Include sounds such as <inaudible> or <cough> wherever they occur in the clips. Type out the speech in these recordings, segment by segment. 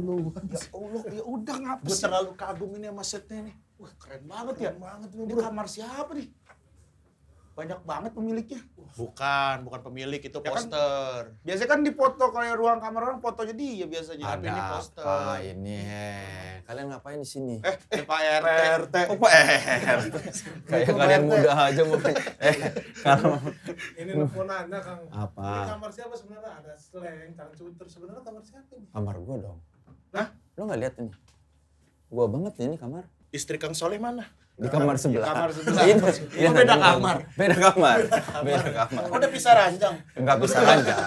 duluan. Ya Allah, ya udah ngapain? Gue terlalu kagum ini sama setnya nih. Wah keren banget ya. keren ya. banget ini bro. Ini kamar siapa nih? Banyak banget pemiliknya. Bukan, bukan pemilik itu ya kan? poster. Kan, biasanya kan dipoto kalau ruang kamar orang fotonya dia biasanya. Ada ini poster. apa ini? Kalian ngapain di sini? Eh, eh Pak RT. RT. Oh, Pak RT. <laughs> Kayak kalian muda aja mau. Eh, ini nelfon Kang. Apa? Ini kamar siapa sebenarnya? Ada slang, tangan cuter sebenarnya kamar siapa? Kamar gua dong. Hah? Lo gak lihat ini? Gua banget ini kamar. Istri Kang Soleh mana? Di kamar sebelah. Di kamar sebelah. ini, iya, ini iya, beda iya, kamar. Beda kamar. Beda kamar. Oh, udah pisah ranjang. Enggak pisah ranjang.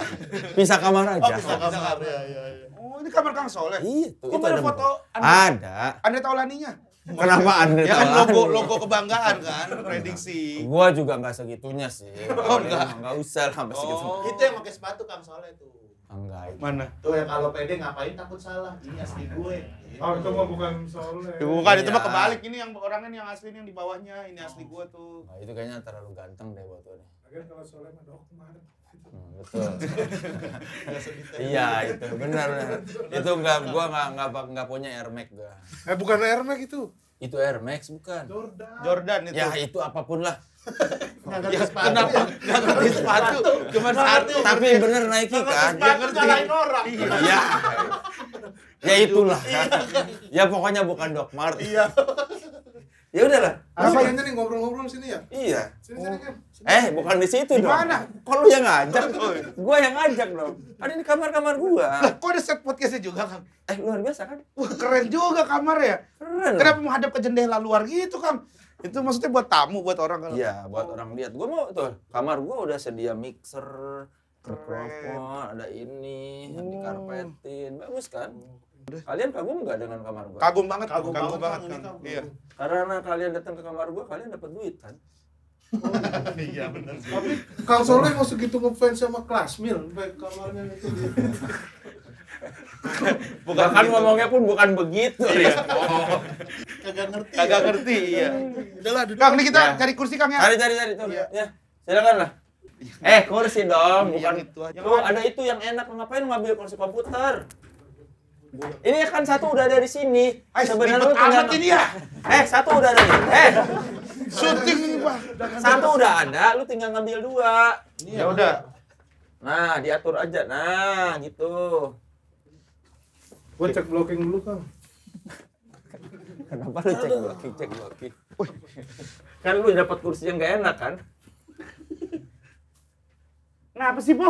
Pisah kamar oh, aja. Oh, pisah kamar. Iya, iya, iya. Oh, ini kamar Kang Soleh. Iya, itu. ada foto Ada. Anda Taulaninya? Kenapa Andre Ya kan logo logo kebanggaan kan prediksi. Gua juga nggak segitunya sih. Oh, enggak. Enggak usah lah sampai oh. Gitu. Itu yang pakai sepatu Kang Soleh tuh. Enggak. Mana? Tuh ya kalau pede ngapain takut salah. Ini asli gue. Oh, itu mah bukan soalnya. bukan, itu mah iya. kebalik. Ini yang orangnya yang asli ini yang di bawahnya. Ini oh. asli gue tuh. Nah, itu kayaknya terlalu ganteng deh buat gue. Lagian kalau soalnya mah dok kemarin. Hmm, betul. <laughs> iya itu benar itu enggak gua nggak nggak enggak punya Air Max gua. Eh bukan Air Max itu. Itu Air Max bukan. Jordan. Jordan itu. Ya itu apapun lah Iya, nggak ngerti sepatu. ngerti sepatu. Cuma satu. Tapi bener Nike kan. ngerti orang. Iya. ya itulah kan. ya pokoknya bukan Doc Mart. Iya. ya udahlah. Apa yang nih ngobrol-ngobrol sini ya? Iya. Eh, bukan di situ dong. Mana? Kalau yang ngajak, oh, iya. gua yang ngajak dong. Kan ada di kamar-kamar gua. kok ada set podcastnya juga, kan? Eh, luar biasa kan? Wah, keren juga kamarnya. Keren. Kenapa menghadap ke jendela luar gitu, kan? Itu maksudnya buat tamu, buat orang kan? Iya, buat oh. orang lihat. Gue mau tuh kamar gue udah sedia mixer, mikrofon, ada ini, oh. dikarpetin, bagus kan? Kalian kagum nggak dengan kamar gue Kagum banget, kagum, kagum, kagum banget. Kan. Iya. Karena kalian datang ke kamar gue kalian dapat duit kan? iya benar. Tapi Kang Soleh mau segitu ngefans sama Klasmil baik kamarnya itu. bukan kan ngomongnya pun bukan begitu ya kagak ngerti kagak ya. ngerti iya udahlah duduk kang ini kita ya. cari kursi kang ya cari cari cari tuh iya. ya, silakan lah iya. eh kursi dong bukan iya, itu aja. Tuh, ada itu yang enak ngapain ngambil kursi komputer ini kan satu udah ada di sini. sebenarnya lu tinggal ini ya. Eh, satu udah ada. eh. Syuting ini, Pak. Satu udah ada, lu tinggal ngambil dua. Ya udah. Nah, diatur aja. Nah, gitu. Gue cek blocking dulu, Kang. Kenapa lu cek Loki, cek Loki? kan lu dapat kursi yang gak enak kan? Kenapa sih, Po?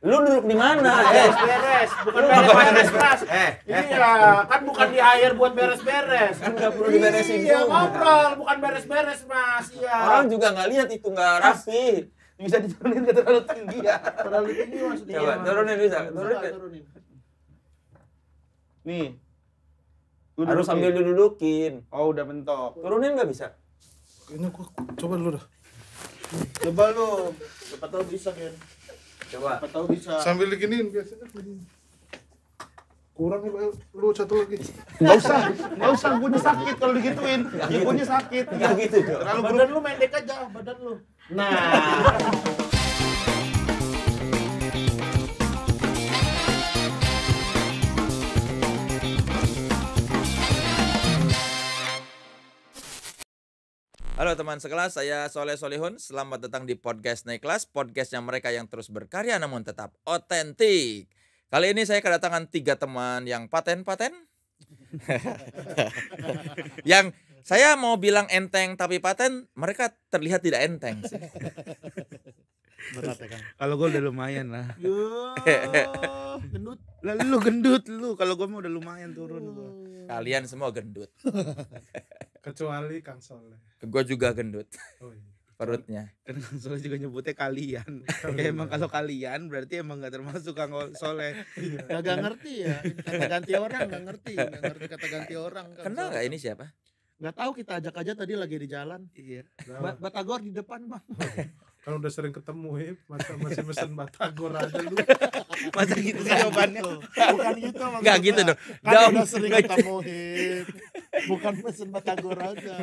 Lu duduk di mana? Beres, eh. beres. Bukan beres-beres beres. Eh, eh, iya, kan bukan di air buat beres-beres. Kan enggak perlu diberesin Iya, ngobrol, bukan beres-beres, Mas. Iya. Orang juga nggak lihat itu nggak rapi. Bisa diturunin ke terlalu tinggi ya. Terlalu tinggi maksudnya. Coba iya, turunin bisa, turunin. Nih. Lu Harus sambil dudukin Oh, udah mentok. Turunin nggak bisa? Kayaknya gua coba dulu dah. Coba lu. Coba tahu bisa, Ken. Coba. Coba tahu bisa. Sambil diginin biasanya. Kan Kurang lu, satu lagi. Enggak <laughs> usah. Enggak usah, gue sakit kalau digituin. Gak sakit. Enggak ya, gitu, gitu Terlalu badan lu mendek aja, badan lu. Nah. <laughs> Halo teman sekelas, saya Soleh Solihun. Selamat datang di podcast Naik Kelas, podcastnya mereka yang terus berkarya namun tetap otentik. Kali ini saya kedatangan tiga teman yang paten-paten. <laughs> yang saya mau bilang enteng tapi paten, mereka terlihat tidak enteng sih. Berat ya Kalau gue udah lumayan lah. <laughs> gendut. lalu lu gendut lu. Kalau gue mau udah lumayan turun gua. Kalian semua gendut. <laughs> Kecuali Kang Soleh. Gue juga gendut. Oh, iya. <laughs> Perutnya. Kan Kang Soleh juga nyebutnya kalian. ya, emang kalau kalian berarti emang gak termasuk Kang Soleh. Iya. Gak ngerti ya. Kata ganti orang gak ngerti. Gak ngerti kata ganti orang. kan Kenal gak ini siapa? Gak tahu kita ajak aja tadi lagi di jalan. Iya. Batagor di depan bang. Kalau udah sering ketemu ya, masa masih <laughs> mesen batagor aja lu. <laughs> masa gitu sih iya, jawabannya? Gitu. Bukan gitu, gitu kan maksudnya. Enggak gitu dong. Kalau udah sering kan ketemu hip. Bukan mesen batagor aja.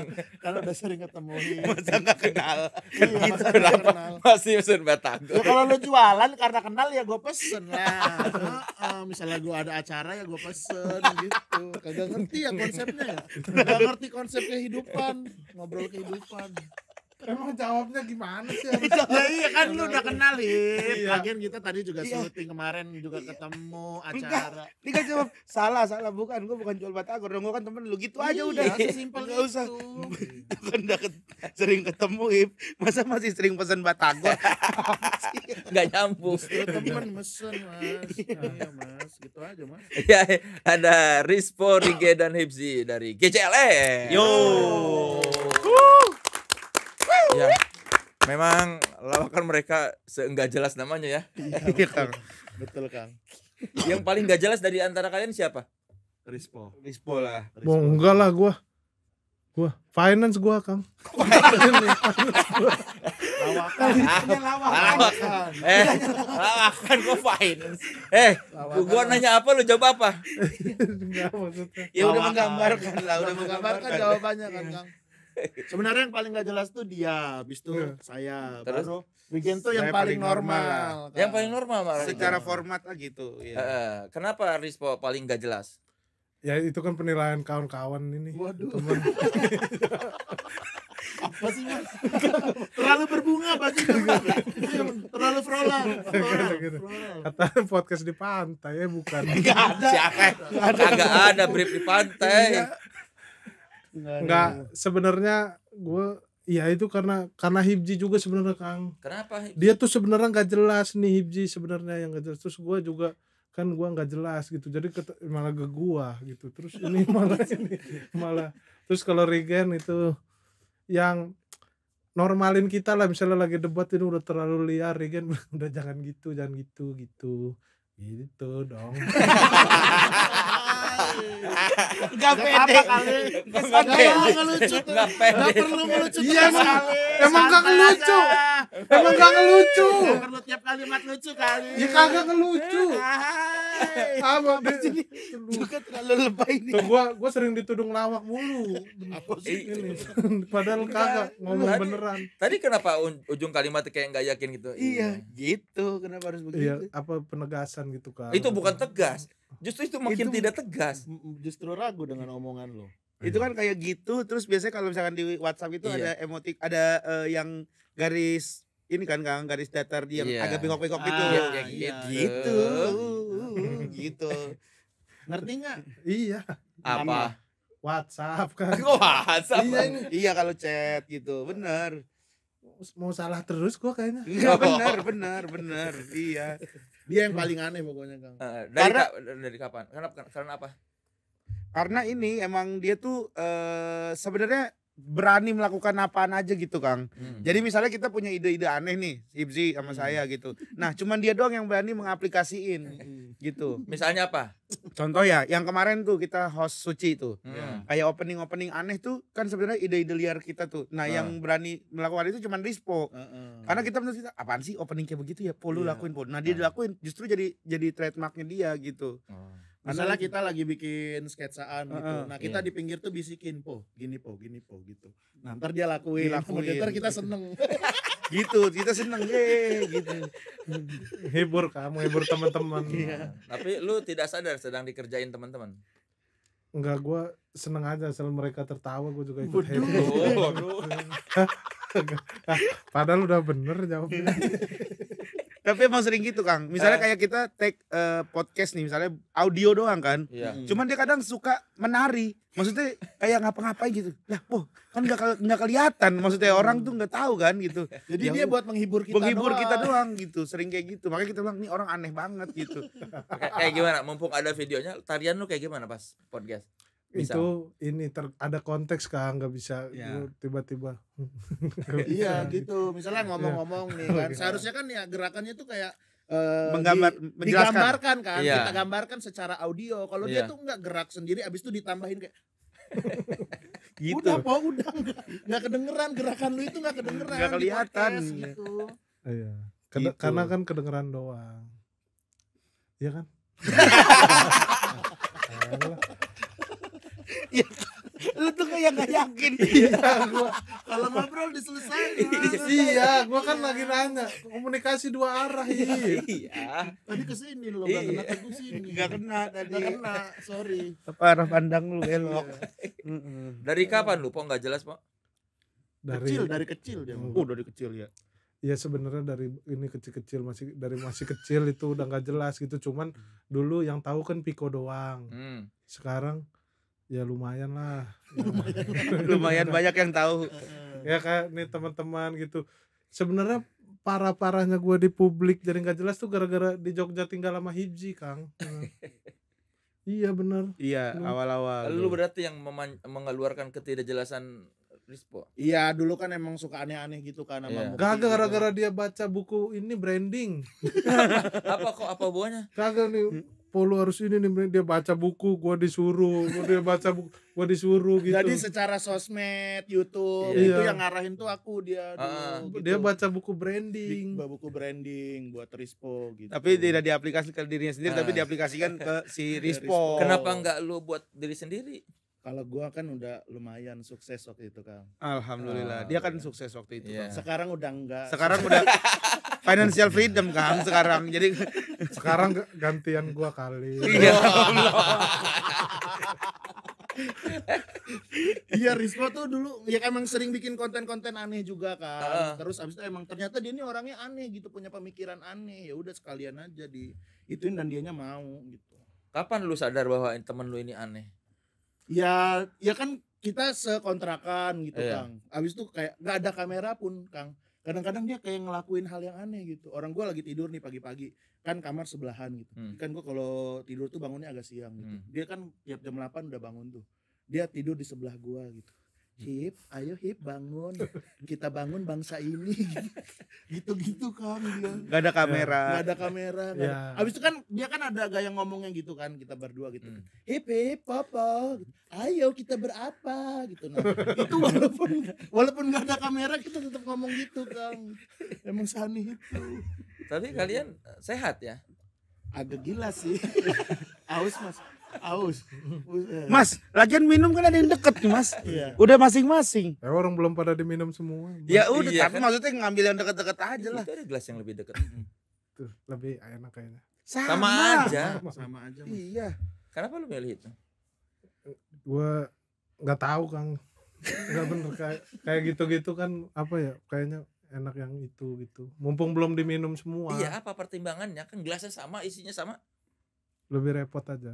Kalau udah sering ketemu hip. Masa nggak kenal? Iya, masa gitu Masih mesen batagor. Ya kalau lu jualan karena kenal ya gue pesen lah. uh, misalnya gue ada acara ya gue pesen gitu. Kagak ngerti ya konsepnya ya. Kagak ngerti konsep kehidupan. Ngobrol kehidupan. Emang jawabnya gimana sih? <laughs> ya iya kan lu udah kenalin. Iya. Lagian kita tadi juga iya. syuting kemarin juga iya. ketemu acara. Ini kan jawab salah salah bukan gue bukan jual batagor dong gue kan temen lu gitu aja iya, udah. Simpel Gak usah. Kan udah sering ketemu Hip. Masa masih sering pesan batagor? <laughs> Gak nyambung. Temen mesen mas. Iya. iya mas gitu aja mas. Ya ada Rispo Rige dan Hipsi dari GCLE. Yo ya memang lawakan mereka seenggak jelas namanya ya iya, iya kang betul kang yang paling gak jelas dari antara kalian siapa Rispo Rispo lah Rispo. Oh, enggak lah gua gua finance gua kang lawakan lawakan eh lawakan gua finance eh lawakan. gua nanya apa lu jawab apa enggak maksudnya ya udah menggambarkan lah udah menggambarkan jawabannya kan kang Sebenarnya yang paling gak jelas tuh dia, habis itu iya. saya. Terus? Baru Rigen tuh yang paling, normal. normal. Kan. Yang paling normal malah. Secara normal. Iya. format gitu. Ya. Uh, kenapa Rispo paling gak jelas? Ya itu kan penilaian kawan-kawan ini. Waduh. <laughs> apa sih mas? terlalu berbunga bagi terlalu gitu, gitu. frola. Kata podcast di pantai ya bukan? Gak ada. Siapa? Gak ada. ada brief di pantai. Iya nggak sebenarnya gue ya itu karena karena Hibji juga sebenarnya Kang. Kenapa? Hibji? Dia tuh sebenarnya nggak jelas nih Hibji sebenarnya yang nggak jelas. Terus gue juga kan gue nggak jelas gitu. Jadi malah ke gue gitu. Terus ini <laughs> malah ini malah. Terus kalau Regen itu yang normalin kita lah misalnya lagi debat ini udah terlalu liar Regen udah jangan gitu jangan gitu gitu gitu dong. <laughs> Gak pede. Gak ngelucu. Gak pede. Gak perlu ngelucu. Iya sekali. Emang gak ngelucu. Emang gak ngelucu. Gak perlu tiap kalimat lucu kali. Ya kagak ngelucu. Ah, apa sini? Juga terlalu lebay nih. Tuh gua gua sering ditudung lawak mulu. Apa sih ini? <laughs> Padahal kagak ngomong beneran. Tadi kenapa ujung kalimat kayak nggak yakin gitu? Iya, iya. gitu. Kenapa harus iya, begitu? Iya, apa penegasan gitu kan? Itu bukan tegas. Justru itu makin itu, tidak tegas. Justru ragu dengan omongan lo. Itu iya. kan kayak gitu, terus biasanya kalau misalkan di WhatsApp itu iya. ada emotik, ada uh, yang garis ini kan Kang, garis datar yang iya. agak bengkok-bengkok gitu. ya, ya, iya. Gitu. Uh, gitu. Ngerti nggak? Iya. Apa? WhatsApp kan. <laughs> WhatsApp? Iya, iya kalau chat gitu, bener mau salah terus gua kayaknya. Enggak <laughs> iya, benar, oh. benar, benar. iya. Dia yang paling aneh pokoknya, Kang. Uh, dari karena, ka dari kapan? Karena karena apa? Karena ini emang dia tuh uh, sebenarnya berani melakukan apaan aja gitu Kang. Hmm. Jadi misalnya kita punya ide-ide aneh nih, Ibzi sama hmm. saya gitu. Nah, cuman dia doang yang berani mengaplikasiin hmm. gitu. Misalnya apa? Contoh ya, yang kemarin tuh kita host Suci tuh. Hmm. Ya. Kayak opening-opening aneh tuh kan sebenarnya ide-ide liar kita tuh. Nah, hmm. yang berani melakukan itu cuman Rispo. Hmm. Karena kita menurut kita apaan sih opening kayak begitu ya? Polu yeah. lakuin Polu. Nah, dia hmm. dilakuin justru jadi jadi trademarknya dia gitu. Hmm. Misalnya kita lagi bikin sketsaan uh, gitu. Nah, iya. kita iya. di pinggir tuh bisikin, "Po, gini po, gini po" gitu. Nah, ntar dia lakuin, lakuin. Gitu. ntar kita seneng. <laughs> gitu, kita seneng, ye gitu. hibur kamu, hibur teman-teman. <laughs> iya. Tapi lu tidak sadar sedang dikerjain teman-teman. Enggak, gue seneng aja asal mereka tertawa, gue juga ikut Oh, <laughs> Padahal udah bener jawabnya tapi emang sering gitu Kang. Misalnya eh. kayak kita take uh, podcast nih, misalnya audio doang kan. Iya. Hmm. Cuman dia kadang suka menari. Maksudnya kayak ngapa-ngapain gitu. Lah, boh kan nggak nggak kelihatan. Maksudnya orang tuh nggak tahu kan gitu. Jadi ya, dia buat menghibur kita. Menghibur doang. kita doang gitu. Sering kayak gitu. Makanya kita bilang nih orang aneh banget gitu. kayak gimana? Mumpung ada videonya, tarian lu kayak gimana pas podcast? Bisa. itu ini ter, ada konteks kan nggak bisa tiba tiba-tiba <laughs> iya gitu misalnya iya. ngomong-ngomong nih <laughs> kan seharusnya kan ya gerakannya tuh kayak uh, menggambar di, digambarkan kan yeah. kita gambarkan secara audio kalau yeah. dia iya. tuh nggak gerak sendiri abis itu ditambahin kayak <laughs> gitu udah apa udah nggak kedengeran gerakan lu itu nggak kedengeran nggak kelihatan podcast, gitu iya Ked gitu. karena kan kedengeran doang iya kan Iya. lu tuh kayak gak yakin iya gua kalau ngobrol diselesain iya gua kan lagi nanya komunikasi dua arah iya tadi kesini lo gak kena ke sini gak iya. kena tadi gak kena sorry apa arah pandang lu elok iya. dari kapan lu Pok Gak jelas Pok. dari kecil dari kecil dia oh dari kecil ya ya sebenarnya dari ini kecil-kecil masih dari masih kecil itu udah nggak jelas gitu cuman hmm. dulu yang tahu kan Piko doang hmm. sekarang ya lumayan lah lumayan, lumayan banyak yang tahu ya kak nih teman-teman gitu sebenarnya parah parahnya gue di publik jadi nggak jelas tuh gara-gara di Jogja tinggal sama Hibji kang iya bener iya awal-awal lu berarti yang mengeluarkan ketidakjelasan Rispo. Iya, dulu kan emang suka aneh-aneh gitu kan iya. Kagak gitu. gara-gara dia baca buku ini branding. <laughs> apa kok apa buahnya? Kagak nih hmm. Polo harus ini nih dia baca buku, gua disuruh, gua dia baca buku, gua disuruh gitu. Jadi secara sosmed, YouTube iya. itu yang ngarahin tuh aku dia uh, gitu. Dia baca buku branding. Baca buku branding buat Rispo gitu. Tapi tidak diaplikasikan ke dirinya sendiri, uh. tapi ah. diaplikasikan ke si iya, Rispo. Rispo. Kenapa nggak lu buat diri sendiri? Kalau gua kan udah lumayan sukses waktu itu kan. Alhamdulillah. Oh, Dia kan iya. sukses waktu itu. Yeah. Kan. Sekarang udah enggak. Sekarang udah <laughs> financial freedom kan sekarang. Jadi <laughs> sekarang gantian gua kali. Iya. <laughs> Iya Rispo tuh dulu ya kan emang sering bikin konten-konten aneh juga kan. Uh. Terus abis itu emang ternyata dia ini orangnya aneh gitu punya pemikiran aneh. Ya udah sekalian aja di ituin dan dianya mau gitu. Kapan lu sadar bahwa temen lu ini aneh? ya ya kan kita sekontrakan gitu iya. Kang. Abis itu kayak nggak ada kamera pun Kang. Kadang-kadang dia kayak ngelakuin hal yang aneh gitu. Orang gue lagi tidur nih pagi-pagi, kan kamar sebelahan gitu. Hmm. Kan gue kalau tidur tuh bangunnya agak siang gitu. Hmm. Dia kan tiap jam 8 udah bangun tuh. Dia tidur di sebelah gue gitu hip ayo hip bangun kita bangun bangsa ini <laughs> gitu-gitu kan dia Gak ada kamera Gak ada kamera ya. ada. abis itu kan dia kan ada gaya ngomongnya gitu kan kita berdua gitu hmm. hip hip popo. ayo kita berapa gitu nah <laughs> itu walaupun walaupun gak ada kamera kita tetap ngomong gitu kang emang sani itu tapi kalian sehat ya agak gila sih haus <laughs> mas Aus. Mas, lagian minum kan ada yang deket nih mas. Iya. Udah masing-masing. Eh orang belum pada diminum semua. Ya mas. Ya udah, iya, tapi kan? maksudnya ngambil yang deket-deket aja lah. Itu ada gelas yang lebih deket. Tuh, lebih enak kayaknya. Sama, sama aja. Sama, sama aja. Mas. Iya. Kenapa lu milih itu? Gue gak tahu kang. Nggak bener kayak kayak gitu-gitu kan apa ya? Kayaknya enak yang itu gitu. Mumpung belum diminum semua. Iya, apa pertimbangannya? Kan gelasnya sama, isinya sama lebih repot aja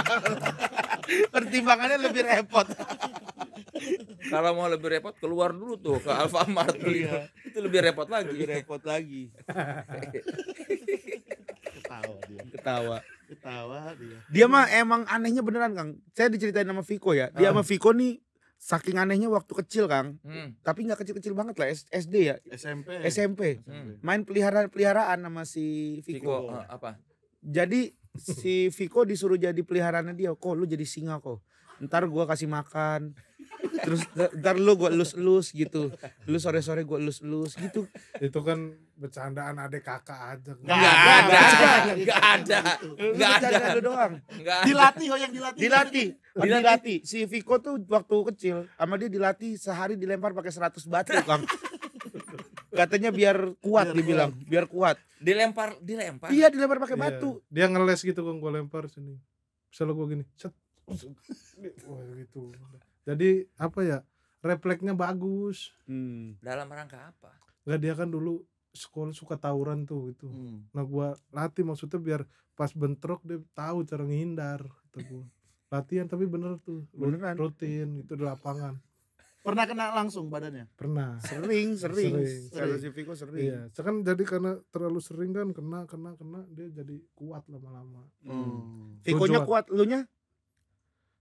<laughs> pertimbangannya lebih repot kalau mau lebih repot keluar dulu tuh ke Alfamart iya. itu lebih repot lagi lebih repot lagi ketawa dia ketawa ketawa dia dia mah emang anehnya beneran Kang saya diceritain sama Viko ya dia ah. sama Viko nih saking anehnya waktu kecil Kang hmm. tapi nggak kecil-kecil banget lah SD ya SMP SMP, Hmm. main peliharaan peliharaan sama si Viko, Viko eh, apa jadi si Viko disuruh jadi peliharaannya dia. Kok lu jadi singa kok. Ntar gua kasih makan. Terus ntar lu gua elus-elus gitu. Lu sore-sore gua elus-elus gitu. Itu kan bercandaan adek kakak aja. Gak, ada. Gak ada. Gak ada. Gak ada. doang. Gak Dilatih oh yang dilatih. Dilatih. Oh, dilatih. dilatih. Si Viko tuh waktu kecil sama dia dilatih sehari dilempar pakai 100 batu, kang katanya biar kuat biar dibilang kuat. biar kuat dilempar dilempar iya dilempar pakai iya. batu dia ngeles gitu kan gue lempar sini misalnya gue gini set wah gitu jadi apa ya refleksnya bagus hmm. dalam rangka apa nggak dia kan dulu sekolah suka tawuran tuh gitu hmm. nah gua latih maksudnya biar pas bentrok dia tahu cara ngehindar gitu latihan tapi bener tuh Beneran. rutin itu di lapangan Pernah kena langsung badannya? Pernah. Sering, sering. sering. Kalau si sering. Iya. Kan jadi karena terlalu sering kan kena kena kena dia jadi kuat lama-lama. Hmm. nya kuat, lu nya?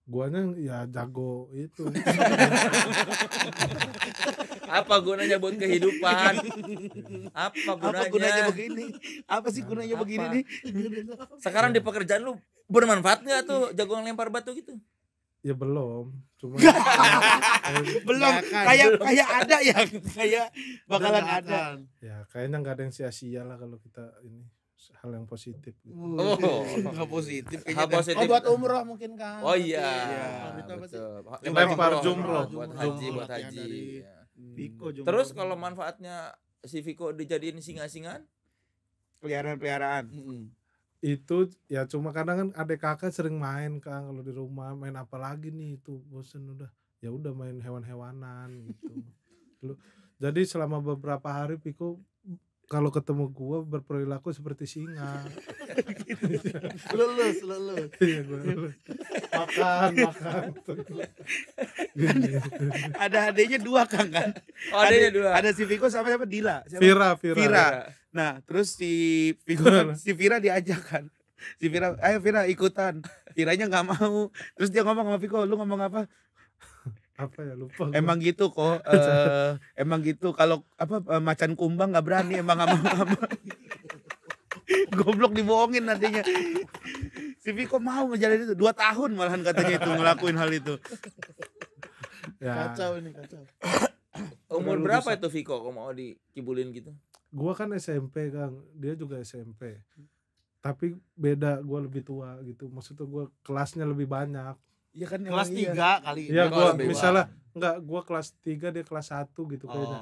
Guanya ya jago itu. Apa gunanya buat kehidupan? Apa gunanya? Apa gunanya begini? Apa sih nah, gunanya Apa? begini nih? Sekarang di pekerjaan lu bermanfaat gak tuh jagoan lempar batu gitu? Ya belum. Cuma <laughs> belum kayak kayak ada ya, <laughs> kayak bakalan ada, ada. Ya, kayaknya nggak ada yang sia-sia lah kalau kita ini hal yang positif. Gitu. Oh, nggak oh. <laughs> positif. Hal positif. Oh, buat umroh mungkin kan. Oh iya. ya, betul. Lempar jumroh. Buat haji, buat haji. Iya. Hmm. Viko jumroh. Terus kan? kalau manfaatnya si Viko dijadiin singa-singan? Peliharaan-peliharaan itu ya cuma karena kan adik kakak sering main kang kalau di rumah main apa lagi nih itu bosen udah ya udah main hewan-hewanan gitu lu jadi selama beberapa hari Piko kalau ketemu gua berperilaku seperti singa. <laughs> lulus, lulus. Iya, gua Makan, makan. Iya. ada adanya dua Kang kan? Oh, adanya dua. Ada si Viko sama siapa? Dila. Siapa? Vira, Vira. Vira. Iya. Nah, terus si Viko <laughs> si Vira diajak kan. Si Vira, ayo Vira ikutan. Viranya nggak mau. Terus dia ngomong sama Viko, lu ngomong apa? apa ya lupa gue. emang gitu kok uh, <laughs> emang gitu kalau apa eh, macan kumbang nggak berani emang apa apa <laughs> goblok dibohongin nantinya si Viko mau ngejalanin itu dua tahun malahan katanya itu ngelakuin hal itu ya. kacau ini kacau <coughs> umur Terlalu berapa bisa. itu Viko kok mau dikibulin gitu gua kan SMP Kang dia juga SMP tapi beda gua lebih tua gitu maksudnya gua kelasnya lebih banyak ya kan kelas iya. tiga iya. kali. ya gua misalnya enggak gua kelas tiga dia kelas satu gitu oh. kayaknya.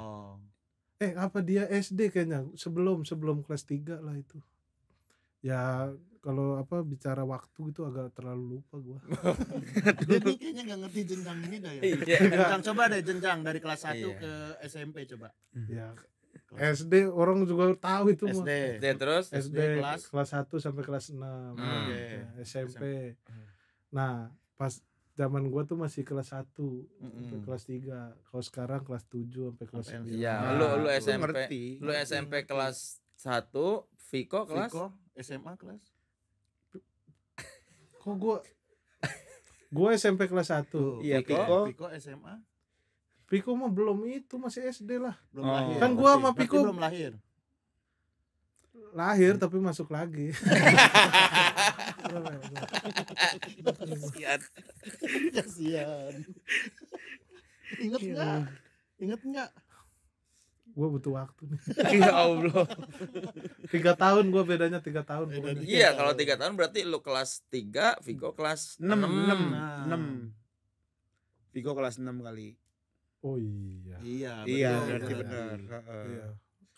Eh apa dia SD kayaknya sebelum sebelum kelas tiga lah itu. Ya kalau apa bicara waktu itu agak terlalu lupa gua. Jadi <laughs> kayaknya nggak ngerti jenjang ini dah ya. Iya. jenjang coba deh jenjang dari kelas 1 iya. ke SMP coba. Mhm. Ya SD orang juga tahu itu SD. Mah. SD terus SD, SD kelas kelas 1 sampai kelas enam Hmm. Okay. SMP. Nah, pas zaman gua tuh masih kelas 1 mm -hmm. kelas 3 kalau sekarang kelas 7 sampai kelas 9 iya nah, lu lu SMP ngerti. lu SMP kelas 1 Viko kelas Viko SMA kelas <laughs> kok gua gua SMP kelas 1 iya Viko Viko, Viko SMA Piko mah belum itu masih SD lah. Belum oh, lahir. Kan gua sama Piko belum lahir. Lahir hmm. tapi masuk lagi. <laughs> Kasihan. <laughs> Kasihan. inget iya. nggak? inget nggak? gue butuh waktu nih. <laughs> ya Allah. tiga tahun gue bedanya tiga tahun. Bedanya. Iya kalau tiga tahun berarti lu kelas tiga, Vigo kelas enam enam enam. Nah. Vigo kelas enam kali. Oh iya. Iya. Iya berarti iya. benar. Iya.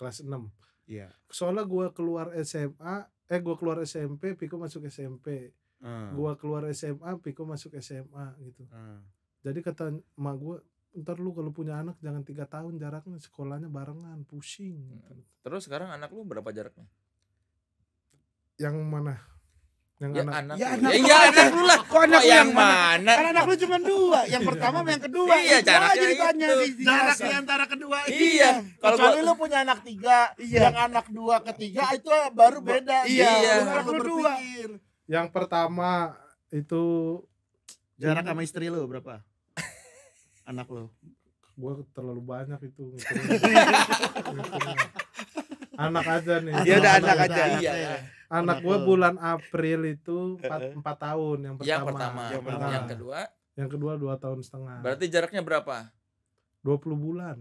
Kelas enam. Iya. Soalnya gue keluar SMA eh gue keluar SMP Piko masuk SMP uh. Ah. gue keluar SMA Piko masuk SMA gitu uh. jadi kata emak gue ntar lu kalau punya anak jangan tiga tahun jaraknya sekolahnya barengan pusing gitu. terus sekarang anak lu berapa jaraknya yang mana yang ya, anak, anak, ya, anak, ya, anak, ya, iya, anak lu lah. Kok anak oh, yang, yang mana? Karena Kan anak lu cuma dua, yang pertama sama yang kedua. Iya, jaraknya jadi tanya di jarak di antara kedua. Iya. Kalau gua... lu punya anak tiga, iya. yang anak dua ketiga itu baru beda. Iya, iya. Lu, lu dua. Yang pertama itu jarak sama istri lu berapa? <laughs> anak lu. Gue terlalu banyak itu. <laughs> anak aja nih dia udah anak, anak aja iya anak gue bulan April itu empat tahun yang pertama yang pertama, yang, pertama. yang kedua yang kedua dua tahun setengah berarti jaraknya berapa Dua puluh bulan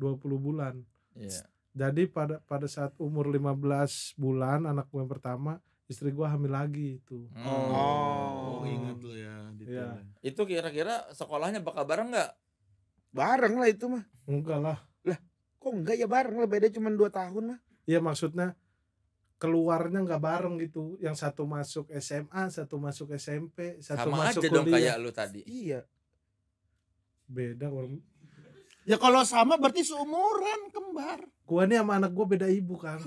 dua puluh bulan Iya. jadi pada pada saat umur lima belas bulan anak gue yang pertama istri gue hamil lagi itu hmm. oh, oh. ingat lo ya, ya. itu kira-kira sekolahnya bakal bareng nggak bareng lah itu mah enggak lah kok enggak ya bareng lah beda cuma dua tahun mah ya maksudnya keluarnya nggak bareng gitu yang satu masuk SMA satu masuk SMP satu sama masuk aja kuliah. dong kayak lu tadi iya beda orang ya kalau sama berarti seumuran kembar gua nih sama anak gua beda ibu kan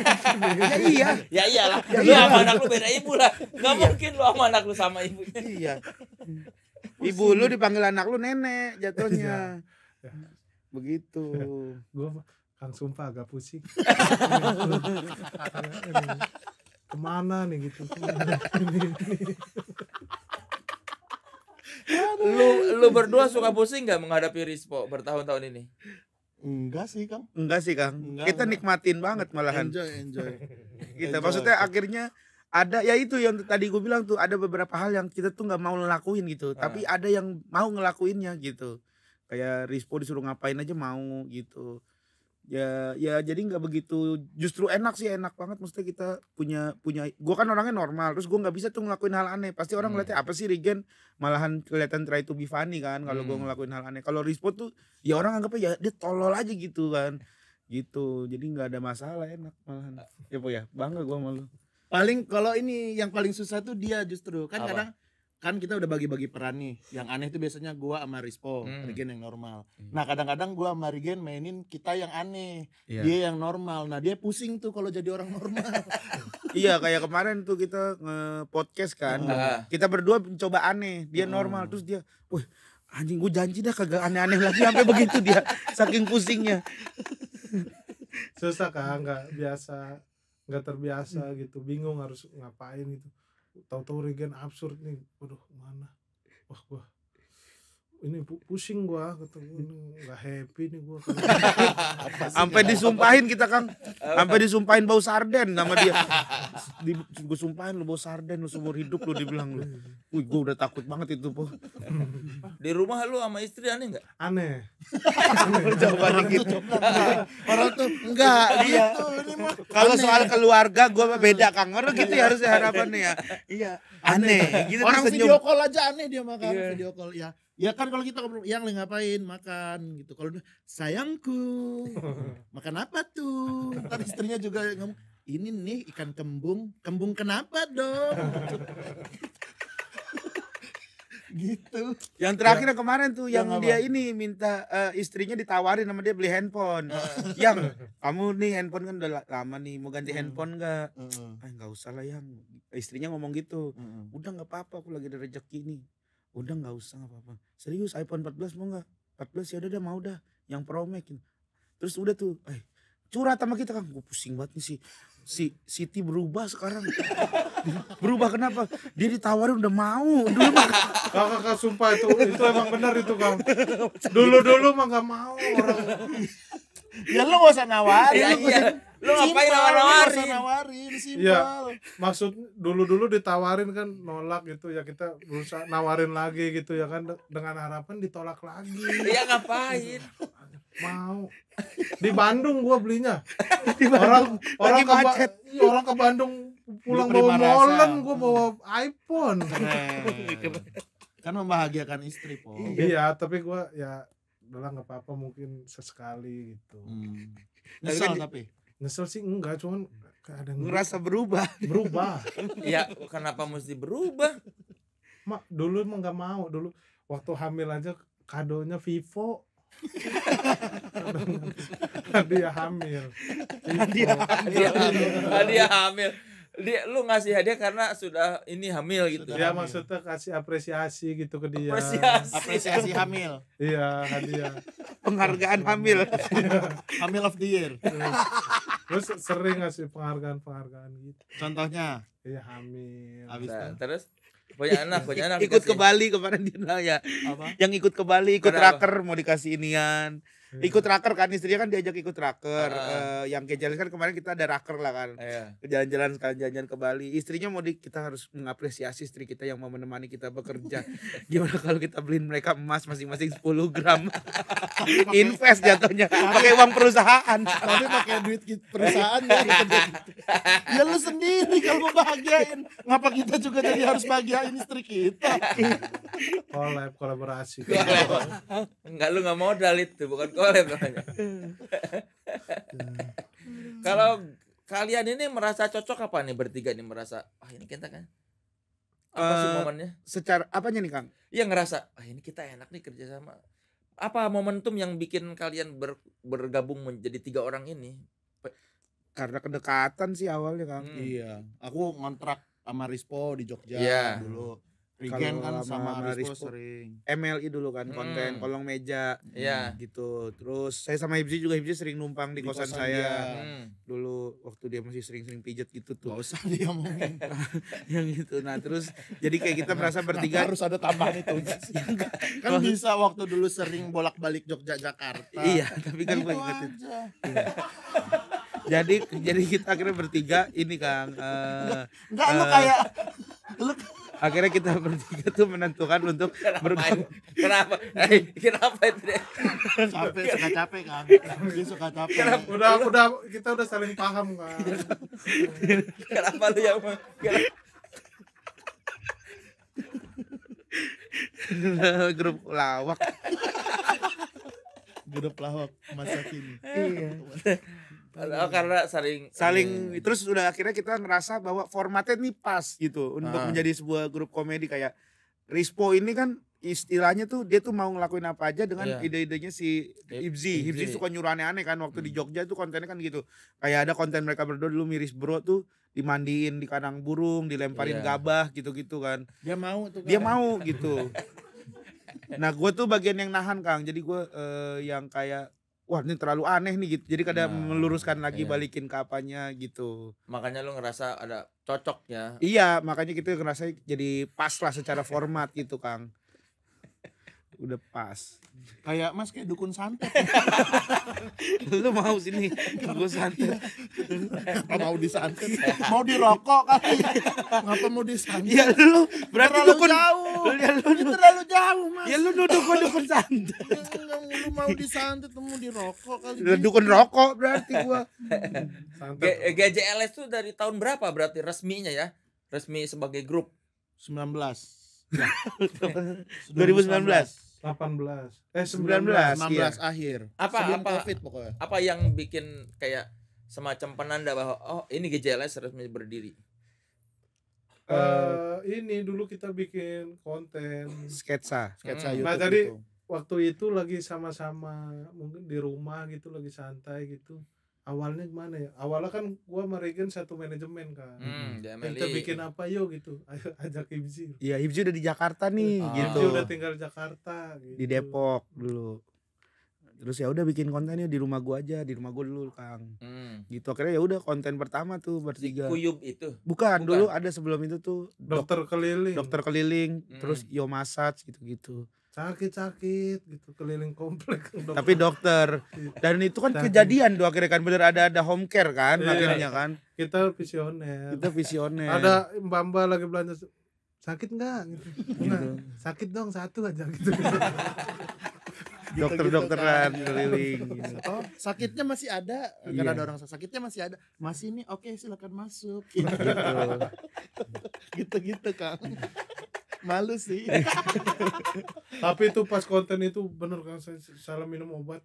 <laughs> ya iya ya iyalah ya, lu iya. sama anak lu beda ibu lah nggak iya. mungkin lu sama anak lu sama ibu. iya ibu lu dipanggil anak lu nenek jatuhnya iya begitu <laughs> gue langsung sumpah agak pusing <laughs> kemana nih gitu <laughs> lu lu berdua suka pusing nggak menghadapi Rispo bertahun-tahun ini Enggak sih Kang Enggak sih Kang enggak, Kita enggak. nikmatin banget malahan Enjoy enjoy Kita enjoy. maksudnya akhirnya ada ya itu yang tadi gue bilang tuh ada beberapa hal yang kita tuh nggak mau ngelakuin gitu ah. tapi ada yang mau ngelakuinnya gitu kayak Rispo disuruh ngapain aja mau gitu ya ya jadi nggak begitu justru enak sih enak banget mesti kita punya punya gue kan orangnya normal terus gue nggak bisa tuh ngelakuin hal aneh pasti orang hmm. ngeliatnya apa sih Regen malahan kelihatan try to be funny kan kalau hmm. gue ngelakuin hal aneh kalau Rispo tuh ya orang anggapnya ya dia tolol aja gitu kan gitu jadi nggak ada masalah enak malahan eh. ya po ya bangga gue malu paling kalau ini yang paling susah tuh dia justru kan apa? kadang kan kita udah bagi-bagi peran nih. Yang aneh itu biasanya gua sama Rispo, hmm. Regen yang normal. Hmm. Nah, kadang-kadang gua sama Regen mainin kita yang aneh, yeah. dia yang normal. Nah, dia pusing tuh kalau jadi orang normal. <laughs> iya, kayak kemarin tuh kita nge-podcast kan. Uh. Kita berdua mencoba aneh, dia hmm. normal, terus dia, "Wih, anjing gua janji dah kagak aneh-aneh lagi sampai begitu dia, saking pusingnya." Susah kan, Gak biasa, gak terbiasa gitu, bingung harus ngapain gitu tahu-tahu regen absurd nih waduh mana wah gua ini pusing gua kata gua nggak happy nih gua sampai disumpahin kita kan, sampai disumpahin bau sarden sama dia Di, gua sumpahin lu bau sarden lu seumur hidup lu dibilang lu wih gua udah takut banget itu po di rumah lu sama istri aneh nggak aneh, aneh. jawabannya gitu orang tuh enggak gitu kalau soal keluarga gua beda kang orang gitu ya harusnya harapannya ya iya aneh, Gitu, orang senyum. video call aja aneh dia makan yeah. video call ya Ya kan kalau kita ngobrol, yang ngapain makan gitu. Kalau sayangku, <laughs> makan apa tuh? Tadi istrinya juga ngomong, ini nih ikan kembung, kembung kenapa dong? <laughs> gitu. Yang terakhir ya. kemarin tuh yang, yang dia ini minta uh, istrinya ditawarin sama dia beli handphone. Ah. <laughs> yang kamu nih handphone kan udah lama nih mau ganti hmm. handphone gak? Uh. Hmm. Ah, gak usah lah yang istrinya ngomong gitu. Uh. Udah gak apa-apa aku lagi ada rejeki nih udah nggak usah nggak apa-apa serius iPhone 14 mau nggak 14 ya udah dah mau dah yang Pro Max gitu. terus udah tuh eh curhat sama kita kan gue pusing banget nih si si Siti berubah sekarang <laughs> berubah kenapa dia ditawarin udah mau <laughs> dulu mah kakak kakak sumpah itu itu emang benar itu kang <laughs> dulu dulu gitu. mah nggak mau orang ya lu gak usah nawarin ya, lu, iya. lu ngapain nawar-nawarin nawarin iya, simpel ya, maksud dulu-dulu ditawarin kan nolak gitu ya kita berusaha nawarin lagi gitu ya kan dengan harapan ditolak lagi ya ngapain mau di Bandung gua belinya <laughs> di orang orang ke, macet. Iya, orang ke Bandung pulang bawa molen gua bawa iPhone kan membahagiakan istri po iya. iya tapi gua ya udahlah nggak apa-apa mungkin sesekali gitu hmm. nyesel kan tapi nyesel sih enggak cuman kadang hmm. ngerasa berubah berubah <laughs> ya kenapa mesti berubah mak dulu emang nggak mau dulu waktu hamil aja kadonya Vivo hadiah <laughs> hamil hadiah hamil hadiah hamil dia lu ngasih hadiah karena sudah ini hamil gitu. Sudah ya hamil. maksudnya kasih apresiasi gitu ke dia. Apresiasi, apresiasi hamil. iya, hadiah. Penghargaan hamil. Iya. hamil of the year. Terus sering ngasih penghargaan-penghargaan gitu. Contohnya? Iya, hamil. Habis nah, terus punya anak punya anak ikut dikasih. ke Bali kemarin dia ya apa? yang ikut ke Bali ikut raker mau dikasih inian Hmm. ikut raker kan istrinya kan diajak ikut raker uh. Uh, yang kejalan kan kemarin kita ada raker lah kan iya. jalan-jalan sekalian jalan-jalan ke Bali istrinya mau di kita harus mengapresiasi istri kita yang mau menemani kita bekerja <laughs> gimana kalau kita beliin mereka emas masing-masing 10 gram invest jatuhnya pakai uang perusahaan tapi pakai duit perusahaan ya gitu. ya lu sendiri kalau mau bahagiain ngapa kita juga jadi harus bahagiain istri kita kolab kolaborasi enggak lu nggak modal itu bukan boleh <laughs> <laughs> kalau kalian ini merasa cocok apa nih bertiga ini merasa ah oh, ini kita kan apa uh, sih eh, momennya secara apanya nih kang iya ngerasa ah oh, ini kita enak nih kerja sama apa momentum yang bikin kalian ber, bergabung menjadi tiga orang ini karena kedekatan sih awalnya kang hmm. iya aku ngontrak sama Rispo di Jogja yeah. dulu Regen kan sama, sama sering. MLI dulu kan hmm. konten hmm. kolong meja yeah. Hmm, gitu. Terus saya sama Hibzi juga Hibzi sering numpang di, di kosan, kosan saya. Hmm. Dulu waktu dia masih sering-sering pijet gitu tuh. Gak usah dia mau <laughs> yang gitu. Nah, terus jadi kayak kita merasa bertiga harus ada tambahan itu. <laughs> kan bisa waktu dulu sering bolak-balik Jogja Jakarta. Iya, tapi kan gue ingat iya. <laughs> jadi jadi kita akhirnya bertiga ini Kang. Uh, eh, enggak, enggak uh, lu eh, kayak lu akhirnya kita bertiga tuh menentukan untuk bermain. Kenapa? Eh, kenapa itu? Deh? Capek, suka capek kan? Dia suka capek. Kenapa? Udah, udah kita udah saling paham kan. kenapa lu yang kenapa? <laughs> grup lawak grup lawak masa kini iya Oh, karena saling saling hmm. terus udah akhirnya kita ngerasa bahwa formatnya ini pas gitu untuk ah. menjadi sebuah grup komedi kayak Rispo ini kan istilahnya tuh dia tuh mau ngelakuin apa aja dengan yeah. ide-idenya si Ibzi. Ibzi. Ibzi suka nyuruh aneh-aneh kan waktu hmm. di Jogja tuh kontennya kan gitu. Kayak ada konten mereka berdua dulu miris bro tuh dimandiin di kandang burung, dilemparin yeah. gabah gitu-gitu kan. Dia mau tuh. Kan? Dia mau <laughs> gitu. nah gue tuh bagian yang nahan Kang. Jadi gue uh, yang kayak wah ini terlalu aneh nih gitu. Jadi kadang nah, meluruskan lagi iya. balikin ke apanya gitu. Makanya lu ngerasa ada cocoknya. Iya, makanya kita gitu, ngerasa jadi pas lah secara format gitu, Kang udah pas kayak mas kayak dukun santet <laughs> lu mau sini gue santet mau di santet mau di rokok kali ngapa mau di santet ya lu berarti terlalu dukun jauh ya lu, lu terlalu jauh mas ya lu nuduh gue dukun santet lu mau di santet mau di rokok kali lu dukun rokok berarti gua santet GJLS eh, tuh dari tahun berapa berarti resminya ya resmi sebagai grup 19 2019. 2019. 18. Eh 19, 19 iya. akhir. Apa Sebelum apa COVID pokoknya. Apa yang bikin kayak semacam penanda bahwa oh ini gejala harus berdiri. uh, uh, ini dulu kita bikin konten sketsa, sketsa hmm. Nah, YouTube. Nah, jadi gitu. waktu itu lagi sama-sama mungkin di rumah gitu lagi santai gitu awalnya gimana ya awalnya kan gua sama Regen satu manajemen kan hmm, hmm. kita bikin gitu. apa yo gitu <laughs> ayo ajak Ibji iya Ibji udah di Jakarta nih oh. gitu Ibji udah tinggal di Jakarta gitu. di Depok dulu terus ya udah bikin kontennya di rumah gua aja di rumah gua dulu Kang hmm. gitu akhirnya ya udah konten pertama tuh bertiga di Kuyub itu bukan, bukan dulu ada sebelum itu tuh dokter dok keliling dokter keliling hmm. terus Yo Massage gitu-gitu sakit-sakit gitu keliling komplek <laughs> tapi dokter iya. dan itu kan sakit. kejadian doa akhirnya kan bener ada ada home care kan iya, akhirnya kan kita visioner kita visioner ada mbak mbak lagi belanja sakit nggak gitu. gitu. Nah, sakit dong satu aja gitu, <laughs> dokter-dokteran gitu, keliling gitu. oh sakitnya masih ada karena iya. ada orang sakitnya masih ada masih nih oke okay, silakan masuk gitu <laughs> gitu, gitu kang malu sih iya. <laughs> tapi itu pas konten itu bener kan saya salah minum obat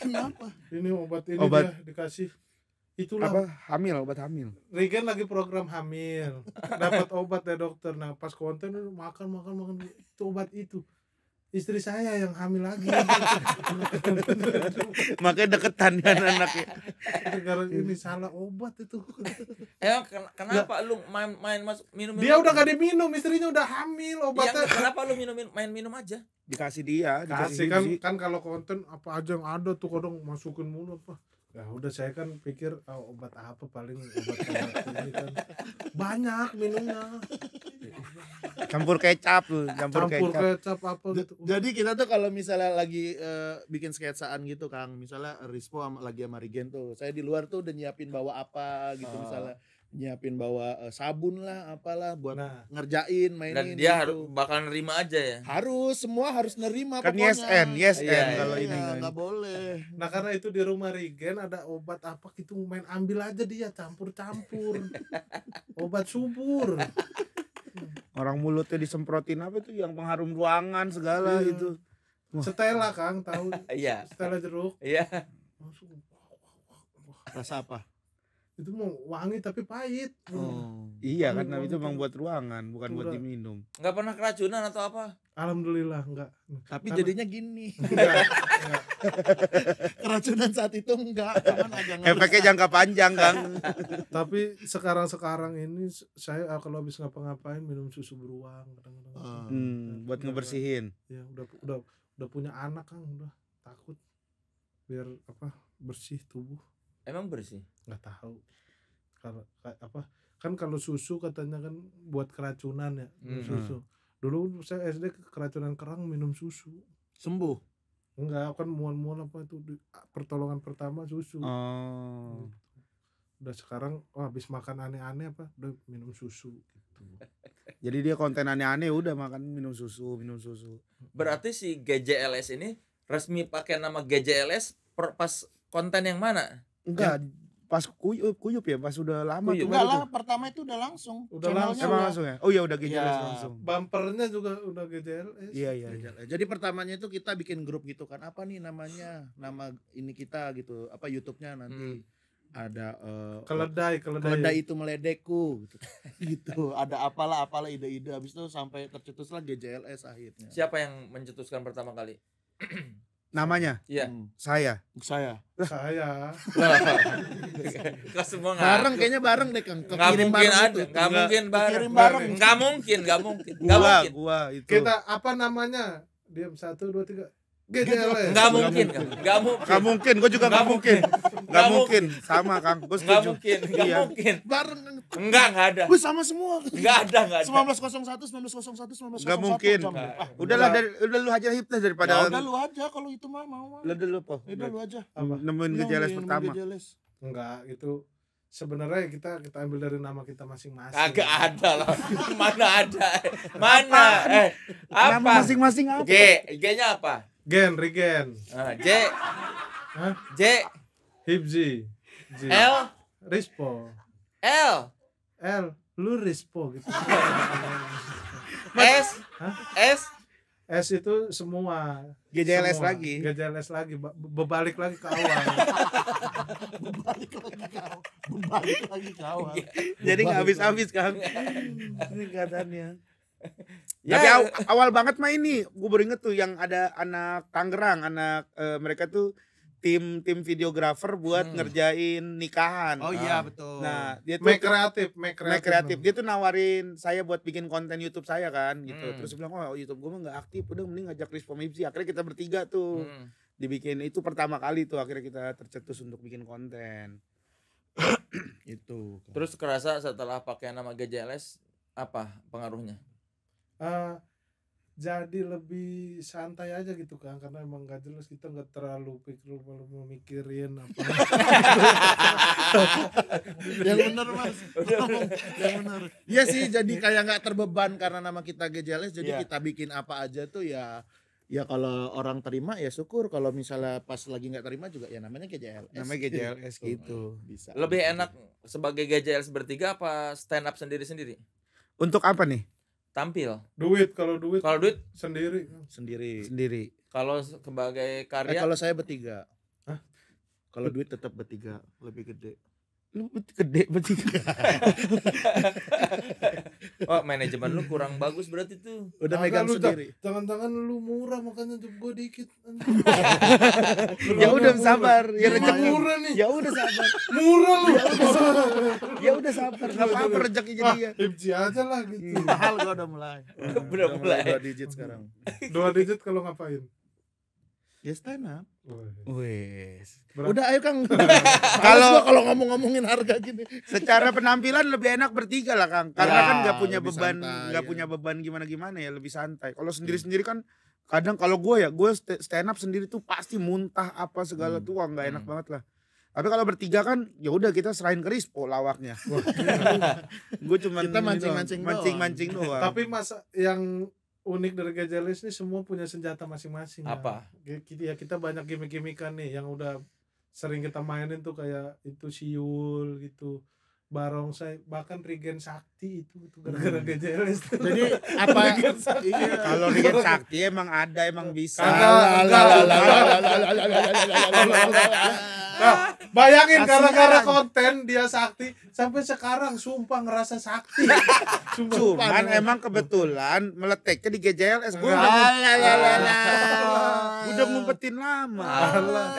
kenapa ini obat ini obat. Dia dikasih itulah apa hamil obat hamil Regen lagi program hamil dapat obat dari ya, dokter nah pas konten makan makan makan itu obat itu istri saya yang hamil lagi <laughs> makanya deketan ya anaknya sekarang ini salah obat itu Eh kenapa lu main main mas minum, minum dia udah gak diminum istrinya udah hamil obatnya ya, kenapa lu minum minum main minum aja dikasih dia dikasih, Kasih, kan dia. kan kalau konten apa aja yang ada tuh kadang masukin mulu apa Ya udah saya kan pikir oh, obat apa paling obat, -obat ini kan <laughs> banyak minumnya campur kecap campur, campur kecap. apa gitu jadi kita tuh kalau misalnya lagi uh, bikin sketsaan gitu Kang misalnya Rispo lagi sama Rigen tuh saya di luar tuh udah nyiapin bawa apa gitu oh. misalnya nyiapin bawa eh, sabun lah apalah buat nah. ngerjain mainin dan dia gitu. harus bakal nerima aja ya harus semua harus nerima kan pokoknya. yes and yes iya, and kalau iya, ini iya, kan. nggak boleh nah karena itu di rumah Regen ada obat apa gitu main ambil aja dia campur campur <laughs> obat subur orang mulutnya disemprotin apa itu yang pengharum ruangan segala hmm. Iya. itu Setelah Kang tahu <laughs> iya Setelah jeruk iya yeah. rasa apa itu mau wangi tapi pahit. Oh. Iya kan, itu memang buat ruangan, bukan buat diminum. Enggak pernah keracunan atau apa? Alhamdulillah enggak. Tapi Karena... jadinya gini. <laughs> Enggak, Keracunan saat itu enggak, aja Efeknya jangka panjang, kan <laughs> Tapi sekarang-sekarang ini saya ah, kalau habis ngapa-ngapain minum susu beruang kadang-kadang. Oh, hmm, buat ngebersihin. Ya, udah udah udah punya anak, Kang, udah takut biar apa? bersih tubuh. Emang bersih? Enggak tahu. Kalau apa? Kan kalau susu katanya kan buat keracunan ya, hmm. susu dulu saya SD keracunan kerang minum susu sembuh enggak kan muan-muan apa itu di, pertolongan pertama susu oh. Gitu. udah sekarang oh, habis makan aneh-aneh apa udah minum susu gitu <laughs> jadi dia konten aneh-aneh udah makan minum susu minum susu berarti si GJLS ini resmi pakai nama GJLS per pas konten yang mana enggak pas kuyup kuyup ya pas udah lama kuyup. tuh enggak pertama itu udah langsung udah langsung emang udah, langsung ya oh iya udah GJLS ya, langsung bumpernya juga udah GJLS iya iya, iya. GJLS. jadi pertamanya itu kita bikin grup gitu kan apa nih namanya nama ini kita gitu apa YouTube-nya nanti hmm ada uh, keledai keledai keledai itu meledekku gitu, <laughs> gitu. ada apalah apalah ide-ide habis itu sampai tercetuslah GJLS akhirnya siapa yang mencetuskan pertama kali <clears throat> namanya iya hmm. saya saya saya lah <laughs> semua nggak bareng kayaknya bareng deh kang nggak mungkin ada nggak mungkin bareng nggak mungkin nggak mungkin nggak mungkin gua gua itu kita apa namanya diam satu dua tiga GJLS. Gitu. Enggak mungkin, enggak mungkin. Enggak mungkin, gue juga enggak mungkin. Enggak mungkin. Sama Kang, gue setuju. Enggak mungkin, enggak iya. mungkin. Bareng enggak, enggak ada. Gue sama semua. Enggak ada, enggak ada. 1901, 1901, 1901. Enggak mungkin. Ah, udahlah dari udah lu aja hipnas daripada Ya udah lu aja kalau itu mah mau. Lu dulu apa? Udah lu aja. Apa? Nemuin gejales pertama. Enggak, itu sebenarnya kita kita ambil dari nama kita masing-masing. Agak ada lah. <laughs> Mana ada? Mana? Eh, apa? Nama masing-masing apa? G, G-nya apa? Gen, Regen. Ah, J. Hah? J. Hibzi. L. Rispo. L. L. Lu Rispo gitu. <laughs> S. Hah? S. S itu semua GJLS semua. lagi GJLS lagi bebalik lagi ke awal <laughs> bebalik lagi ke awal bebalik lagi ke awal jadi nggak habis-habis kan <laughs> ini keadaannya <laughs> ya. Tapi aw, awal banget mah ini, gue baru inget tuh yang ada anak Tangerang, anak uh, mereka tuh tim tim videografer buat hmm. ngerjain nikahan. Oh iya ah. betul. Nah, dia tuh make kreatif, make kreatif. Dia tuh nawarin saya buat bikin konten YouTube saya kan gitu. Hmm. Terus bilang, "Oh, YouTube gue mah nggak aktif, udah mending ngajak Chris Pomipsi. Akhirnya kita bertiga tuh hmm. dibikin itu pertama kali tuh akhirnya kita tercetus untuk bikin konten. <coughs> itu. Terus kerasa setelah pakai nama GJLS apa pengaruhnya? uh, jadi lebih santai aja gitu kan karena emang gak jelas kita nggak terlalu pikir mau memikirin apa <laughs> yang benar mas <laughs> yang benar ya sih jadi kayak nggak terbeban karena nama kita gejales jadi yeah. kita bikin apa aja tuh ya ya kalau orang terima ya syukur kalau misalnya pas lagi nggak terima juga ya namanya GJL namanya GJL gitu. gitu bisa lebih enak sebagai GJL bertiga apa stand up sendiri sendiri untuk apa nih tampil duit kalau duit kalau duit sendiri sendiri sendiri kalau sebagai karya eh, kalau saya bertiga kalau duit tetap bertiga lebih gede lu gede bertiga <laughs> oh manajemen lu kurang bagus berarti tuh udah megang sendiri tangan-tangan lu murah makanya tuh gue dikit <laughs> ya udah sabar ya udah murah nih ya udah sabar murah lu ya <laughs> udah sabar nggak iya, apa-apa iya. rezeki jadi ya hipji aja lah gitu hmm. mahal gua udah mulai udah, udah mulai dua digit sekarang dua digit kalau ngapain ya stand up Wes. Udah ayo Kang. <laughs> kalau kalau ngomong-ngomongin harga gini, secara penampilan lebih enak bertiga lah Kang. Karena ya, kan nggak punya beban, nggak ya. punya beban gimana-gimana ya, lebih santai. Kalau hmm. sendiri-sendiri kan kadang kalau gue ya, gue stand up sendiri tuh pasti muntah apa segala hmm. tuh nggak enak hmm. banget lah. Tapi kalau bertiga kan ya udah kita serahin ke Rispo lawaknya. gue cuma kita mancing-mancing doang. Mancing-mancing doang. Tapi masa yang unik dari Gajalis ini semua punya senjata masing-masing. Apa? Ya. ya kita banyak gimmick-gimmickan nih yang udah sering kita mainin tuh kayak itu siul gitu barongsai bahkan Regen Sakti itu itu gara-gara hmm. jadi apa kalau Regen Sakti emang ada emang bisa Nah, bayangin gara-gara konten dia sakti sampai sekarang sumpah ngerasa sakti. <laughs> Sumpah. Cuman emang kebetulan meleteknya di GJLS. Gue udah ngumpetin lama.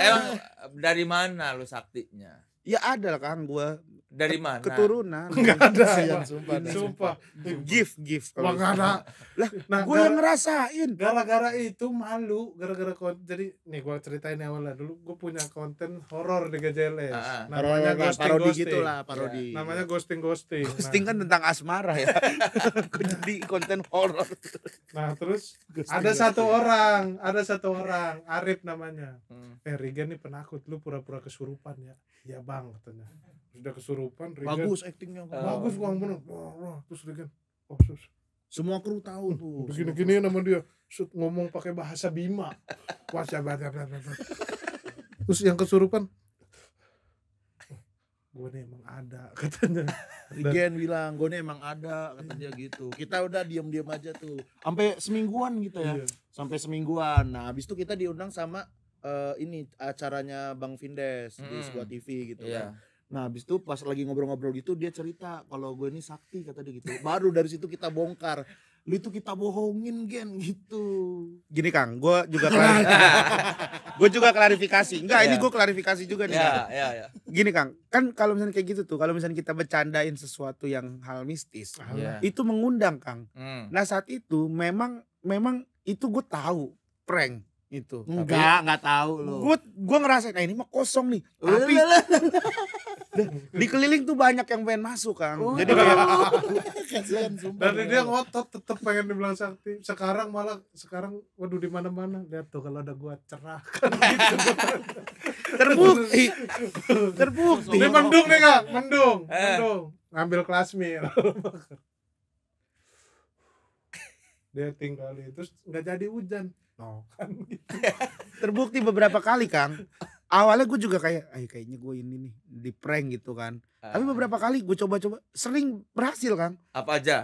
Emang eh, dari mana lu saktinya? Ya ada lah kan gue dari mana? Keturunan. Enggak <laughs> ada. Sayang, sumpah. sumpah. sumpah. Gift, gift. Wah, enggak gitu. ada. Lah, nah, gue yang ngerasain. Gara-gara itu malu, gara-gara konten. Jadi, nih gue ceritain awalnya dulu. Gue punya konten horor di gajelas ah, ah, namanya horror, ghosting, parodi ghosting. gitu lah, iya, parodi. Ya. Namanya ghosting ghosting. Ghosting nah. kan tentang asmara ya. <laughs> jadi konten horor. Nah, terus ghosting, ada ghosting. satu orang, ada satu orang, Arif namanya. Hmm. Eh, Rigen nih penakut, lu pura-pura kesurupan ya. Ya bang, katanya sudah kesurupan Regan. bagus aktingnya oh. bagus uang bener wah, wah. terus Regan oh sus semua kru tahu tuh begini gini nama dia Sud, ngomong pakai bahasa Bima bahasa bahasa terus yang kesurupan gue nih emang ada <laughs> katanya Regen bilang gue nih emang ada katanya gitu kita udah diem diem aja tuh sampai semingguan gitu ya iya. sampai semingguan nah habis itu kita diundang sama uh, ini acaranya Bang Vindes hmm. di sebuah TV gitu iya. kan Nah, habis itu pas lagi ngobrol-ngobrol gitu dia cerita kalau gue ini sakti kata dia gitu. Baru dari situ kita bongkar. Lu itu kita bohongin gen gitu. Gini Kang, gue juga <laughs> <laughs> gue juga klarifikasi. Enggak, yeah. ini iya. gue klarifikasi juga nih. Yeah, yeah, yeah. Gini Kang, kan kalau misalnya kayak gitu tuh, kalau misalnya kita bercandain sesuatu yang hal mistis, yeah. Iya. itu mengundang Kang. Mm. Nah, saat itu memang memang itu gue tahu prank itu. Enggak, enggak tahu lu. Gue gue ngerasain nah ini mah kosong nih. Tapi dikeliling tuh banyak yang pengen masuk kan oh. jadi kayak <laughs> kasihan dan dia ngotot tetep pengen dibilang sakti sekarang malah sekarang waduh di mana mana lihat tuh kalau ada gua cerah <laughs> terbukti <laughs> terbukti ini mendung nih kak mendung eh. mendung ngambil kelas mil dia tinggalin itu nggak jadi hujan no terbukti beberapa kali kang awalnya gue juga kayak Ay, kayaknya gue ini nih di prank gitu kan uh. tapi ah. beberapa kali gue coba-coba sering berhasil kang apa aja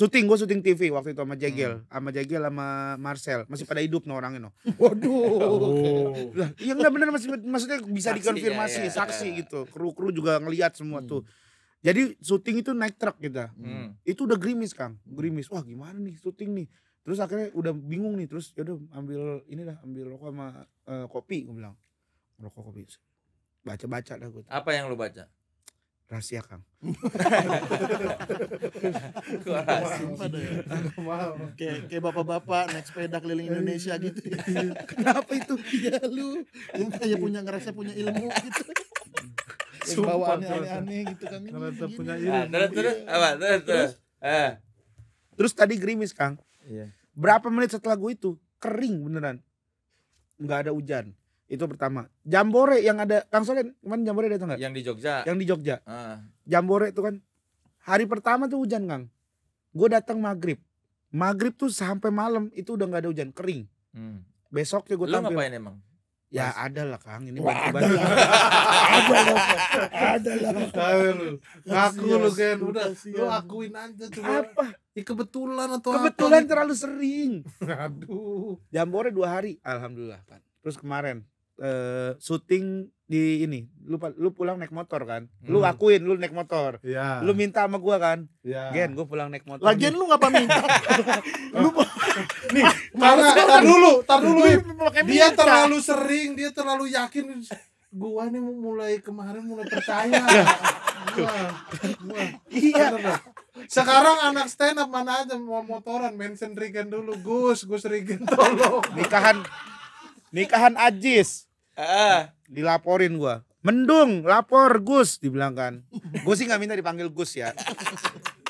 syuting gue syuting TV waktu itu sama Jegel hmm. sama Jegel sama Marcel masih pada hidup no orangnya no <laughs> waduh oh. yang nggak benar masih maksudnya bisa saksi, dikonfirmasi ya, saksi ya. gitu kru kru juga ngelihat semua hmm. tuh jadi syuting itu naik truk kita hmm. itu udah grimis kang hmm. grimis. wah gimana nih syuting nih terus akhirnya udah bingung nih terus yaudah ambil ini dah ambil rokok sama uh, kopi gue bilang rokok kopi baca-baca dah gue apa yang lu baca rahasia kang wow. kayak kayak bapak-bapak naik sepeda keliling Indonesia iya. gitu kenapa itu ya lu kayak punya ngerasa punya ilmu gitu yang aneh-aneh gitu kan ngerasa punya ilmu ah, terus terus iya. apa terus terus ah. terus tadi gerimis kang iya. berapa menit setelah gue itu kering beneran nggak ada hujan itu pertama. Jambore yang ada Kang Solen, kemarin Jambore ada nggak? Yang di Jogja. Yang di Jogja. Uh. Jambore itu kan hari pertama tuh hujan, Kang. Gue datang maghrib. Maghrib tuh sampai malam itu udah nggak ada hujan, kering. Hmm. Besoknya gue tampil. ngapain emang? Ya Mas. ada lah Kang, ini Wah, <laughs> ada lah. ada lah. ada lah. Ngaku lu kan udah lu akuin aja cuma apa? Ya kebetulan atau Kebetulan apa? terlalu sering. <laughs> Aduh. Jambore dua hari, alhamdulillah kan. Terus kemarin uh, syuting di ini lu lu pulang naik motor kan hmm. lu akuin lu naik motor yeah. lu minta sama gua kan yeah. gen gua pulang naik motor lagian lu ngapa minta <laughs> lu <laughs> nih karena kan tar dulu tar dulu dia terlalu sering dia terlalu yakin gua nih mulai kemarin mulai percaya <laughs> iya. gua, gua. iya sekarang anak stand up mana aja mau motoran mention Regen dulu Gus Gus Regen tolong nikahan nikahan Ajis Uh. Dilaporin gua. Mendung, lapor Gus dibilang kan. Gua sih nggak minta dipanggil Gus ya.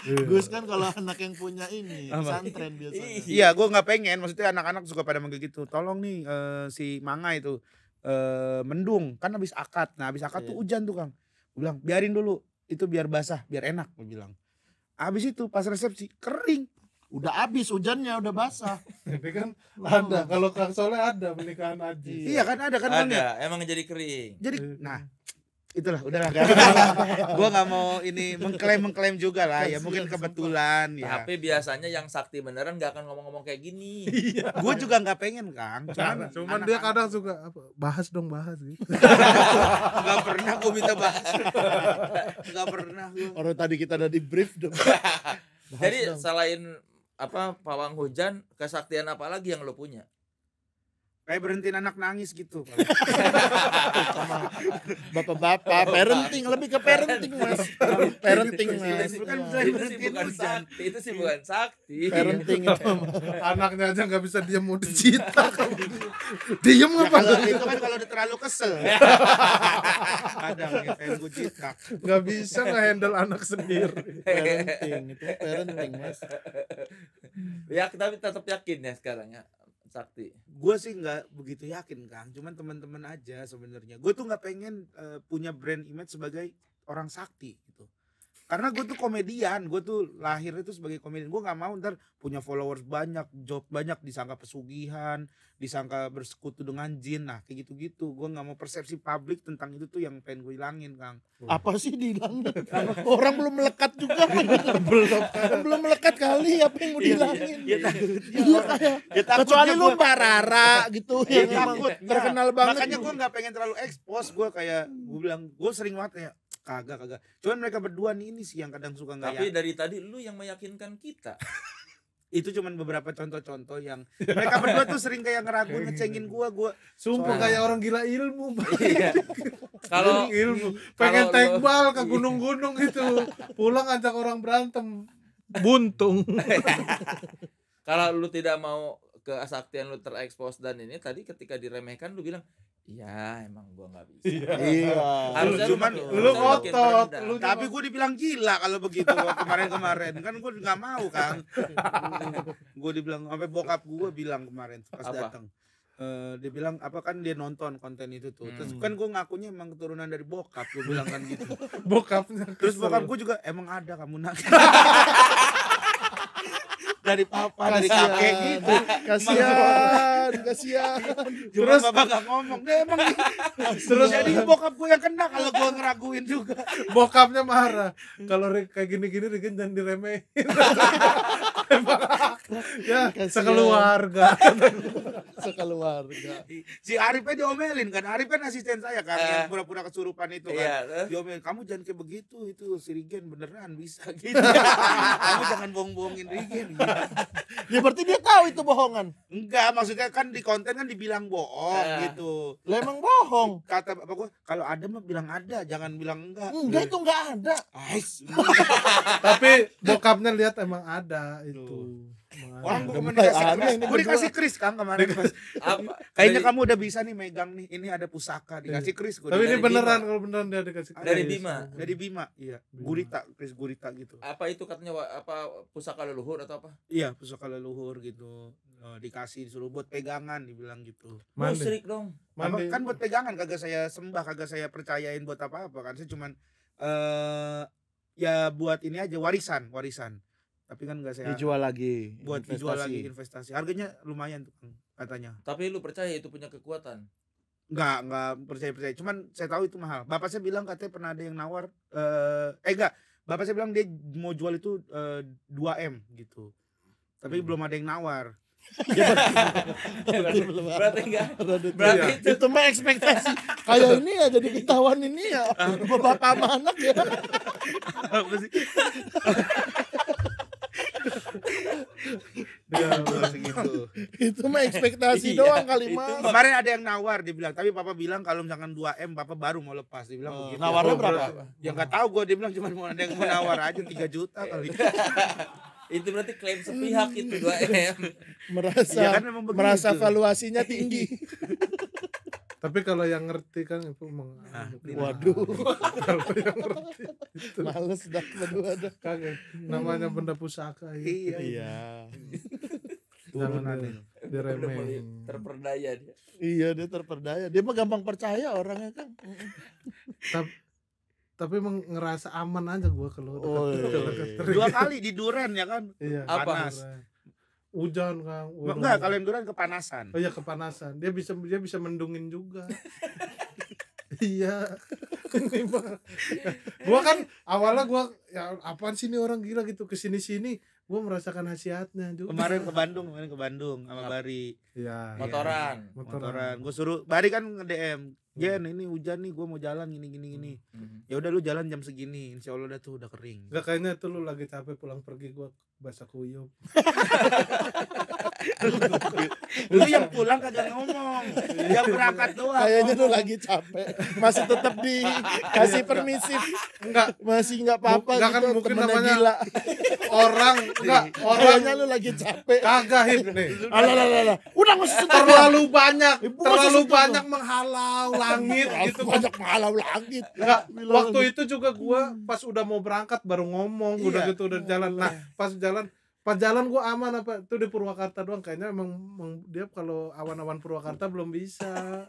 <laughs> Gus kan kalau anak yang punya ini pesantren biasanya. Iya, gua nggak pengen. Maksudnya anak-anak suka pada manggil gitu. Tolong nih uh, si Manga itu uh, mendung kan habis akad. Nah, habis akad yeah. tuh iya. hujan tuh, Kang. Gua bilang, "Biarin dulu. Itu biar basah, biar enak." Gua bilang. Habis itu pas resepsi kering udah habis hujannya udah basah <laughs> tapi kan ada kalau Kang Soleh ada pernikahan Aji iya kan ada kan ya? ada emang jadi kering jadi eh. nah itulah udahlah gak, <laughs> <laughs> gua nggak mau ini mengklaim mengklaim juga lah ya iya, mungkin iya, kebetulan ya tapi biasanya yang sakti beneran nggak akan ngomong-ngomong kayak gini iya. gue juga nggak pengen kang cuman, cuman dia kadang suka apa, bahas dong bahas gitu nggak pernah gue minta bahas gak pernah gua. orang tadi kita udah di brief dong Jadi dong. selain apa pawang hujan kesaktian apa lagi yang lo punya Kayak berhentiin anak nangis gitu. <laughs> Bapak-bapak, oh, parenting lebih ke parenting mas. parenting mas. bisa itu sih bukan sakti, itu sih bukan sakti. Parenting. <laughs> Anaknya aja nggak bisa diem mau dicita. <laughs> diem apa? Ya, kalau itu kan kalau udah terlalu kesel. Kadang ya, kayak gue Nggak bisa nge-handle anak sendiri. parenting, itu parenting mas. Ya kita tetap yakin ya sekarang ya Sakti. Gue sih nggak begitu yakin Kang, cuman teman-teman aja sebenarnya. Gue tuh nggak pengen uh, punya brand image sebagai orang sakti karena gue tuh komedian gue tuh lahir itu sebagai komedian gue nggak mau ntar punya followers banyak job banyak disangka pesugihan disangka bersekutu dengan jin nah kayak gitu gitu gue nggak mau persepsi publik tentang itu tuh yang pengen gue hilangin kang apa sih dihilangin <laughs> orang belum melekat juga <laughs> belum belum melekat kali apa yang mau iya, iya, dihilangin iya, ya kecuali lu parara gitu ya, takut terkenal banget makanya gue nggak pengen terlalu expose gue kayak gue bilang gue sering banget kayak kagak kagak cuman mereka berdua nih ini sih yang kadang suka nggak tapi yakin. dari tadi lu yang meyakinkan kita <laughs> itu cuman beberapa contoh-contoh yang mereka berdua tuh sering kayak ngeragu <laughs> ngecengin gua gua sumpah kayak orang gila ilmu iya. <laughs> kalau ilmu pengen tekbal ke iya. gunung-gunung itu pulang ajak orang berantem buntung kalau lu tidak mau keasaktian lu terekspos dan ini tadi ketika diremehkan lu bilang Iya, emang gua nggak bisa. Iya. iya. Harusnya lu cuman lu otot, lu tapi gua dibilang gila kalau begitu kemarin-kemarin kan gua nggak mau kan. <laughs> gua dibilang sampai bokap gua bilang kemarin pas datang. Uh, eh, dia bilang apa kan dia nonton konten itu tuh hmm. terus kan gue ngakunya emang keturunan dari bokap gue bilang kan gitu <laughs> bokap terus bokap gue juga emang ada kamu nak <laughs> dari papa kasian. dari kakek gitu kasihan kasihan kasihan terus bapak gak ngomong deh emang gitu. terus jadi bokap gue yang kena kalau gue ngeraguin juga bokapnya marah kalau kayak gini-gini Regen jangan diremehin <laughs> <laughs> ya, sekeluarga. <laughs> sekeluarga. Si Arif aja diomelin kan. Arif kan asisten saya kan eh. pura-pura kesurupan itu kan. Iya, eh. Diomelin, kamu jangan kayak begitu itu si Rigen beneran bisa <laughs> gitu. kamu jangan bohong-bohongin Rigen. Gitu. ya berarti dia tahu itu bohongan. Enggak, maksudnya kan di konten kan dibilang bohong eh. gitu. Lah emang bohong. Kata apa gua kalau ada mah bilang ada, jangan bilang enggak. Enggak itu enggak ada. Ais. Tapi bokapnya lihat emang ada itu. Gitu. Gitu. Aduh. Orang gue kemarin gue dikasih Kris kan kemarin pas. Kayaknya kamu udah bisa nih megang nih. Ini ada pusaka iya. dikasih Kris gue. Tapi ini beneran kalau beneran dia dikasih Kris. Dari Bima. Dari Bima, iya. Gurita, Kris Gurita gitu. Apa itu katanya apa pusaka leluhur atau apa? Iya, pusaka leluhur gitu. E, dikasih disuruh buat pegangan dibilang gitu. Musrik dong. Mandi. Kan buat pegangan kagak saya sembah, kagak saya percayain buat apa-apa kan. Saya cuman eh ya buat ini aja warisan, warisan tapi kan nggak saya dijual lagi buat investasi. dijual lagi investasi harganya lumayan tuh katanya tapi lu percaya itu punya kekuatan nggak nggak percaya percaya cuman saya tahu itu mahal bapak saya bilang katanya pernah ada yang nawar eh enggak eh, bapak saya bilang dia mau jual itu eh, dua m gitu tapi hmm. belum ada yang nawar <laughs> berarti, berarti enggak berarti, berarti itu, itu mah ekspektasi kayak ini ya jadi ketahuan ini ya ah. bapak sama anak ya <laughs> itu mah ekspektasi iya, doang kali mah. Kemarin ada yang nawar dia bilang tapi papa bilang kalau misalkan 2M papa baru mau lepas dia bilang oh, begitu. Nawarnya berapa? Ya enggak tahu gua bilang cuma mau ada yang mau nawar aja 3 juta kali. <laughs> itu berarti klaim sepihak itu 2M. Merasa ya kan merasa valuasinya tinggi. <laughs> tapi kalau yang ngerti kan itu meng nah, waduh kalau yang ngerti itu. males dah waduh ada kan, ya. kaget namanya benda pusaka iya iya, iya. Hmm. turun diremehin terperdaya dia iya dia terperdaya dia mah gampang percaya orangnya kan tapi tapi emang ngerasa aman aja gue kalau oh, <laughs> iya. dua kali di Duren ya kan iya, panas Hujan Kang. Waduh. Enggak, kalau kepanasan. Oh iya kepanasan. Dia bisa dia bisa mendungin juga. <laughs> iya. Gue <laughs> gua kan awalnya gua ya apaan sih ini orang gila gitu ke sini-sini gua merasakan hasiatnya juga. Kemarin ke Bandung, <laughs> kemarin ke Bandung sama Bari. ya, Motoran. Ya. Motoran. Motoran. Gua suruh Bari kan nge-DM. Jen hmm. ini hujan nih gue mau jalan gini gini gini. Hmm, hmm. Ya udah lu jalan jam segini, insya Allah udah tuh udah kering. Gak kayaknya tuh lu lagi capek pulang pergi gue bahasa kuyup <laughs> lu yang pulang kagak ngomong yang berangkat doang kayaknya lu lagi capek masih tetap kasih <laughs> permisi enggak masih enggak apa-apa enggak gitu, kan mungkin namanya gila. orang enggak <laughs> orangnya lu lagi capek kagak hip nih alah alah alah udah nggak usah terlalu banyak terlalu banyak menghalau langit gitu kan. banyak menghalau langit enggak waktu itu juga gua pas udah mau berangkat baru ngomong udah iya. gitu udah jalan nah pas jalan jalan pas jalan gue aman apa tuh di Purwakarta doang kayaknya emang, emang dia kalau awan-awan Purwakarta belum bisa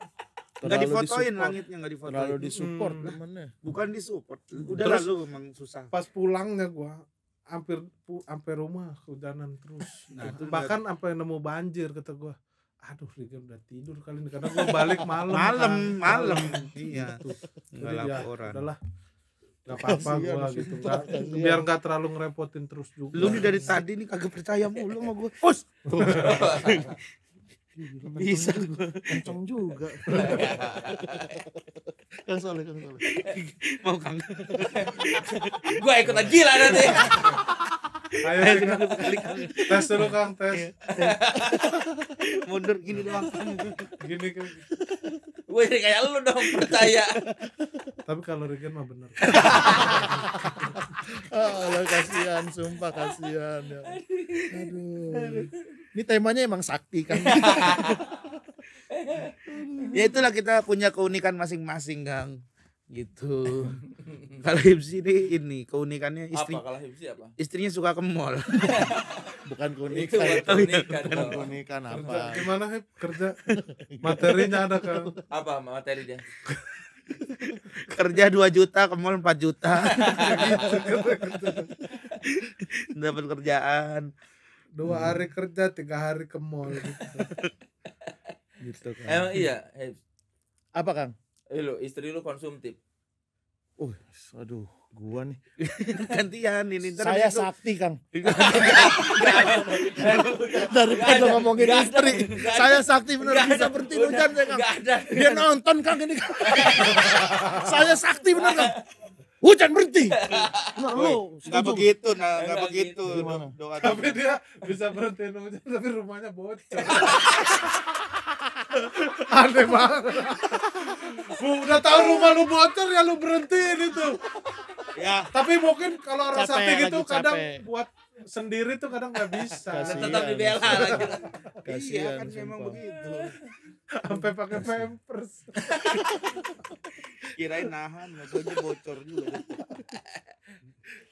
Nggak difotoin langitnya nggak difotoin. Terlalu hmm. disupport hmm. temennya. Bukan disupport. Hmm. Udah terus, lalu emang susah. Pas pulangnya gua hampir hampir rumah kehujanan terus. Nah, bahkan sampai nemu banjir kata gua. Aduh, Riga udah tidur kali ini karena gua balik malam. malam, kan. malam. iya. tuh gitu. nggak laporan. Ya, Gak apa-apa gue gitu kan. Biar gak terlalu ngerepotin terus juga. Lu nih dari tadi nih kagak percaya mulu sama gue Us. <laughs> Bisa gue Kenceng juga. <laughs> Kang Soleh, Kang Soleh. Mau Kang. <laughs> ikut ikutan gila nanti. Ayo kita eh, Sekali, Tes dulu Kang, tes. Iya, Mundur gini doang. Gini kan Gue jadi kayak lu dong percaya. Tapi kalau Regen mah bener. Allah <laughs> kasihan, sumpah kasihan ya. Aduh. Ini temanya emang sakti kan. <laughs> ya itulah kita punya keunikan masing-masing, Kang gitu. <laughs> kalau Hipsi ini ini keunikannya istri. Apa kalau Hipsi apa? Istrinya suka ke mall. <laughs> bukan keunikan. Itu ya. keunikan. Bukan keunikan apa? Gimana Hip kerja? <laughs> Materinya ada kan? Apa materinya? kerja 2 juta ke mall 4 juta dapat kerjaan dua hmm. hari kerja tiga hari ke mall gitu, kan. emang iya apa kang eh lo istri lu konsumtif Uh, aduh, gua nih. <laughs> Gantian ini ntar Saya itu... sakti, Kang. <laughs> dari pada ngomongin gak istri, ada, saya sakti benar bisa berhenti hujan saya, Kang. Ada, Dia nonton, Kang ini. Kang. <laughs> saya sakti benar, Kang. Hujan berhenti. Nah, lu enggak begitu, enggak nah, begitu. Gitu. Tapi dia bisa berhenti hujan tapi rumahnya bocor aneh banget udah tahu rumah lu bocor ya lu berhentiin itu ya tapi mungkin kalau orang capek, gitu kadang capek. buat sendiri tuh kadang nggak bisa kasian, tetap dibela lagi iya kan sumpah. memang begitu sampai pakai pampers kirain nahan maksudnya bocor juga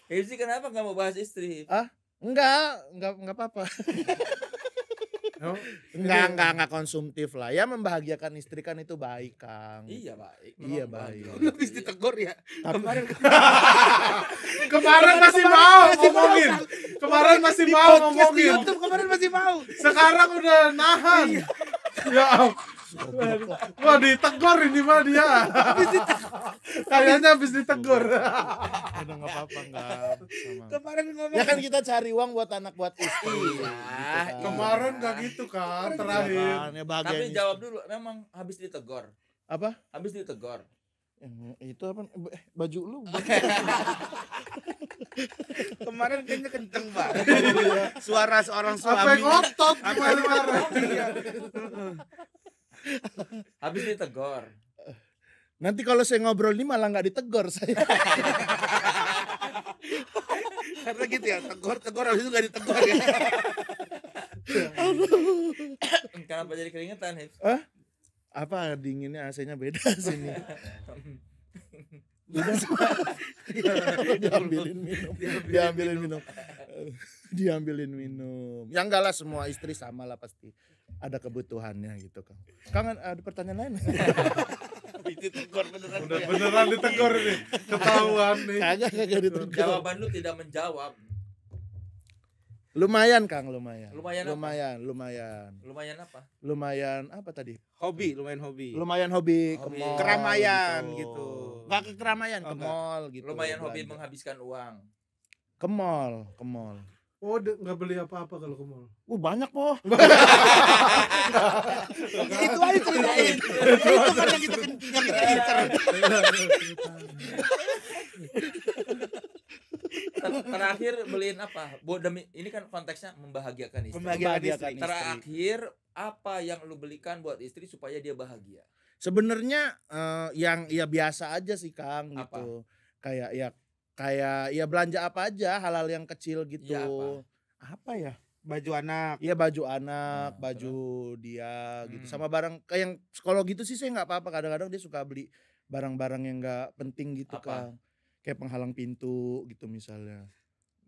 Hipsi kenapa nggak mau bahas istri? Ah, enggak, enggak enggak apa-apa. Oh, <laughs> enggak, enggak, enggak konsumtif lah. Ya membahagiakan istri kan itu baik, Kang. Iya, baik. iya, baik. Lu habis tegur ya. Tapi... Kemarin <laughs> <laughs> kemarin masih mau ngomongin. Kemarin masih mau ngomongin. Kemarin masih mau. Sekarang udah nahan. Iya. Ya ampun. Wah ditegur ini mah dia. Kayaknya habis ditegur. Udah nggak apa-apa nggak. Kemarin ngomong. Ya kan kita cari uang buat anak buat istri. Iya. Gitu iya. Kan. Kemarin nggak gitu kan iya, terakhir. Kan, ya Tapi jawab dulu, memang habis ditegur. Apa? Habis ditegur. Itu apa? Baju lu. <laughs> Kemarin kayaknya kenceng banget. Iya. Suara seorang suami. Sampai ngotot kemarin. <laughs> <laughs> Habis ditegor. Nanti kalau saya ngobrol ini malah nggak ditegor saya. <laughs> Karena gitu ya, tegor-tegor habis itu gak ditegor ya. Kenapa jadi keringetan, Hip? Hah? Apa dinginnya AC-nya beda <laughs> sini. Udah diambilin minum, diambilin minum. diambilin minum. Yang galas semua istri sama lah pasti ada kebutuhannya gitu Kang. Kang ada pertanyaan lain? <laughs> ditegur beneran Bener, beneran ditegur nih ketahuan nih kagak kagak ditegur jawaban lu tidak menjawab lumayan kang lumayan lumayan lumayan apa? lumayan lumayan apa lumayan apa tadi hobi lumayan hobi lumayan hobi, hobi. ke mall keramaian gitu. gitu ke keramaian oh, ke mall gitu lumayan belanja. hobi menghabiskan uang ke mall ke mall Oh, nggak beli apa-apa kalau ke mall? Uh, banyak, Po. <laughs> itu aja ceritain. itu kan yang kita yang kita incer. Terakhir beliin apa? Bu, demi ini kan konteksnya membahagiakan istri. membahagiakan istri. Terakhir apa yang lu belikan buat istri supaya dia bahagia? Sebenarnya uh, yang ya biasa aja sih Kang apa? gitu. Kayak ya kayak ya belanja apa aja halal yang kecil gitu. Ya, apa? apa ya? Baju anak. Iya baju anak, hmm, baju terang. dia gitu. Hmm. Sama barang kayak yang kalau gitu sih saya nggak apa-apa. Kadang-kadang dia suka beli barang-barang yang nggak penting gitu apa? kan. Kayak penghalang pintu gitu misalnya.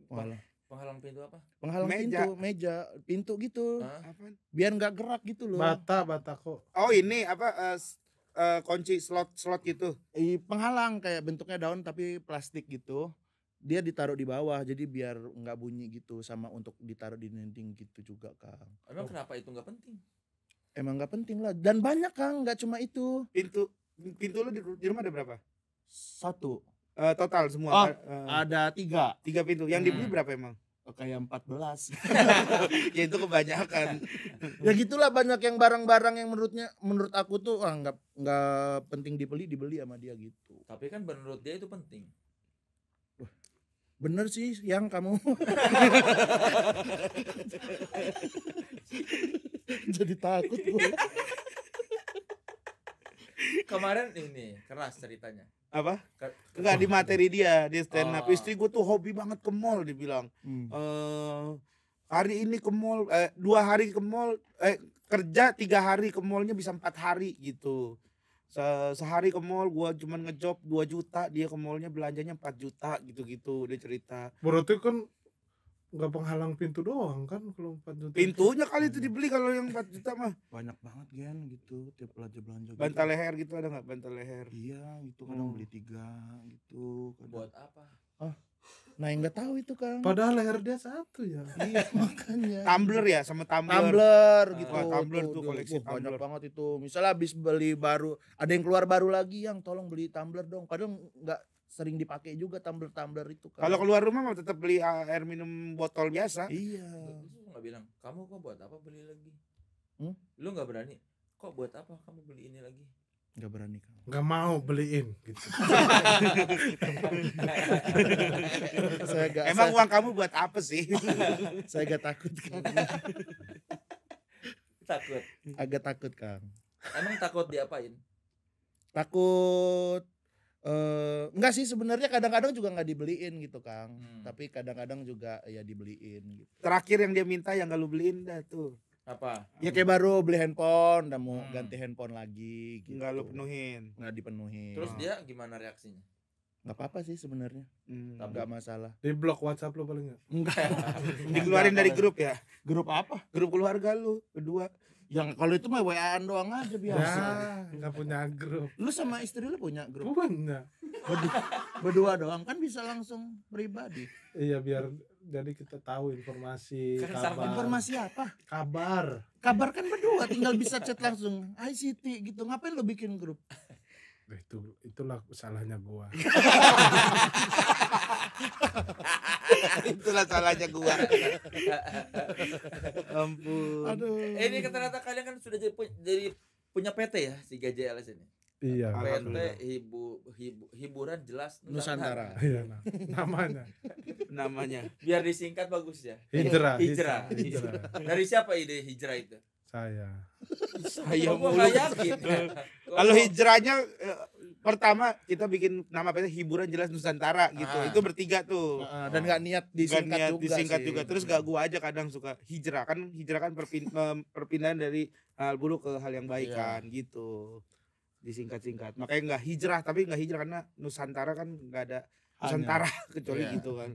Wala. Penghalang pintu apa? Penghalang meja. pintu, meja, pintu gitu. Hah? Biar nggak gerak gitu loh. Bata, bata kok. Oh ini apa uh, uh, kunci slot-slot gitu. I, penghalang kayak bentuknya daun tapi plastik gitu. Dia ditaruh di bawah jadi biar nggak bunyi gitu sama untuk ditaruh di dinding gitu juga Kang. Emang oh. kenapa itu nggak penting? Emang nggak penting lah dan banyak Kang nggak cuma itu. Pintu pintu lu di, di rumah ada berapa? Satu. Uh, total semua. Oh, uh, ada tiga. Tiga pintu. Yang hmm. dibeli berapa emang? atau kayak 14 <laughs> ya itu kebanyakan <laughs> ya gitulah banyak yang barang-barang yang menurutnya menurut aku tuh ah, nggak nggak penting dibeli dibeli sama dia gitu tapi kan menurut dia itu penting bener sih yang kamu <laughs> jadi takut gue kemarin ini keras ceritanya apa enggak di materi dia di stand up ah. istri gue tuh hobi banget ke mall dibilang hmm. uh, hari ini ke mall eh, dua hari ke mall eh, kerja tiga hari ke mallnya bisa empat hari gitu Se sehari ke mall gue cuman ngejob dua juta dia ke mallnya belanjanya empat juta gitu-gitu dia cerita berarti kan nggak penghalang pintu doang kan kalau empat juta pintunya kali itu iya. dibeli kalau yang empat juta mah banyak banget gen gitu tiap belanja belanja bantal gitu. leher gitu ada nggak bantal leher iya gitu kadang hmm. beli tiga gitu kadang... buat apa ah Nah yang nggak tahu itu kan. Padahal leher dia satu ya. <laughs> Iya, makanya. Tumbler ya sama tumbler. Tumbler ah. gitu. Wah, tumbler tuh, tuh koleksi Banyak banget itu. Misalnya habis beli baru, ada yang keluar baru lagi yang tolong beli tumbler dong. Kadang nggak sering dipakai juga tumbler-tumbler itu kan. Kalau keluar rumah mau tetap beli eh, air minum botol biasa. Iya. nggak bilang, kamu kok buat apa beli lagi? Hmm? Lu nggak berani. Kok buat apa kamu beli ini lagi? Gak berani kamu. Gak mau beliin gitu. <laughs> saya gak, Emang saya, uang kamu buat apa sih? <laughs> saya gak takut kan. <laughs> takut. Agak takut Kang. Emang takut diapain? Takut eh enggak sih sebenarnya kadang-kadang juga nggak dibeliin gitu Kang hmm. tapi kadang-kadang juga ya dibeliin gitu. terakhir yang dia minta yang gak lu beliin dah tuh apa ya kayak baru beli handphone dan mau hmm. ganti handphone lagi gitu. nggak lu penuhin nggak dipenuhin terus dia gimana reaksinya nggak apa-apa sih sebenarnya hmm. nggak masalah di blok WhatsApp lo paling nggak enggak <laughs> dikeluarin dari grup ya grup apa grup keluarga lu kedua yang kalau itu mah wa doang aja biasa. Ya, gak punya grup. Lu sama istri lu punya grup? Punya. Berdua, berdua doang kan bisa langsung pribadi. Iya, biar jadi kita tahu informasi kabar. Informasi apa? Kabar. Kabar kan berdua tinggal bisa chat langsung. Hai Siti gitu. Ngapain lu bikin grup? Nah, itu itulah salahnya gua. <laughs> <laughs> Itulah salahnya gua. <laughs> Ampun. Aduh. Eh, ini ternyata kalian kan sudah jadi, jadi punya PT ya si GJLS ini. Iya. PT hibu, hibu, hiburan jelas Nusantara. Iya, nah, namanya. <laughs> namanya. Biar disingkat bagus ya. Hijrah. Hijrah. hijrah. Dari siapa ide hijrah itu? Saya. Saya mau yakin. Kalau hijrahnya eh, pertama kita bikin nama apa hiburan jelas Nusantara gitu ah. itu bertiga tuh ah, dan nggak niat disingkat gak niat juga disingkat sih. juga terus gak gua aja kadang suka hijrah kan hijrah kan <laughs> perpindahan dari hal buruk ke hal yang baik yeah. kan gitu disingkat-singkat makanya nggak hijrah tapi nggak hijrah karena Nusantara kan nggak ada Hanya. Nusantara <laughs> kecuali yeah. gitu kan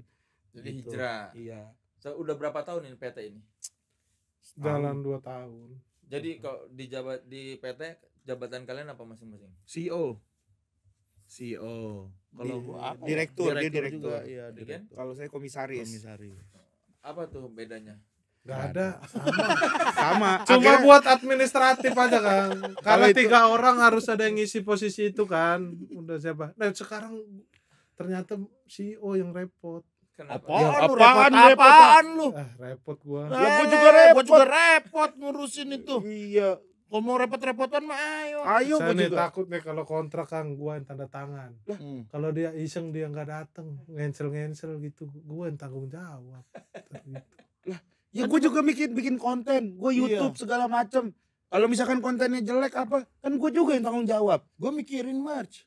jadi gitu. hijrah iya so, udah berapa tahun ini PT ini jalan dua tahun jadi kalau di jabat di PT jabatan kalian apa masing-masing CEO CEO. Kalau gua apa? direktur, direktur, dia direktur. Juga, iya, direktur. Kan? Kalau saya komisaris. Komisaris. Apa tuh bedanya? Gak ada, sama. sama. <laughs> Cuma Akhirnya... buat administratif aja kan. Karena itu... tiga orang harus ada yang ngisi posisi itu kan. Udah siapa? Nah sekarang ternyata CEO yang repot. Kenapa? Apaan, ya, apaan, apaan, repot, apaan, apaan lu? Ah, repot gua. ya, gua juga repot. Gua juga repot ngurusin itu. Iya, kalau mau repot-repotan mah ayo. Ayo gue juga. takut nih kalau kontrak Kang gua yang tanda tangan. Hmm. Kalau dia iseng dia nggak dateng, ngensel-ngensel gitu, gua yang tanggung jawab. gitu. Lah, ya gue juga mikir bikin konten, gue iya. YouTube iya. segala macem. Kalau misalkan kontennya jelek apa, kan gue juga yang tanggung jawab. Gue mikirin merch,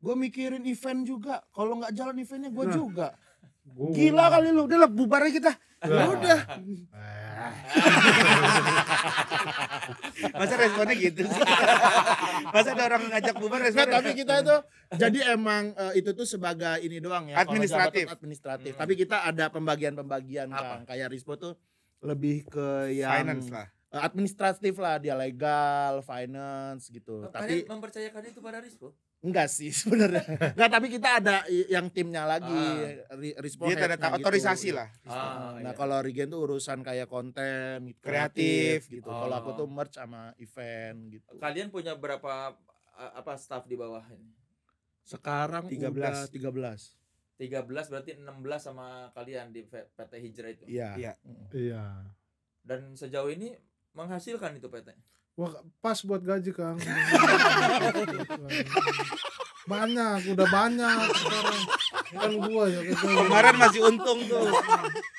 gue mikirin event juga. Kalau nggak jalan eventnya gue nah. juga Gua. Gila kali lu, udah lah bubar aja kita. Ya udah. <laughs> Masa responnya gitu sih? <laughs> Masa ada orang ngajak bubar responnya? Nah, tapi kita itu jadi emang uh, itu tuh sebagai ini doang ya. Administratif. Administratif. Hmm. Tapi kita ada pembagian-pembagian kan. Kayak Rispo tuh lebih ke yang finance lah eh, administratif lah dia legal finance gitu oh, tapi mempercayakan itu pada Rispo Enggak sih <laughs> sebenarnya. Enggak, tapi kita ada yang timnya lagi ah. respon. Dia ada gitu. otorisasi gitu. lah. Iya. Ah, nah, iya. kalau Regen tuh urusan kayak konten, gitu, kreatif, kreatif gitu. Oh. Kalau aku oh. tuh merch sama event gitu. Kalian punya berapa apa staff di bawah ini? Sekarang 13 udah 13. 13 berarti 16 sama kalian di PT Hijrah itu. Iya. Iya. Iya. Dan sejauh ini menghasilkan itu PT. Wah, pas buat gaji, Kang. <laughs> banyak, udah banyak sekarang. Kan gua ya gitu. Kemarin masih untung tuh.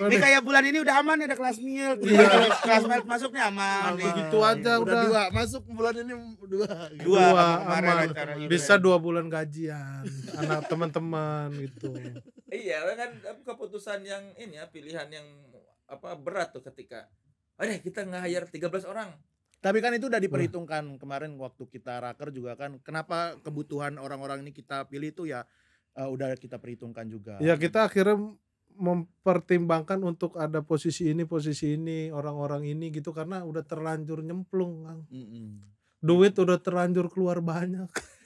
ini kayak bulan ini udah aman ya ada kelas mil, Iya. Kelas, mil masuknya aman. aman. Iya. Gitu aja udah, udah. dua masuk bulan ini dua. Dua, dua aman. Bisa dua bulan gajian anak teman-teman gitu. Iya, kan, kan keputusan yang ini ya pilihan yang apa berat tuh ketika Oke, kita nggak hire 13 orang tapi kan itu udah iya. diperhitungkan kemarin waktu kita raker juga kan. Kenapa kebutuhan orang-orang ini kita pilih itu ya uh, udah kita perhitungkan juga. Ya kita akhirnya mempertimbangkan untuk ada posisi ini, posisi ini, orang-orang ini gitu karena udah terlanjur nyemplung, kan. Mm -mm. Duit udah terlanjur keluar banyak. <laughs>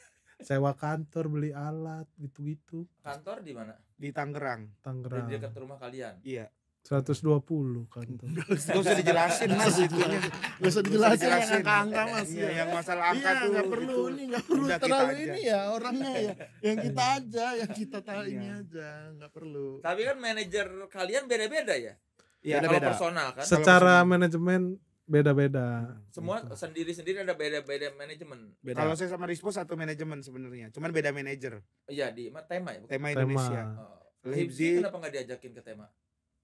Sewa kantor, beli alat, gitu-gitu. Kantor di mana? Di Tangerang. Tangerang. Di dekat rumah kalian. Iya. 120 kan tuh. Gak usah dijelasin mas itunya. Gak usah dijelasin yang angka-angka mas. Iya, ya. yang masalah angka iya, tuh. Gak perlu itu. ini, gak perlu Udah terlalu ini ya orangnya ya. Yang kita iya. aja, yang kita tahu iya. ini aja, gak perlu. Tapi kan manajer kalian beda-beda ya? Iya, beda -beda. personal kan. Secara personal. manajemen beda-beda. Semua gitu. sendiri-sendiri ada beda-beda manajemen. Beda. Kalau saya sama Rispo satu manajemen sebenarnya, cuman beda manajer. Iya di tema ya. Tema, Tema Indonesia. Oh. Lipsi kenapa nggak diajakin ke tema?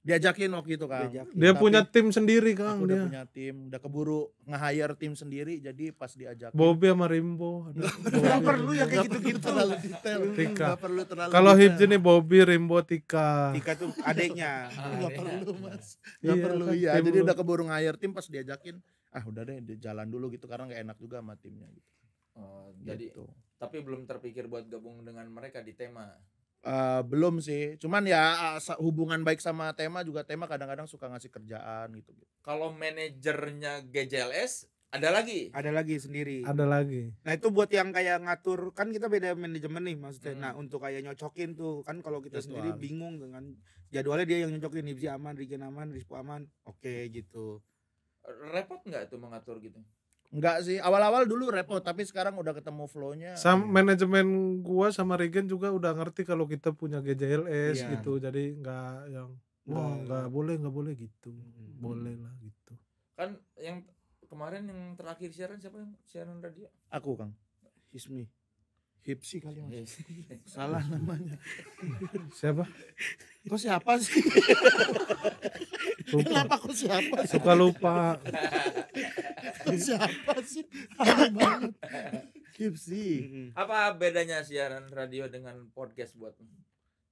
diajakin waktu itu kang diajakin. dia Tapi punya tim sendiri kang aku dia. udah punya tim udah keburu nge-hire tim sendiri jadi pas diajak Bobby sama Rimbo <laughs> nggak perlu ya kayak gitu gitu terlalu detail Tika perlu terlalu kalau Hipji nih Bobby Rimbo Tika Tika tuh adiknya <laughs> ah, iya, nggak perlu mas kan, nggak iya, perlu ya jadi udah keburu nge-hire tim pas diajakin ah udah deh jalan dulu gitu karena nggak enak juga sama timnya gitu. Oh, jadi gitu. tapi belum terpikir buat gabung dengan mereka di tema Uh, belum sih, cuman ya eh, hubungan baik sama tema juga tema kadang-kadang suka ngasih kerjaan gitu. gitu. Kalau manajernya GJLS ada lagi? Ada lagi sendiri. Ada lagi. Nah itu buat yang kayak ngatur kan kita beda manajemen nih maksudnya. Hmm. Nah untuk kayak nyocokin tuh kan kalau kita Jadwal. sendiri bingung dengan jadwalnya dia yang nyocokin nih aman, Rigen aman, Rispo aman, oke okay, gitu. Repot nggak tuh mengatur gitu? Enggak sih, awal-awal dulu repot tapi sekarang udah ketemu flow-nya. ya. manajemen gua sama Regen juga udah ngerti kalau kita punya GJLS iya. gitu. Jadi enggak yang wah oh, enggak boleh enggak boleh gitu. Hmm. Boleh lah gitu. Kan yang kemarin yang terakhir siaran siapa yang siaran radio? Aku, Kang. Ismi. Hipsi kali ya, mas. Salah namanya. siapa? Kok siapa sih? Lupa. Kenapa kok siapa? Suka lupa. kok siapa sih? banget. Hipsi. Apa bedanya siaran radio dengan podcast buat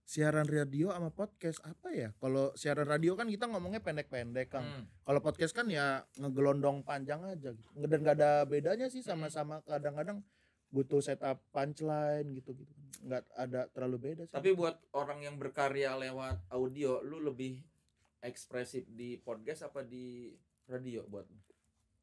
siaran radio sama podcast apa ya? Kalau siaran radio kan kita ngomongnya pendek-pendek, kan. Hmm. Kalau podcast kan ya ngegelondong panjang aja. Gitu. Dan gak ada bedanya sih sama-sama kadang-kadang butuh setup punchline gitu gitu nggak ada terlalu beda sih. tapi buat orang yang berkarya lewat audio lu lebih ekspresif di podcast apa di radio buat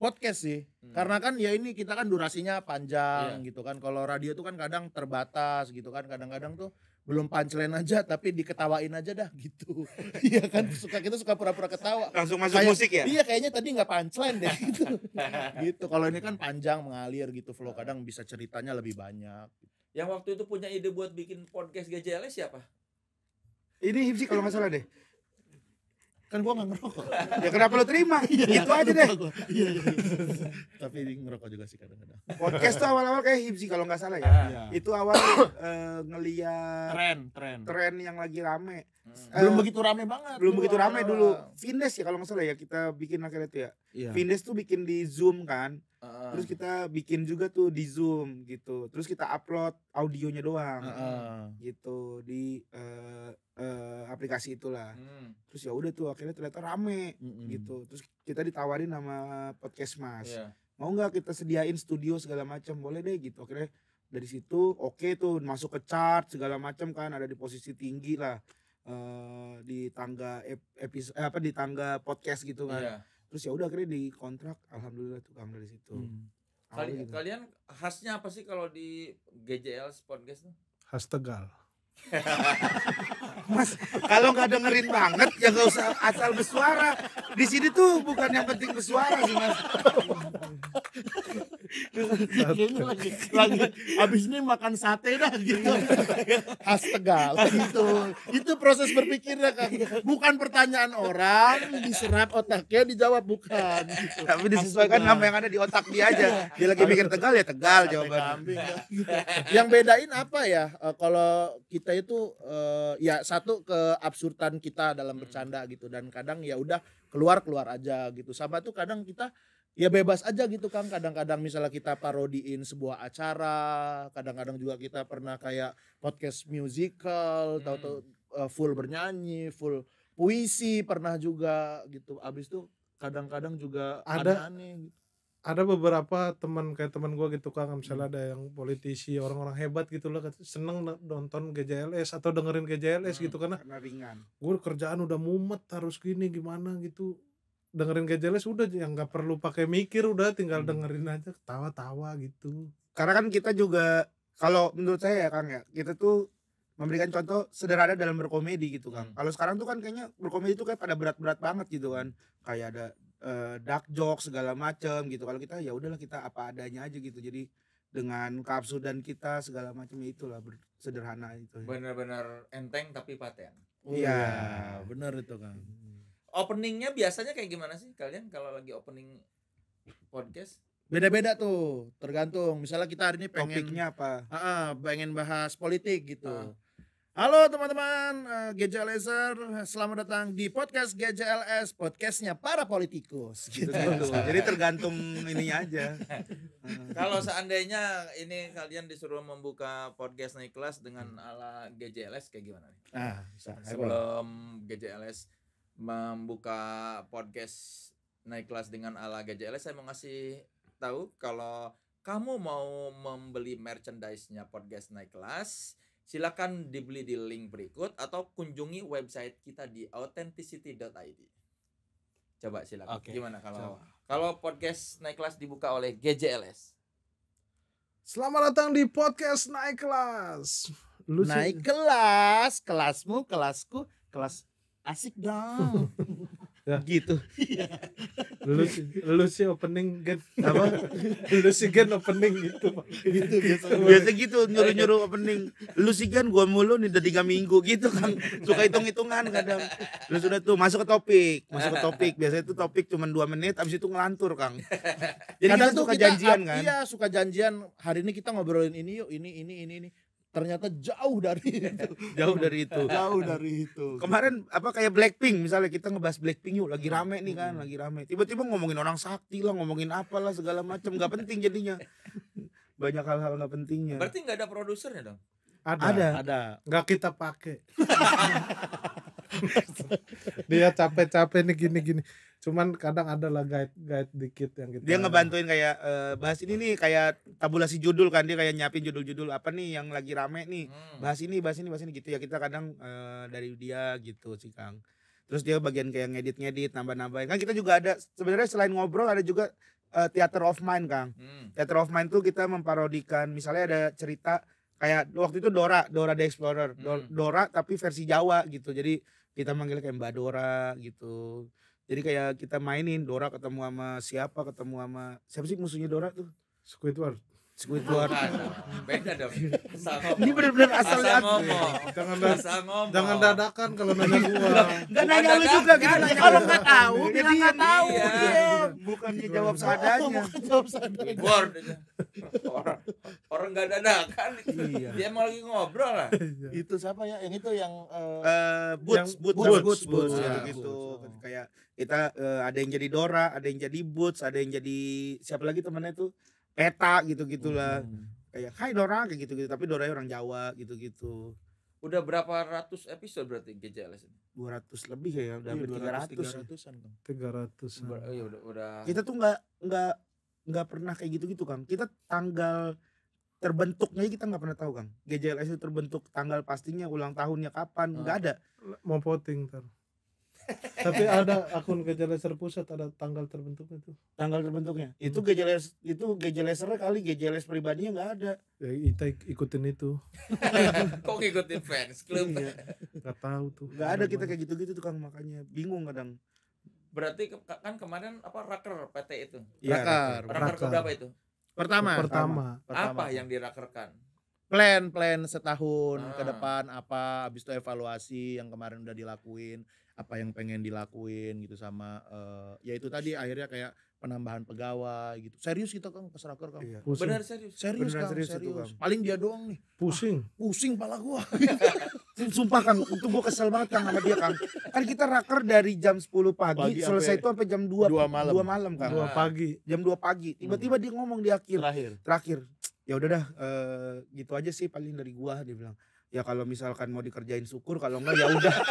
podcast sih hmm. karena kan ya ini kita kan durasinya panjang yeah. gitu kan kalau radio tuh kan kadang terbatas gitu kan kadang-kadang tuh belum punchline aja tapi diketawain aja dah gitu. <laughs> Iya kan suka kita suka pura-pura ketawa. Langsung masuk Kayak, musik ya? Iya kayaknya tadi nggak punchline deh gitu. <laughs> gitu. Kalau ini kan panjang mengalir gitu flow kadang bisa ceritanya lebih banyak. Yang waktu itu punya ide buat bikin podcast GJL siapa? Ini Hipsi kalau masalah deh kan gua nggak ngerokok ya kenapa lo terima <laughs> iya, itu aja deh iya, iya, tapi ngerokok juga sih kadang-kadang podcast tuh awal-awal kayak hipsi kalau nggak salah ya uh, itu awal uh, ngeliat tren tren tren yang lagi rame Hmm. Belum eh, begitu rame banget. Belum begitu rame ah. dulu. Vindes ya kalau nggak salah ya kita bikin akhirnya tuh ya. Yeah. Iya. tuh bikin di Zoom kan. Uh, Terus kita bikin juga tuh di Zoom gitu. Terus kita upload audionya doang. Uh, gitu di uh, uh, aplikasi itulah. Hmm. Terus ya udah tuh akhirnya ternyata rame mm-hmm. gitu. Terus kita ditawarin sama podcast Mas. Yeah. Mau nggak kita sediain studio segala macam boleh deh gitu. Akhirnya dari situ oke okay tuh masuk ke chart segala macam kan ada di posisi tinggi lah uh, di tangga episode eh, apa di tangga podcast gitu kan. Iya. Terus ya udah akhirnya di kontrak alhamdulillah tukang dari situ. Hmm. Kali, gitu. Kalian khasnya apa sih kalau di GJL Podcast tuh? Khas Tegal. Mas, kalau nggak dengerin banget ya nggak usah asal bersuara. Di sini tuh bukan yang penting bersuara sih mas. Kayaknya lagi, lagi abis ini makan sate dah gitu. Khas Tegal. Gitu. Itu proses berpikirnya kan. Bukan pertanyaan orang, diserap otaknya, dijawab bukan. Gitu. Tapi disesuaikan sama yang ada di otak dia aja. Dia lagi mikir Tegal ya Tegal jawabannya. Ya. <laughs> yang bedain apa ya? Eh, kalau kita itu eh, ya satu ke absurdan kita dalam hmm. bercanda gitu dan kadang ya udah keluar keluar aja gitu. Sama tuh kadang kita ya bebas aja gitu kan kadang-kadang misalnya kita parodiin sebuah acara kadang-kadang juga kita pernah kayak podcast musical hmm. Eh, full bernyanyi full puisi pernah juga gitu abis itu kadang-kadang juga ada aneh gitu. ada beberapa teman kayak teman gue gitu kan misalnya hmm. ada yang politisi orang-orang hebat gitu loh seneng nonton GJLS atau dengerin GJLS hmm, gitu karena, karena ringan gue kerjaan udah mumet harus gini gimana gitu dengerin gak jelas udah yang nggak perlu pakai mikir udah tinggal hmm. dengerin aja tawa tawa gitu karena kan kita juga kalau menurut saya ya Kang ya kita tuh memberikan contoh sederhana dalam berkomedi gitu Kang hmm. kalau sekarang tuh kan kayaknya berkomedi tuh kayak pada berat-berat banget gitu kan kayak ada uh, dark joke segala macem gitu kalau kita ya udahlah kita apa adanya aja gitu jadi dengan kapsul dan kita segala macamnya itulah sederhana itu ya. benar-benar enteng tapi paten iya oh, ya, benar itu Kang openingnya biasanya kayak gimana sih kalian kalau lagi opening podcast? Beda-beda tuh, tergantung. Misalnya kita hari ini pengen topiknya apa? Uh, pengen bahas politik gitu. Uh. Halo teman-teman, uh, eh, GJ Laser, selamat datang di podcast GJLS, podcastnya para politikus. Gitu. Jadi tergantung ininya aja. <laughs> Kalau seandainya ini kalian disuruh membuka podcast naik kelas dengan hmm. ala GJLS kayak gimana nih? Ah, bisa. Sebelum GJLS membuka podcast naik kelas dengan ala GJLS saya mau ngasih tahu kalau kamu mau membeli merchandise-nya podcast naik kelas silakan dibeli di link berikut atau kunjungi website kita di authenticity.id coba silakan okay. gimana kalau coba. kalau podcast naik kelas dibuka oleh GJLS Selamat datang di podcast naik kelas. Lu naik kelas, kelasmu, kelasku, kelas asik <laughs> dong ya. gitu iya. lu sih opening gen apa lu sih gen opening gitu gitu biasa biasa gitu nyuruh nyuruh opening lu sih gen gua mulu nih udah tiga minggu gitu kan suka hitung hitungan kadang lu sudah tuh masuk ke topik masuk ke topik biasanya tuh topik cuma dua menit abis itu ngelantur kang jadi kadang tuh suka kita, janjian kan iya suka janjian hari ini kita ngobrolin ini yuk ini ini ini ini ternyata jauh dari <laughs> itu. jauh dari itu. jauh dari itu. Kemarin apa kayak Blackpink misalnya kita ngebahas Blackpink yuk lagi iya. rame nih kan, hmm. lagi rame. Tiba-tiba ngomongin orang sakti lah, ngomongin apalah segala macam nggak penting jadinya. Banyak hal-hal nggak pentingnya. Berarti nggak ada produsernya dong? Ada. Ada. ada. Nggak kita pakai. <laughs> <laughs> dia capek-capek nih gini-gini cuman kadang ada lah guide guide dikit yang kita dia ngebantuin kayak uh, bahas ini nih kayak tabulasi judul kan dia kayak nyiapin judul-judul apa nih yang lagi rame nih hmm. bahas ini bahas ini bahas ini gitu ya kita kadang uh, dari dia gitu sih kang terus dia bagian kayak ngedit-ngedit nambah-nambahin kan kita juga ada sebenarnya selain ngobrol ada juga uh, theater of mind kang hmm. theater of mind tuh kita memparodikan misalnya ada cerita kayak waktu itu Dora Dora the Explorer hmm. Dora tapi versi Jawa gitu jadi kita manggil kayak Mbak Dora gitu. Jadi kayak kita mainin Dora ketemu sama siapa, ketemu sama siapa sih musuhnya Dora tuh? Squidward. Squidward. Beda dong. Ini benar-benar asal, ngomong. Jangan ngomong. Jangan dadakan kalau nanya gua. Enggak nanya lu juga gitu nanya. Orang enggak tahu, bilang enggak tahu. dia iya. jawab sadanya <laughs> Jawab sadanya. Squidward. Orang enggak dadakan. Iya. Dia mau lagi ngobrol lah. Iya. Itu siapa ya? Yang itu yang eh, eh Boots, Boots, Boots, ya. gitu Kayak kita eh, ada yang jadi Dora, ada yang jadi Boots, ada yang jadi siapa lagi temannya tuh? peta gitu gitulah hmm. kayak Hai Dora kayak gitu gitu tapi Dora orang Jawa gitu gitu udah berapa ratus episode berarti GJLS dua ratus lebih ya udah hampir tiga ratus tiga ratus iya, udah udah kita tuh nggak nggak nggak pernah kayak gitu gitu kang kita tanggal terbentuknya kita nggak pernah tahu kang GJLS itu terbentuk tanggal pastinya ulang tahunnya kapan nggak ah. ada mau voting ter tapi ada akun gejala Laser pusat ada tanggal terbentuknya tuh tanggal terbentuknya hmm. itu gejala itu gejala Laser kali gejala Laser pribadinya nggak ada ya, kita ikutin itu <laughs> kok ngikutin fans club iya. nggak tahu tuh nggak ada kita kayak gitu-gitu kan makanya bingung kadang berarti ke kan kemarin apa raker PT itu ya, raker raker, raker. berapa itu pertama. pertama pertama apa yang dirakerkan plan plan setahun ah. ke depan apa habis itu evaluasi yang kemarin udah dilakuin apa yang pengen dilakuin gitu sama uh, ya itu tadi akhirnya kayak penambahan pegawai gitu serius kita kang pesraker kang iya. benar serius serius benar, kang serius, serius. serius. kang. paling dia doang nih pusing ah, pusing pala gua <laughs> sumpah kang itu gua kesel banget kang sama dia kang kan kita raker dari jam 10 pagi, pagi selesai itu sampai jam 2 2 malam 2 malam kang 2 pagi jam 2 pagi tiba-tiba hmm. dia ngomong di akhir terakhir terakhir ya udah dah uh, gitu aja sih paling dari gua dia bilang ya kalau misalkan mau dikerjain syukur kalau enggak ya udah <laughs>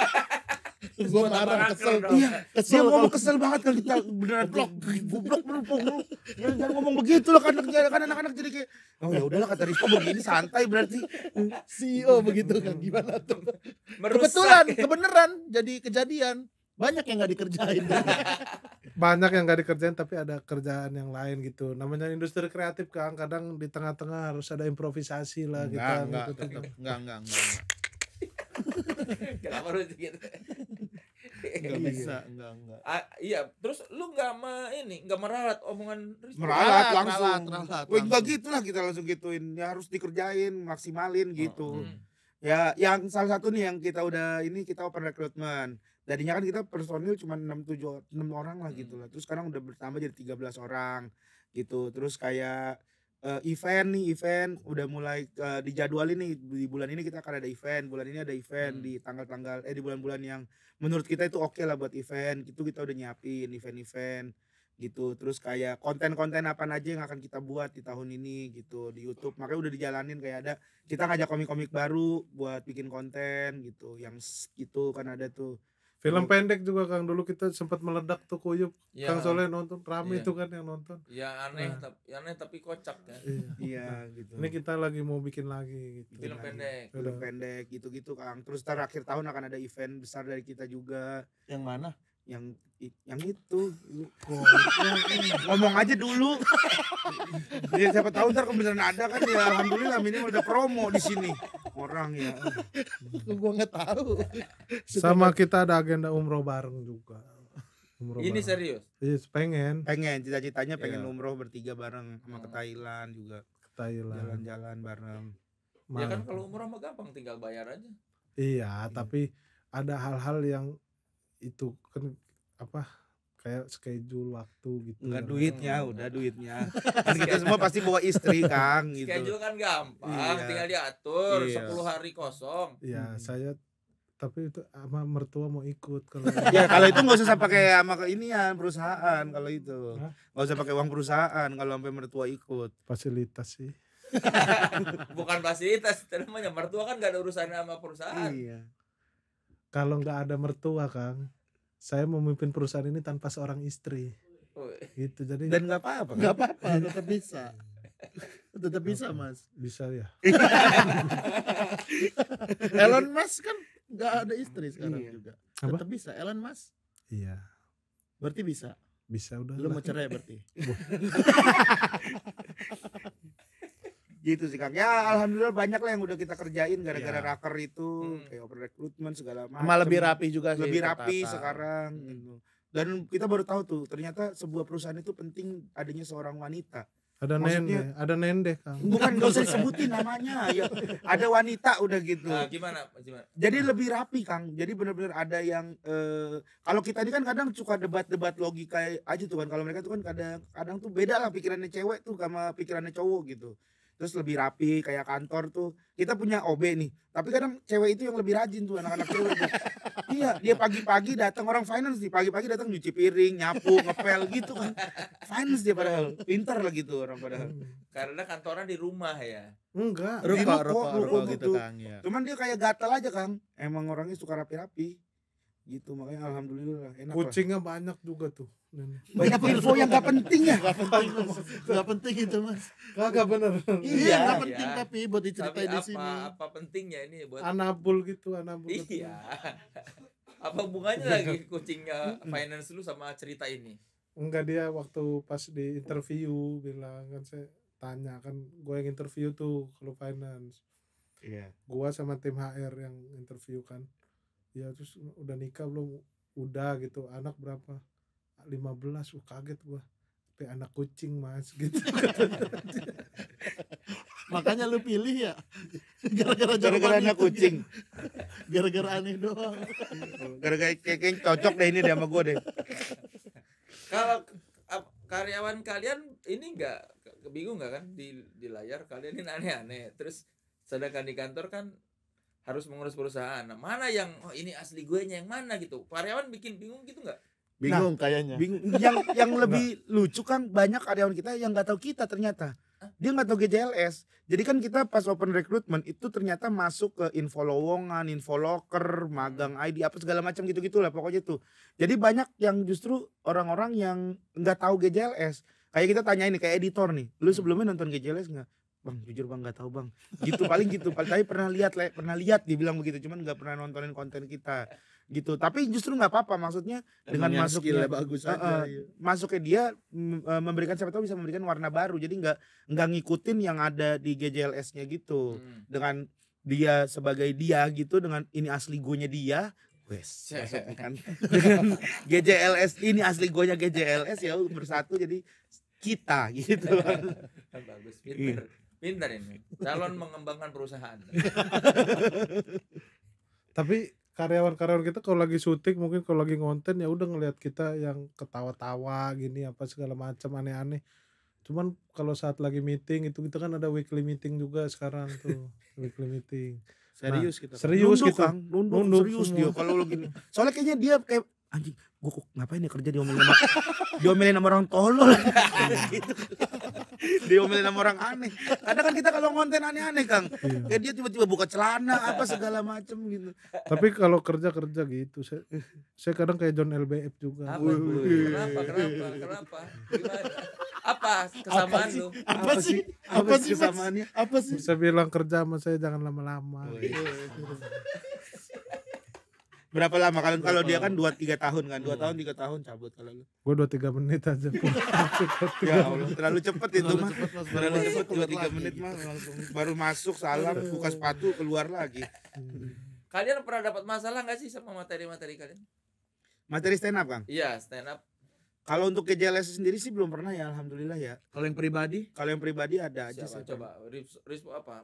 gue marah kesel. Kan, kan. Iya, kesel. Dia ngomong kesel banget kalau kita beneran blok, goblok blok. Jangan ngomong begitu loh kan, kan anak-anak jadi kayak oh ya udahlah kata Rizko begini santai berarti CEO begitu kan gimana tuh. Kebetulan, kebenaran jadi kejadian banyak yang nggak dikerjain banyak yang nggak dikerjain tapi ada kerjaan yang lain gitu namanya industri kreatif kan kadang di tengah-tengah harus ada improvisasi lah enggak, gitu enggak, gitu enggak, enggak, enggak, enggak, enggak. <laughs> Gak iya. bisa, enggak enggak. iya, terus lu enggak me, ini, enggak meralat omongan Rizky. Meralat langsung. Meralat, meralat, Wih, enggak lah kita langsung gituin. Ya harus dikerjain, maksimalin oh, gitu. Oh. Ya, yang salah satu nih yang kita udah ini kita open recruitment. Tadinya kan kita personil cuma 6 7 6 orang lah gitu hmm. lah. Terus sekarang udah bertambah jadi 13 orang gitu. Terus kayak uh, event nih event udah mulai uh, dijadwalin nih di bulan ini kita akan ada event bulan ini ada event hmm. di tanggal-tanggal eh di bulan-bulan yang menurut kita itu oke okay lah buat event itu kita udah nyiapin event-event gitu terus kayak konten-konten apa aja yang akan kita buat di tahun ini gitu di YouTube makanya udah dijalanin kayak ada kita ngajak komik-komik baru buat bikin konten gitu yang gitu kan ada tuh Film pendek juga Kang dulu kita sempat meledak tuh kuyup. Ya. Kang soalnya nonton rame ya. tuh kan yang nonton. Ya aneh nah. tapi ya aneh tapi kocak kan. Iya, <laughs> iya nah, gitu. Ini kita lagi mau bikin lagi gitu. Film pendek. Film pendek gitu-gitu Kang. Terus terakhir akhir tahun akan ada event besar dari kita juga. Yang mana? yang yang itu ngomong aja dulu ya siapa tahu ntar kebenaran ada kan ya alhamdulillah minimal udah promo di sini orang ya gua nggak tahu sama kita ada agenda umroh bareng juga umroh ini bareng. serius iya yes, pengen pengen cita-citanya pengen yeah. umroh bertiga bareng sama ke iya. Thailand juga ke Thailand jalan-jalan bareng Malang. ya kan kalau umroh mah gampang tinggal bayar aja iya, iya. tapi ada hal-hal yang itu kan apa kayak schedule waktu gitu nggak duitnya hmm. udah duitnya <laughs> kan kita semua pasti bawa istri <laughs> Kang gitu schedule kan gampang iya. tinggal diatur iya. 10 hari kosong ya hmm. saya tapi itu ama mertua mau ikut kalau <laughs> ya kalau itu nggak usah pakai sama ya perusahaan kalau itu nggak usah pakai uang perusahaan kalau sampai mertua ikut fasilitas sih bukan fasilitas namanya mertua kan gak ada urusannya sama perusahaan iya kalau nggak ada mertua Kang saya memimpin perusahaan ini tanpa seorang istri gitu jadi dan nggak apa-apa nggak apa-apa tetap bisa <laughs> tetap bisa mas bisa ya <laughs> Elon Mas kan nggak ada istri iya. sekarang iya. juga tetap bisa Elon Mas iya berarti bisa bisa udah lu mau cerai berarti <laughs> gitu sih Kang. Ya alhamdulillah banyak lah yang udah kita kerjain iya. gara-gara ya. raker itu, hmm. kayak over recruitment segala macam. Malah lebih rapi juga sih. Lebih rapi kata. sekarang hmm. gitu. Dan kita baru tahu tuh ternyata sebuah perusahaan itu penting adanya seorang wanita. Ada nendeh. nende, ada nende Kang. Bukan gak usah <laughs> disebutin namanya. Ya, ada wanita udah gitu. uh, gimana, gimana? Jadi lebih rapi Kang. Jadi benar-benar ada yang eh, kalau kita ini kan kadang suka debat-debat logika aja tuh kan. Kalau mereka tuh kan kadang kadang tuh beda lah pikirannya cewek tuh sama pikirannya cowok gitu terus lebih rapi kayak kantor tuh kita punya OB nih tapi kadang cewek itu yang lebih rajin tuh anak-anak cewek tuh. iya dia pagi-pagi datang orang finance nih pagi-pagi datang nyuci piring nyapu ngepel gitu kan finance dia padahal pinter lah gitu orang padahal hmm. karena kantornya di rumah ya enggak rumah rumah gitu, gitu kan ya. cuman dia kayak gatal aja kang emang orangnya suka rapi-rapi gitu makanya alhamdulillah enak kucingnya lah. banyak juga tuh banyak info yang gak penting ya gak penting itu mas kagak bener iya, iya gak iya. penting tapi buat diceritain di sini apa, pentingnya ini buat anabul gitu anabul iya gitu. <laughs> apa bunganya lagi kucingnya finance lu sama cerita ini enggak dia waktu pas di interview bilang kan saya tanya kan gue yang interview tuh kalau finance iya yeah. gue sama tim HR yang interview kan ya terus udah nikah belum udah gitu anak berapa 15 uh, kaget gua kayak anak kucing mas <laughs> gitu makanya lu pilih ya <laughs> gara-gara gara-gara anak ya? kucing <laughs> gara-gara aneh doang gara-gara kayak cocok deh ini deh sama gue deh kalau karyawan kalian ini enggak kebingung nggak kan di di layar kalian ini aneh-aneh terus sedangkan di kantor kan harus mengurus perusahaan nah, mana yang oh, ini asli gue nya yang mana gitu karyawan bikin bingung gitu nggak Nah, Bingung nah, kayaknya. Bingung. Yang yang <laughs> lebih nah. lucu kan banyak karyawan kita yang nggak tahu kita ternyata. Dia nggak tahu GJLS. Jadi kan kita pas open recruitment itu ternyata masuk ke info lowongan, info locker, magang hmm. ID apa segala macam gitu-gitulah pokoknya tuh. Jadi banyak yang justru orang-orang yang nggak tahu GJLS. Kayak kita tanya ini kayak editor nih. Lu hmm. sebelumnya nonton GJLS nggak? bang hmm. jujur bang nggak tahu bang gitu paling gitu paling tapi pernah lihat le, pernah lihat dibilang begitu cuman nggak pernah nontonin konten kita gitu tapi justru nggak apa-apa maksudnya Emang dengan masuknya bagus uh, aja, iya. masuknya dia e, memberikan siapa tahu bisa memberikan warna baru jadi nggak nggak ngikutin yang ada di GJLS-nya gitu hmm. dengan dia sebagai dia gitu dengan ini asli gonya dia wes kan GJLS <laughs> ini asli gonya GJLS ya bersatu jadi kita gitu. <laughs> Bagus, pinter. Iya. Pintar ini. Calon mengembangkan perusahaan. <laughs> Tapi karyawan-karyawan kita kalau lagi syuting mungkin kalau lagi ngonten ya udah ngelihat kita yang ketawa-tawa gini apa segala macam aneh-aneh. Cuman kalau saat lagi meeting itu kita kan ada weekly meeting juga sekarang tuh, <laughs> weekly meeting. Serius nah, kita. Serius nunduk, kita. Kan? Nunduk, nunduk, serius semua. dia kalau lo gini. Soalnya kayaknya dia kayak anjing gue kok ngapain ya kerja diomelin sama <laughs> diomelin sama orang tolol dia <laughs> gitu. diomelin sama orang aneh kadang kan kita kalau ngonten aneh-aneh kang iya. ya dia tiba-tiba buka celana apa segala macem gitu tapi kalau kerja kerja gitu saya saya kadang kayak John LBF juga apa, kenapa kenapa kenapa Gimana? apa kesamaan apa lu apa, sih apa sih kesamaannya apa sih, ya? sih? saya bilang kerja sama saya jangan lama-lama oh, iya. Berapa lama kalau kalau dia kan 2 3 tahun kan. 2 hmm. tahun 3 tahun cabut kalau lu. Gua 2 3 menit aja. <laughs> ya Allah, terlalu cepet itu mah. Terlalu cepet 2 3 menit mah langsung baru masuk salam, buka sepatu, keluar lagi. Kalian pernah dapat masalah nggak sih sama materi-materi kalian? Materi stand up, Kang? Iya, stand up. Kalau untuk ke JLS sendiri sih belum pernah ya, alhamdulillah ya. Kalau yang pribadi? Kalau yang pribadi ada aja Sih, Coba Rispo apa?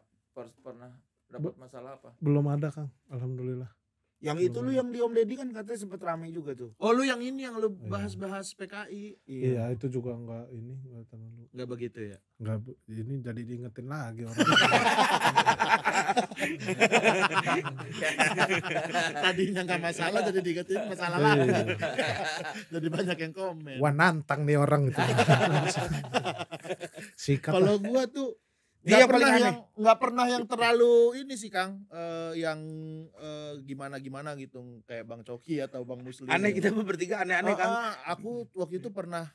Pernah dapat masalah apa? Belum ada, Kang. Alhamdulillah. Yang itu hmm. lu yang di Om Deddy kan katanya sempet ramai juga tuh. Oh lu yang ini yang lu iya. bahas-bahas PKI. Iya. iya itu juga enggak ini enggak terlalu Enggak begitu ya. Enggak ini jadi diingetin lagi orang. <laughs> Tadinya enggak masalah jadi diingetin masalah lagi. Iya. <laughs> jadi banyak yang komen. Wah nantang nih orang itu <laughs> Kalau gua tuh dia gak pernah yang nggak pernah yang terlalu ini sih Kang, uh, yang uh, eh, gimana gimana gitu kayak Bang Coki atau Bang Muslim. Aneh kita bertiga aneh-aneh oh, Kang. Ah, ah, aku waktu itu pernah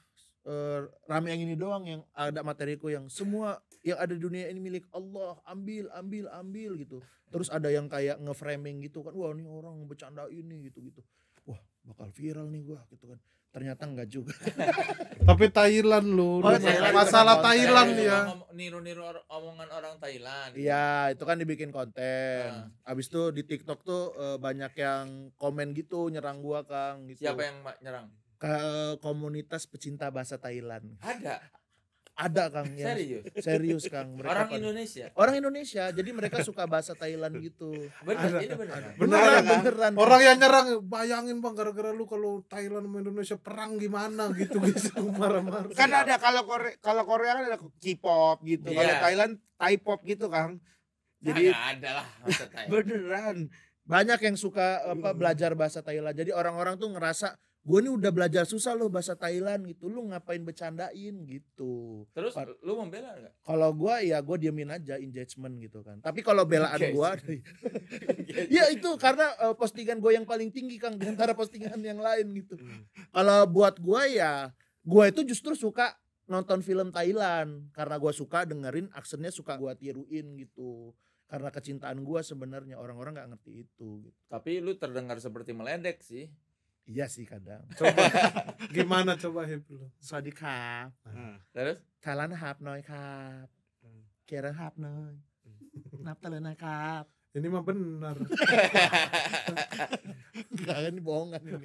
uh, rame yang ini doang yang ada materiku yang semua yang ada di dunia ini milik Allah, ambil ambil ambil gitu. Terus ada yang kayak ngeframing gitu kan, wah ini orang bercanda ini gitu gitu. Wah, bakal viral nih gua gitu kan ternyata enggak juga <laughs> tapi Thailand lu oh, Thailand, masalah Thailand, ya iya, iya, iya. niru-niru omongan orang Thailand iya itu kan dibikin konten nah. abis itu di TikTok tuh eh, banyak yang komen gitu nyerang gua Kang gitu siapa yang nyerang ke eh, komunitas pecinta bahasa Thailand ada ada Kang ya. Serius. Serius Kang. Mereka Orang pada, Indonesia. Orang Indonesia. Jadi mereka suka bahasa Thailand gitu. Benar, ini benar. Beneran, kan? beneran. Orang yang nyerang bayangin Bang gara-gara lu kalau Thailand sama Indonesia perang gimana gitu gitu <laughs> marah-marah. Kan ada kalau Korea kalau Korea kan ada K-pop gitu. Yeah. Kalau Thailand Thai pop gitu Kang. Jadi nah, ada lah <laughs> Beneran. Banyak yang suka apa mm. belajar bahasa Thailand. Jadi orang-orang tuh ngerasa gue nih udah belajar susah loh bahasa Thailand gitu lu ngapain bercandain gitu terus Par lu membela gak? kalau gue ya gue diamin aja engagement gitu kan tapi kalau belaan gue <laughs> <laughs> ya itu karena uh, postingan gue yang paling tinggi kang diantara postingan yang lain gitu hmm. kalau buat gue ya gue itu justru suka nonton film Thailand karena gue suka dengerin aksennya suka gue tiruin gitu karena kecintaan gue sebenarnya orang-orang nggak ngerti itu gitu. tapi lu terdengar seperti meledek sih Iya sih kadang. <laughs> Coba gimana coba hip lu? Sorry kap. Nah. Hmm. Terus? Thailand hap noy kap. Kira hap noy. Nap telen kap. Ini mah benar. <laughs> Enggak ini bohongan ini.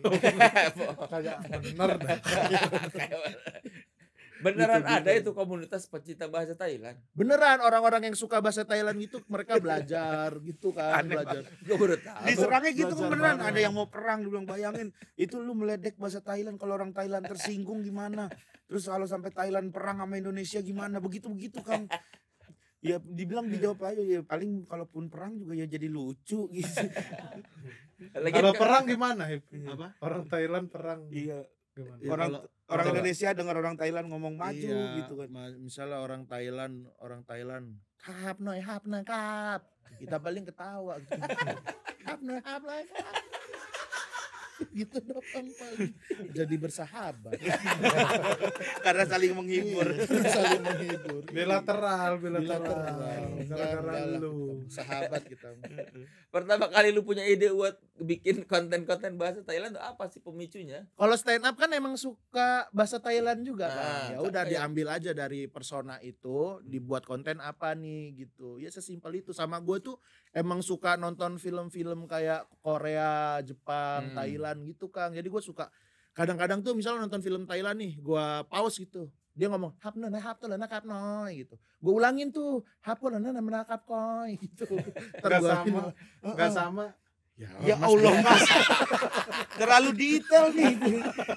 <laughs> Kayak benar dah. Beneran gitu, ada gitu. itu komunitas pecinta bahasa Thailand. Beneran orang-orang yang suka bahasa Thailand itu mereka belajar gitu kan, Aneh belajar. Gue udah tahu. Diserangnya gitu kan beneran banget. ada yang mau perang lu bilang bayangin itu lu meledek bahasa Thailand kalau orang Thailand tersinggung gimana? Terus kalau sampai Thailand perang sama Indonesia gimana? Begitu-begitu kan ya dibilang dijawab aja ya paling kalaupun perang juga ya jadi lucu <laughs> gitu. kalau perang gimana? Apa? Orang Thailand perang. Iya, Gimana? Iya, orang kalau, orang kalau, Indonesia dengar orang Thailand ngomong maju iya, gitu kan. Misalnya orang Thailand, orang Thailand, kap noy hap nah kap. Kita paling ketawa Kap hap noy hap lagi gitu doang paling jadi bersahabat <laughs> karena saling menghibur iya, saling menghibur bilateral bilateral bilateral lu sahabat kita <laughs> pertama kali lu punya ide buat bikin konten-konten bahasa Thailand apa sih pemicunya kalau stand up kan emang suka bahasa Thailand juga kan ya udah ya. diambil aja dari persona itu hmm. dibuat konten apa nih gitu ya sesimpel itu sama gue tuh emang suka nonton film-film kayak Korea Jepang hmm. Thailand Thailand gitu Kang. Jadi gue suka kadang-kadang tuh misalnya nonton film Thailand nih, gue pause gitu. Dia ngomong, hapno nah hapto lah nakap noy gitu. Gue ulangin tuh, hapno nah nah menakap koi <laughs> gitu. Gak sama, gak sama. Ya, ya mas Allah mas, <laughs> terlalu detail nih.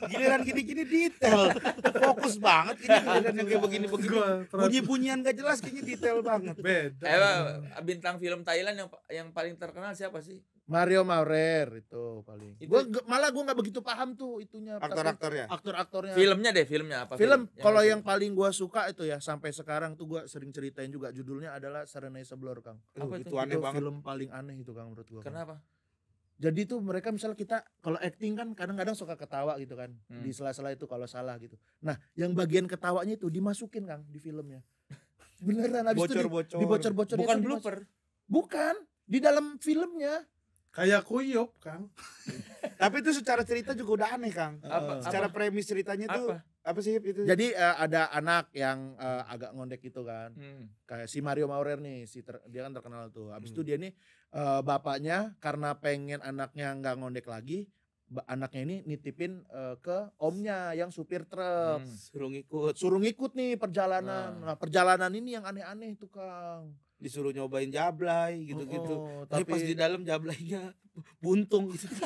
Giliran gini-gini detail, fokus banget ini giliran yang kayak begini-begini. Bunyi-bunyian gak jelas, kayaknya detail banget. Beda. Eh, bintang film Thailand yang yang paling terkenal siapa sih? Mario Maurer itu paling. Itu... Gua malah gue nggak begitu paham tuh itunya. Aktor-aktornya. Aktor-aktornya. Filmnya deh, filmnya apa? Film. film. Kalau yang, yang paling gue suka itu ya sampai sekarang tuh gue sering ceritain juga judulnya adalah Serenai Seblor Kang. Apa itu? itu aneh itu banget. Film paling aneh itu Kang menurut gue. Kenapa? Kan. Jadi tuh mereka misalnya kita kalau acting kan kadang-kadang suka ketawa gitu kan hmm. di sela-sela itu kalau salah gitu. Nah, yang bagian ketawanya itu dimasukin Kang di filmnya. Beneran abis bocor, itu di, bocor. dibocor-bocor. Bukan blooper. Bukan, di dalam filmnya kayak kuyup Kang. <laughs> Tapi itu secara cerita juga udah aneh Kang. Apa, secara apa? premis ceritanya apa? tuh apa sih itu? Jadi uh, ada anak yang uh, agak ngondek gitu kan. Hmm. Kayak si Mario Maurer nih, si ter, dia kan terkenal tuh. Habis hmm. itu dia nih uh, bapaknya karena pengen anaknya nggak ngondek lagi, anaknya ini nitipin uh, ke omnya yang supir truk. Hmm. Suruh surung Suruh ikut nih perjalanan. Nah, nah perjalanan ini yang aneh-aneh tuh Kang disuruh nyobain jablay gitu-gitu. Oh, tapi... Oh, tapi pas di dalam jablaynya buntung gitu. <laughs>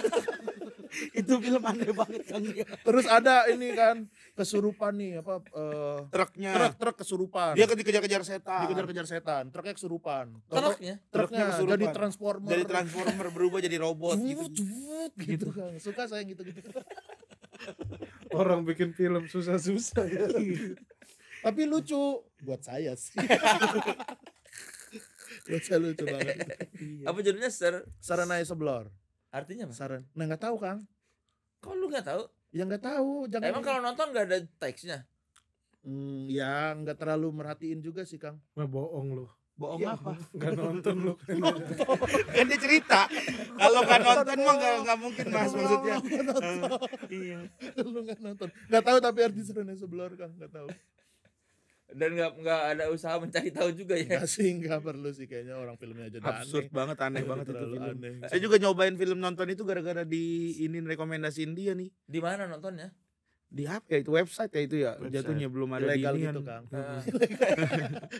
itu film aneh banget kan terus ada ini kan kesurupan nih apa uh, truknya truk truk kesurupan dia dikejar-kejar setan dikejar-kejar setan truknya kesurupan truknya truknya kesurupan. jadi transformer jadi transformer berubah jadi robot gitu. gitu gitu kan suka saya gitu gitu <laughs> orang bikin film susah-susah ya tapi lucu buat saya sih <laughs> Bocah lucu banget. <laughs> Iya. Apa judulnya Sir? Sarana Explore. Artinya apa? Saran. Nah nggak tahu Kang. Kok lu nggak tahu? Ya nggak tahu. Jangan Emang kalau nonton nggak ada teksnya? Hmm, ya nggak terlalu merhatiin juga sih Kang. Nggak bohong lu. Bohong ya, apa? Gak nonton lu. <laughs> kan dia cerita. Kalau gak nonton mah gak, gak mungkin mas maksudnya. Iya. Lu gak nonton. Gak tau tapi arti serennya sebelor Kang. Gak tau dan nggak nggak ada usaha mencari tahu juga ya nggak sih nggak perlu sih kayaknya orang filmnya aja absurd aneh. banget aneh banget itu film aneh. saya juga nyobain film nonton itu gara-gara di ini rekomendasiin dia nih di mana nontonnya di apa ya itu website ya itu ya website. jatuhnya belum ada legal di gitu kang ah.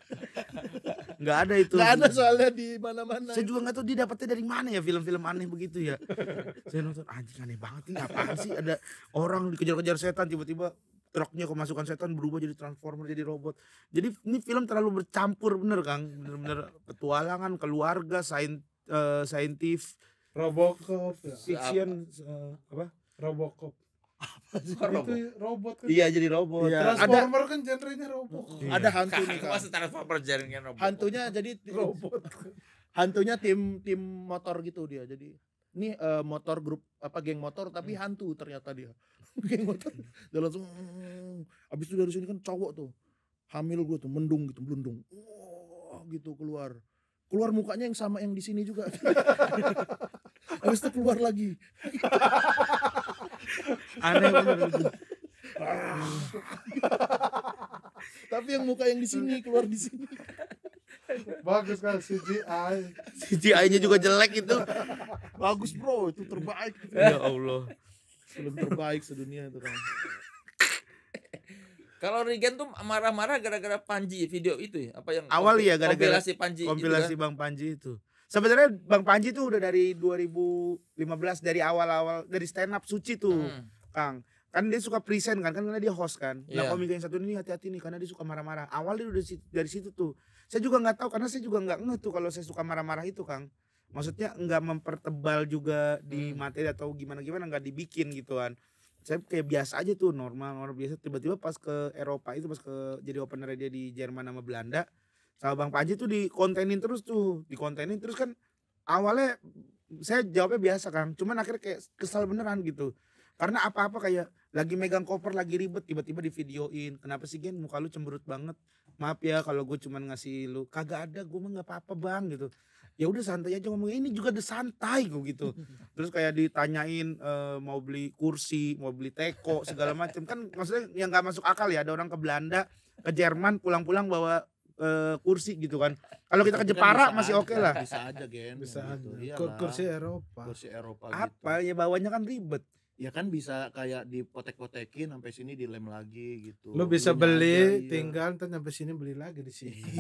<laughs> nggak ada itu nggak ada soalnya di mana-mana saya itu. juga nggak tahu dia dapetnya dari mana ya film-film aneh begitu ya <laughs> saya nonton anjing aneh banget ini apa sih ada orang dikejar-kejar setan tiba-tiba roknya kemasukan setan berubah jadi transformer jadi robot jadi ini film terlalu bercampur bener kang bener-bener petualangan keluarga saint uh, saintif Robocop ya? fiction uh, apa? Robocop Robot. Itu robot kan? Iya jadi robot. Iya. Transformer ada, kan genrenya robot. Iya. Ada hantu nih kan. Masa Transformer genrenya robot. Hantunya jadi <laughs> robot. hantunya tim tim motor gitu dia. Jadi ini uh, motor grup apa geng motor tapi hmm. hantu ternyata dia geng motor dia langsung abis itu dari sini kan cowok tuh hamil gue tuh mendung gitu blundung oh, gitu keluar keluar mukanya yang sama yang di sini juga habis <laughs> itu keluar lagi <laughs> aneh banget <laughs> tapi yang muka yang di sini keluar di sini bagus kan CGI CGI-nya juga jelek itu bagus bro itu terbaik ya Allah film terbaik sedunia itu kan <laughs> kalau Regen tuh marah-marah gara-gara Panji video itu ya apa yang awal ya gara-gara kompilasi Panji kompilasi itu kan? Bang Panji itu sebenarnya Bang Panji tuh udah dari 2015 dari awal-awal dari stand up suci tuh hmm. Kang kan dia suka present kan kan karena dia host kan yeah. nah iya. komika yang satu ini hati-hati nih karena dia suka marah-marah awal dia udah dari situ tuh saya juga nggak tahu karena saya juga nggak ngerti tuh kalau saya suka marah-marah itu kang maksudnya nggak mempertebal juga di hmm. materi atau gimana gimana nggak dibikin gitu kan saya kayak biasa aja tuh normal normal biasa tiba-tiba pas ke Eropa itu pas ke jadi opener dia di Jerman sama Belanda sama Bang Panji tuh dikontenin terus tuh dikontenin terus kan awalnya saya jawabnya biasa kan cuman akhirnya kayak kesal beneran gitu karena apa-apa kayak lagi megang koper lagi ribet tiba-tiba di videoin kenapa sih Gen muka lu cemberut banget maaf ya kalau gue cuman ngasih lu kagak ada gue mah nggak apa-apa bang gitu ya udah santai aja ngomongnya ini juga udah santai gue gitu <laughs> terus kayak ditanyain e, mau beli kursi mau beli teko segala macam kan maksudnya yang nggak masuk akal ya ada orang ke Belanda ke Jerman pulang-pulang bawa e, kursi gitu kan kalau kita ke kan Jepara kan masih oke okay lah bisa aja gen bisa gitu. aja. Iyalah. kursi kan. Eropa kursi Eropa apa gitu. ya bawanya kan ribet ya kan bisa kayak dipotek-potekin sampai sini dilem lagi gitu. Lu bisa Belinya beli, aja, iya. tinggal ntar sampai sini beli lagi di sini. <laughs>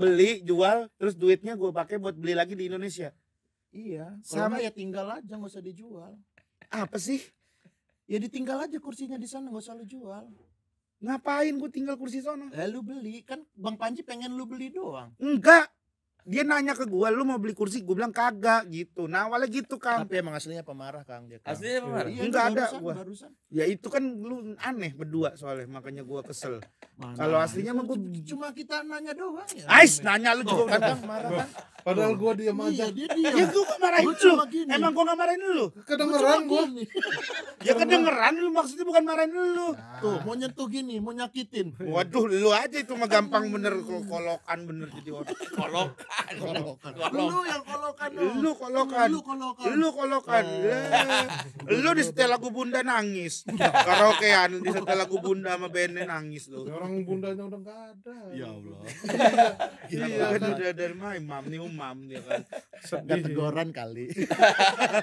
beli jual terus duitnya gue pakai buat beli lagi di Indonesia iya sama ya tinggal aja nggak usah dijual apa sih ya ditinggal aja kursinya di sana nggak usah lu jual ngapain gue tinggal kursi sana eh, lu beli kan bang Panji pengen lu beli doang enggak dia nanya ke gue lu mau beli kursi gue bilang kagak gitu nah awalnya gitu kang. tapi emang aslinya pemarah kang dia kang. aslinya iya, pemarah ya, enggak ada gue ya itu kan lu aneh berdua soalnya makanya gue kesel kalau aslinya mah gue cuma kita nanya doang ya ais nanya lu juga kan marah kan padahal gue diam iya, aja dia ya gue gak marahin lu emang gue gak marahin lu kedengeran gue <laughs> ya kedengeran lu maksudnya bukan marahin lu nah. tuh mau nyentuh gini mau nyakitin waduh lu aja itu mah gampang bener kolokan bener jadi orang kolokan kolokan. Lu yang kolokan dong. Lu kolokan. Lu kolokan. Lu kolokan. Lu, eh. lu di setel lagu Bunda nangis. Karaokean di setel lagu Bunda sama bandnya nangis lu. Ya, orang Bundanya udah gak ada. Ya Allah. Iya, iya, iya kan udah dari imam nih umam nih kan. Sedih. tegoran kali.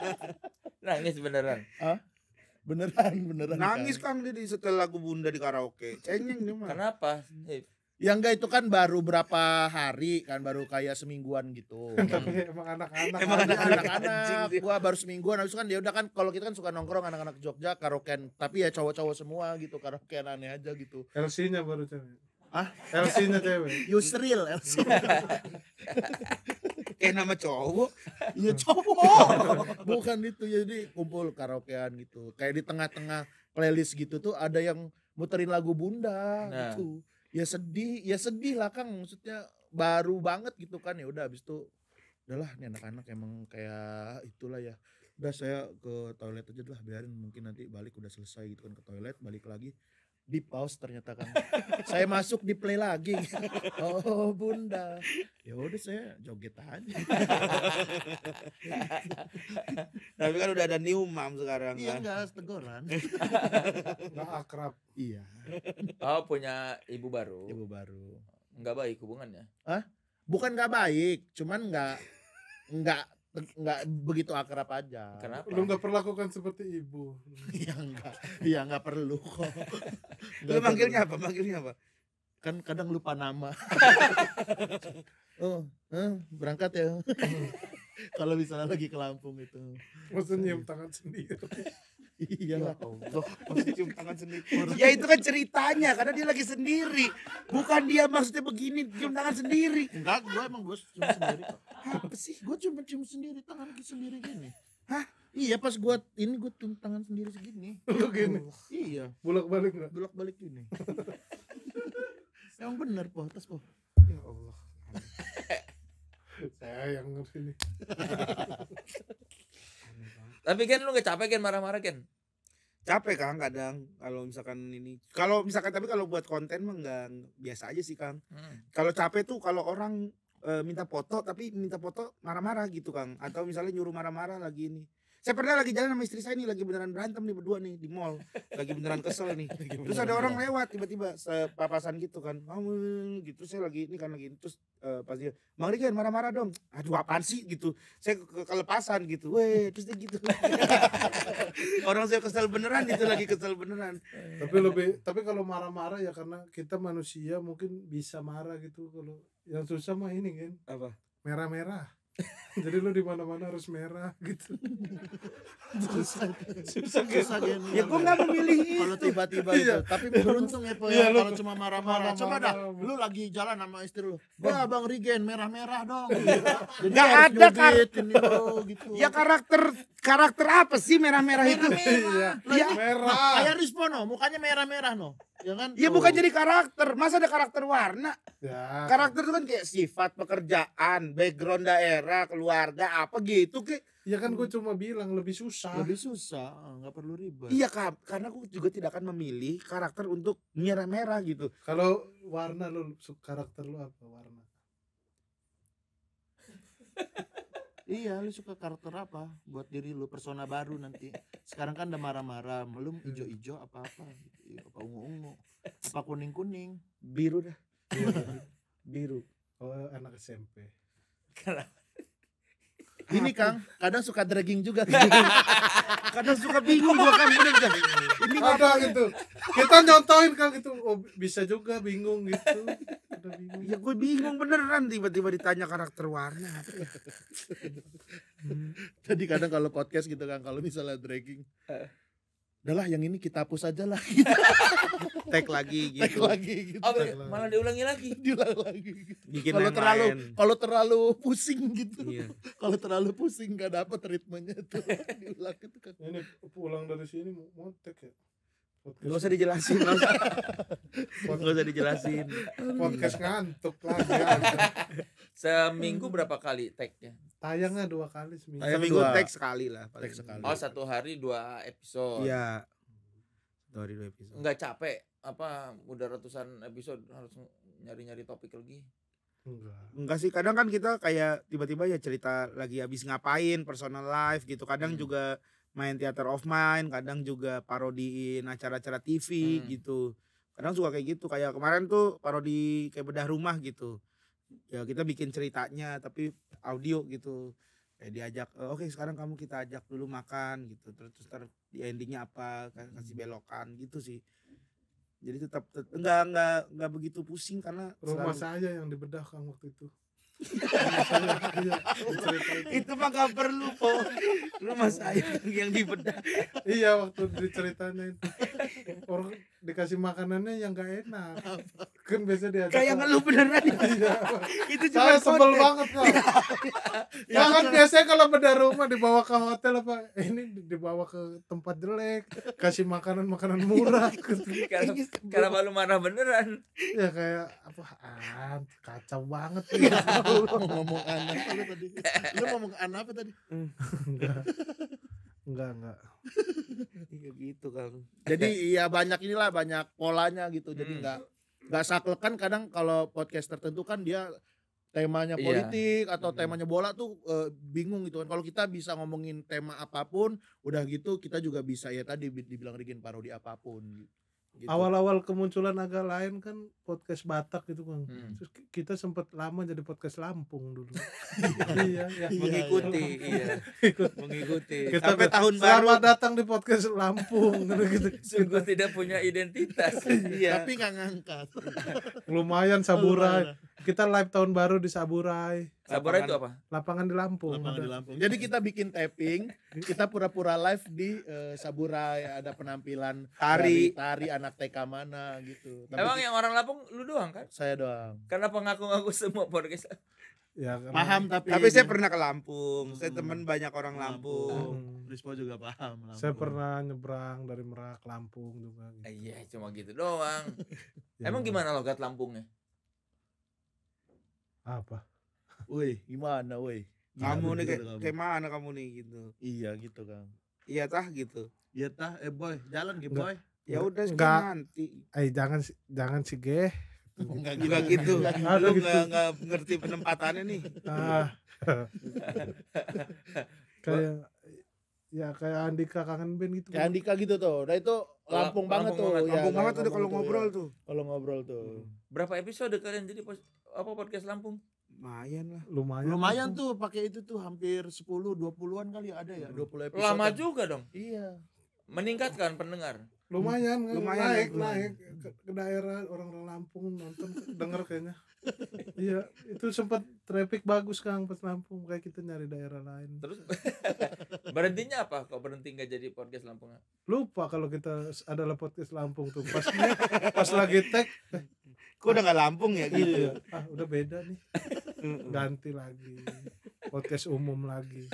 <laughs> nangis beneran. Hah? Beneran, beneran. Nangis Kang di setel lagu Bunda di karaoke. Cengeng nih mah. Kenapa? Hey. Iya. Ya enggak itu kan baru berapa hari kan baru kayak semingguan gitu. emang anak-anak. Emang anak-anak. Gua baru semingguan habis kan dia ya udah kan kalau kita kan suka nongkrong anak-anak Jogja karaokean tapi ya cowok-cowok semua gitu karaokean aneh aja gitu. LC-nya baru cewek. Ah, LC-nya cewek. <laughs> Yusril LC. <laughs> Kayak nama cowok. Iya cowok. <laughs> Bukan itu jadi kumpul karaokean gitu. Kayak di tengah-tengah playlist gitu tuh ada yang muterin lagu Bunda nah. gitu ya sedih ya sedih lah Kang maksudnya baru banget gitu kan ya udah abis itu udahlah ini anak-anak emang kayak itulah ya udah saya ke toilet aja lah biarin mungkin nanti balik udah selesai gitu kan ke toilet balik lagi di pause ternyata kan saya masuk di play lagi <laughs> oh bunda ya udah saya joget aja <laughs> tapi kan udah ada new mom sekarang iya enggak kan? teguran enggak <laughs> akrab iya oh punya ibu baru ibu baru enggak baik hubungannya Hah? bukan enggak baik cuman enggak enggak nggak begitu akrab aja. Kenapa? Lu nggak perlakukan seperti ibu. <laughs> Iya nggak, iya nggak perlu kok. <laughs> Lu manggilnya apa? Manggilnya apa? Kan kadang lupa nama. <laughs> oh, eh, berangkat ya. Kalau misalnya lagi ke Lampung itu. Maksudnya nyium tangan sendiri. Iya ya Allah, masih cium tangan sendiri. Ya itu kan ceritanya karena dia lagi sendiri. Bukan dia maksudnya begini cium tangan sendiri. Enggak, gue emang gue cium sendiri kok. Apa sih? Gue cuma cium sendiri tangan sendiri gini. Hah? Iya pas gue ini gue cium tangan sendiri segini. Lu oh, gini? Oh, iya. Bolak balik nggak? Bolak balik gini. emang bener po, tas po. Ya Allah. Saya yang ngerti nih. <laughs> Tapi kan lu gak capek kan marah-marah kan? Capek kan? kadang kalau misalkan ini. Kalau misalkan tapi kalau buat konten mah enggak biasa aja sih Kang. Hmm. Kalau capek tuh kalau orang e, minta foto tapi minta foto marah-marah gitu Kang atau misalnya nyuruh marah-marah lagi ini. Saya pernah lagi jalan sama istri saya nih, lagi beneran berantem nih berdua nih di mall, lagi beneran kesel nih. <laughs> Terus ada orang lewat tiba-tiba sepapasan gitu kan, oh, gitu saya lagi ini kan lagi terus uh, pas dia, Bang Rigen marah-marah dong, aduh apaan sih gitu, saya ke kelepasan gitu, weh terus dia gitu. <laughs> orang saya kesel beneran itu lagi kesel beneran. Tapi lebih, tapi kalau marah-marah ya karena kita manusia mungkin bisa marah gitu kalau yang susah mah ini kan. Apa? Merah-merah <laughs> jadi lu di mana mana harus merah gitu susah susah, gitu. ya gue nggak memilih <laughs> kalau tiba-tiba iya. itu tapi beruntung ya po ya, kalau cuma marah-marah coba dah lu lagi jalan sama istri lu ya bang Rigen merah-merah dong iya. nggak ada kar itu. ya karakter karakter apa sih merah-merah itu merah iya. ya, merah kayak mukanya merah-merah no Jangan ya kan ya bukan jadi karakter masa ada karakter warna ya. karakter itu kan kayak sifat pekerjaan background daerah saudara keluarga apa gitu ke ya kan hmm. gue cuma bilang lebih susah lebih susah ah, nggak perlu ribet iya kak karena gue juga tidak akan memilih karakter untuk merah-merah gitu kalau warna lo karakter lo apa warna <laughs> Iya, lu suka karakter apa buat diri lu persona baru nanti. Sekarang kan udah marah-marah, belum hmm. ijo-ijo apa-apa, iya, apa ungu-ungu, apa kuning-kuning, biru dah. biru. Oh, anak SMP ini Kang, kadang suka dragging juga. <laughs> kadang suka bingung juga kan bener kan. Ini ada gitu. Kita nyontohin Kang gitu, oh, bisa juga bingung gitu. bingung. Ya gue bingung beneran tiba-tiba ditanya karakter warna. Hmm. Tadi kadang kalau podcast gitu kan, kalau misalnya dragging. Eh udahlah yang ini kita hapus aja lah <laughs> tag lagi gitu. gitu. Tag lagi gitu. Oh, tag malah diulangi lagi. <laughs> diulangi lagi. Gitu. Kalau terlalu kalau terlalu pusing gitu. Iya. <laughs> kalau terlalu pusing gak dapet ritmenya tuh diulang itu kan. Ini pulang dari sini mau tag ya. Podcast. Gak usah dijelasin Gak usah, gak usah dijelasin <laughs> Podcast ngantuk lah <laughs> Seminggu berapa kali tag-nya? Tayangnya dua kali seminggu Seminggu tag sekali lah Tag sekali. Oh satu hari dua episode Iya Dua hari dua episode Gak capek apa udah ratusan episode harus nyari-nyari topik lagi Enggak. Enggak sih, kadang kan kita kayak tiba-tiba ya cerita lagi habis ngapain, personal life gitu. Kadang hmm. juga main theater of mind, kadang juga parodiin acara-acara TV hmm. gitu. Kadang suka kayak gitu, kayak kemarin tuh parodi kayak bedah rumah gitu. Ya kita bikin ceritanya tapi audio gitu. Kayak diajak, eh, oke okay, sekarang kamu kita ajak dulu makan gitu. Terus terus ter di endingnya apa, kasih hmm. belokan gitu sih jadi tetap, tetap enggak enggak enggak begitu pusing karena rumah selalu, saya yang dibedah kan waktu itu itu mah gak perlu po rumah saya yang dibedah iya waktu diceritain orang dikasih makanannya yang gak enak kan biasa dia kayak ngeluh beneran iya. itu cuma saya sebel banget kan ya kan biasanya kalau beda rumah dibawa ke hotel apa ini dibawa ke tempat jelek kasih makanan makanan murah iya. karena, malu marah beneran ya kayak apa ah, kacau banget ya. <laughs> ngomong anak apa tadi lu ngomong anak apa tadi hmm. Enggak, enggak. <laughs> Iya gitu kan. Jadi ya banyak inilah banyak polanya gitu. Hmm. Jadi enggak enggak saklek kan kadang kalau podcast tertentu kan dia temanya iya. politik iya. atau hmm. temanya bola tuh e, bingung gitu kan. Kalau kita bisa ngomongin tema apapun, udah gitu kita juga bisa ya tadi dibilang rigin parodi apapun gitu gitu. awal-awal kemunculan agak lain kan podcast Batak gitu kan hmm. terus kita sempat lama jadi podcast Lampung dulu <laughs> iya, iya. iya, iya, mengikuti iya, mengikuti kita sampai tahun baru selamat datang di podcast Lampung gitu, gitu sungguh tidak punya identitas iya. tapi nggak ngangkat lumayan <laughs> sabura kita live tahun baru di Saburai. Saburai itu apa? Lapangan di Lampung. Lapangan di Lampung. Jadi kita bikin taping, kita pura-pura live di uh, Saburai ada penampilan tari, tari anak TK mana gitu. Tapi Emang yang orang Lampung lu doang kan? Saya doang. Karena ngaku-ngaku semua podcast? Ya, paham tapi tapi saya pernah ke Lampung. Hmm. Saya teman banyak orang Lampung. Lampung. Rispo juga paham Lampung. Saya pernah nyebrang dari Merak Lampung juga. Gitu. Iya, gitu. cuma gitu doang. <laughs> Ya. Emang gimana logat Lampungnya? Apa? Woi, gimana woi? Kamu nih gitu kayak, mana kamu nih gitu. Iya gitu kan. Iya tah gitu. Iya tah, eh boy, jalan gitu boy. Ya udah nanti. Eh jangan jangan sih geh. Enggak gitu. Enggak gitu. gitu. enggak enggak ngerti penempatannya nih. Ah. <laughs> kayak ya kayak Andika kangen band gitu. Kayak Andika gitu tuh. Nah itu Lampung, Lampung banget tuh. Lampung, ya, Lampung banget tuh kalau ngobrol tuh. Kalau ngobrol tuh. Berapa episode kalian jadi apa podcast Lampung? Lumayan lah. Lumayan. Lumayan tuh pakai itu tuh hampir 10 20-an kali ada ya. 20 episode. Lama ya? juga dong. Iya. Meningkatkan pendengar lumayan kan? lumayan ya, naik ya, naik ke, ke daerah orang-orang Lampung nonton denger kayaknya <laughs> iya itu sempat traffic bagus kang pas Lampung kayak kita nyari daerah lain terus <laughs> berhentinya apa kok berhenti nggak jadi podcast Lampung lupa kalau kita adalah podcast Lampung tuh pasnya pas lagi tag <laughs> kok udah nggak Lampung ya iya. gitu iya. ah udah beda nih ganti lagi podcast umum lagi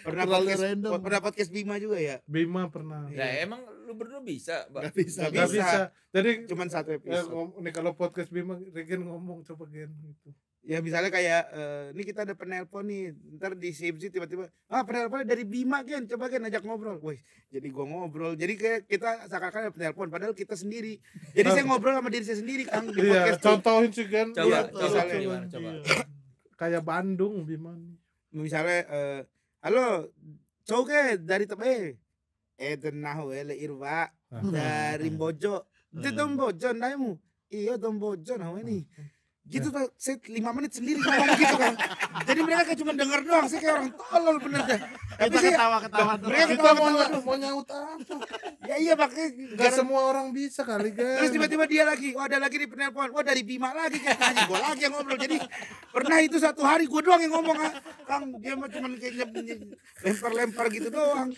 pernah podcast, random. pernah podcast Bima juga ya Bima pernah ya, ya. emang lu berdua bisa, Pak. Gak bisa, gak, bisa. bisa. Jadi cuman satu eh, episode. Ya, nih kalau podcast Bima Regen ngomong coba Gen gitu. Ya misalnya kayak uh, ini kita ada penelpon nih, ntar di CMC tiba-tiba ah penelpon dari Bima Gen, coba Gen ajak ngobrol. Woi, jadi gua ngobrol. Jadi kayak kita seakan-akan ada penelpon padahal kita sendiri. Jadi saya oh. ngobrol sama diri saya sendiri Kang di iya, podcast. contohin sih Gen. Coba, ya, coba, misalnya, gimana, coba. Iya. kayak Bandung Bima. Misalnya uh, halo, cowok dari Tebe Eden nahuele irwa ah. dari ah. Bojo. Itu ah. dong Bojo naimu. Iya dong Bojo ini, gitu tuh set lima menit sendiri ngomong gitu kan jadi mereka kayak cuma denger doang sih, kayak orang tolol bener deh kan. tapi kita ketawa ketawa mereka ketawa mau, mau nyaut ya iya pakai nggak semua orang bisa kali kan <laughs> terus tiba-tiba dia lagi oh ada lagi di penelpon oh dari Bima lagi katanya gue lagi yang ngobrol jadi pernah itu satu hari gue doang yang ngomong kan. kang dia mah cuma kayak lempar-lempar gitu doang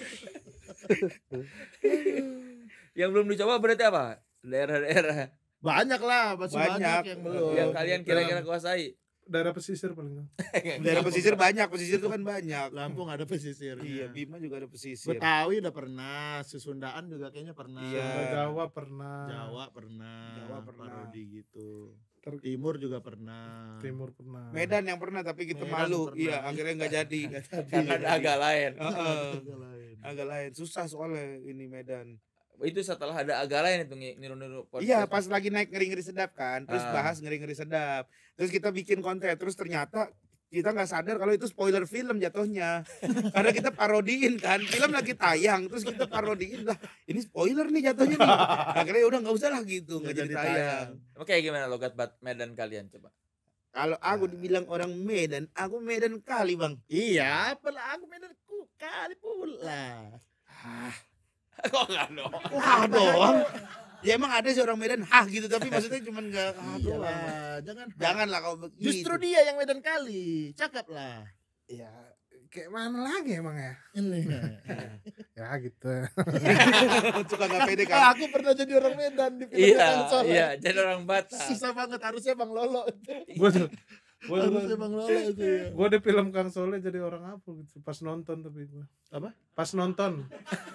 <laughs> yang belum dicoba berarti apa? Daerah-daerah. Banyak lah, masih banyak, banyak yang belum. Yang kalian kira-kira kuasai. Daerah pesisir paling <laughs> Daerah pesisir banyak, pesisir itu kan banyak. Lampung ada pesisir. Iya, Bima juga ada pesisir. Betawi udah pernah, sesundaan juga kayaknya pernah. Iya. Jawa pernah. Jawa pernah. Jawa pernah. Parodi gitu. Ter Timur juga pernah. Timur pernah. Medan yang pernah tapi kita gitu Medan malu. Pernah. Iya, akhirnya nggak jadi. <laughs> Karena ada agak lain. Uh -uh. Iya. agak lain susah soalnya ini Medan itu setelah ada agak lain itu niru-niru iya pas lagi naik ngeri-ngeri sedap kan terus ah. bahas ngeri-ngeri sedap terus kita bikin konten terus ternyata kita nggak sadar kalau itu spoiler film jatuhnya <laughs> karena kita parodiin kan film lagi tayang terus kita parodiin lah ini spoiler nih jatuhnya nih <laughs> akhirnya ya udah nggak usah lah gitu nggak jadi tayang oke gimana logat bat Medan kalian coba kalau aku nah. dibilang orang Medan, aku Medan kali bang. Iya, apalah aku Medan sekali pula. <laughs> Kok enggak dong? Wah doang. Ya emang ada seorang Medan hah gitu tapi maksudnya cuma enggak ah, iya doang. Jangan janganlah kau begitu. Justru dia yang Medan kali. Cakep lah. Ya kayak mana lagi emang ya? Ini. <laughs> ya gitu. <laughs> Suka gak pede kan? Eh, aku pernah jadi orang Medan di film Iya, iya, jadi orang Batak. Susah banget harusnya Bang Lolo. Gue gua, harus Gue udah film Kang Soleh jadi orang apa gitu pas nonton tapi gue. Apa? pas nonton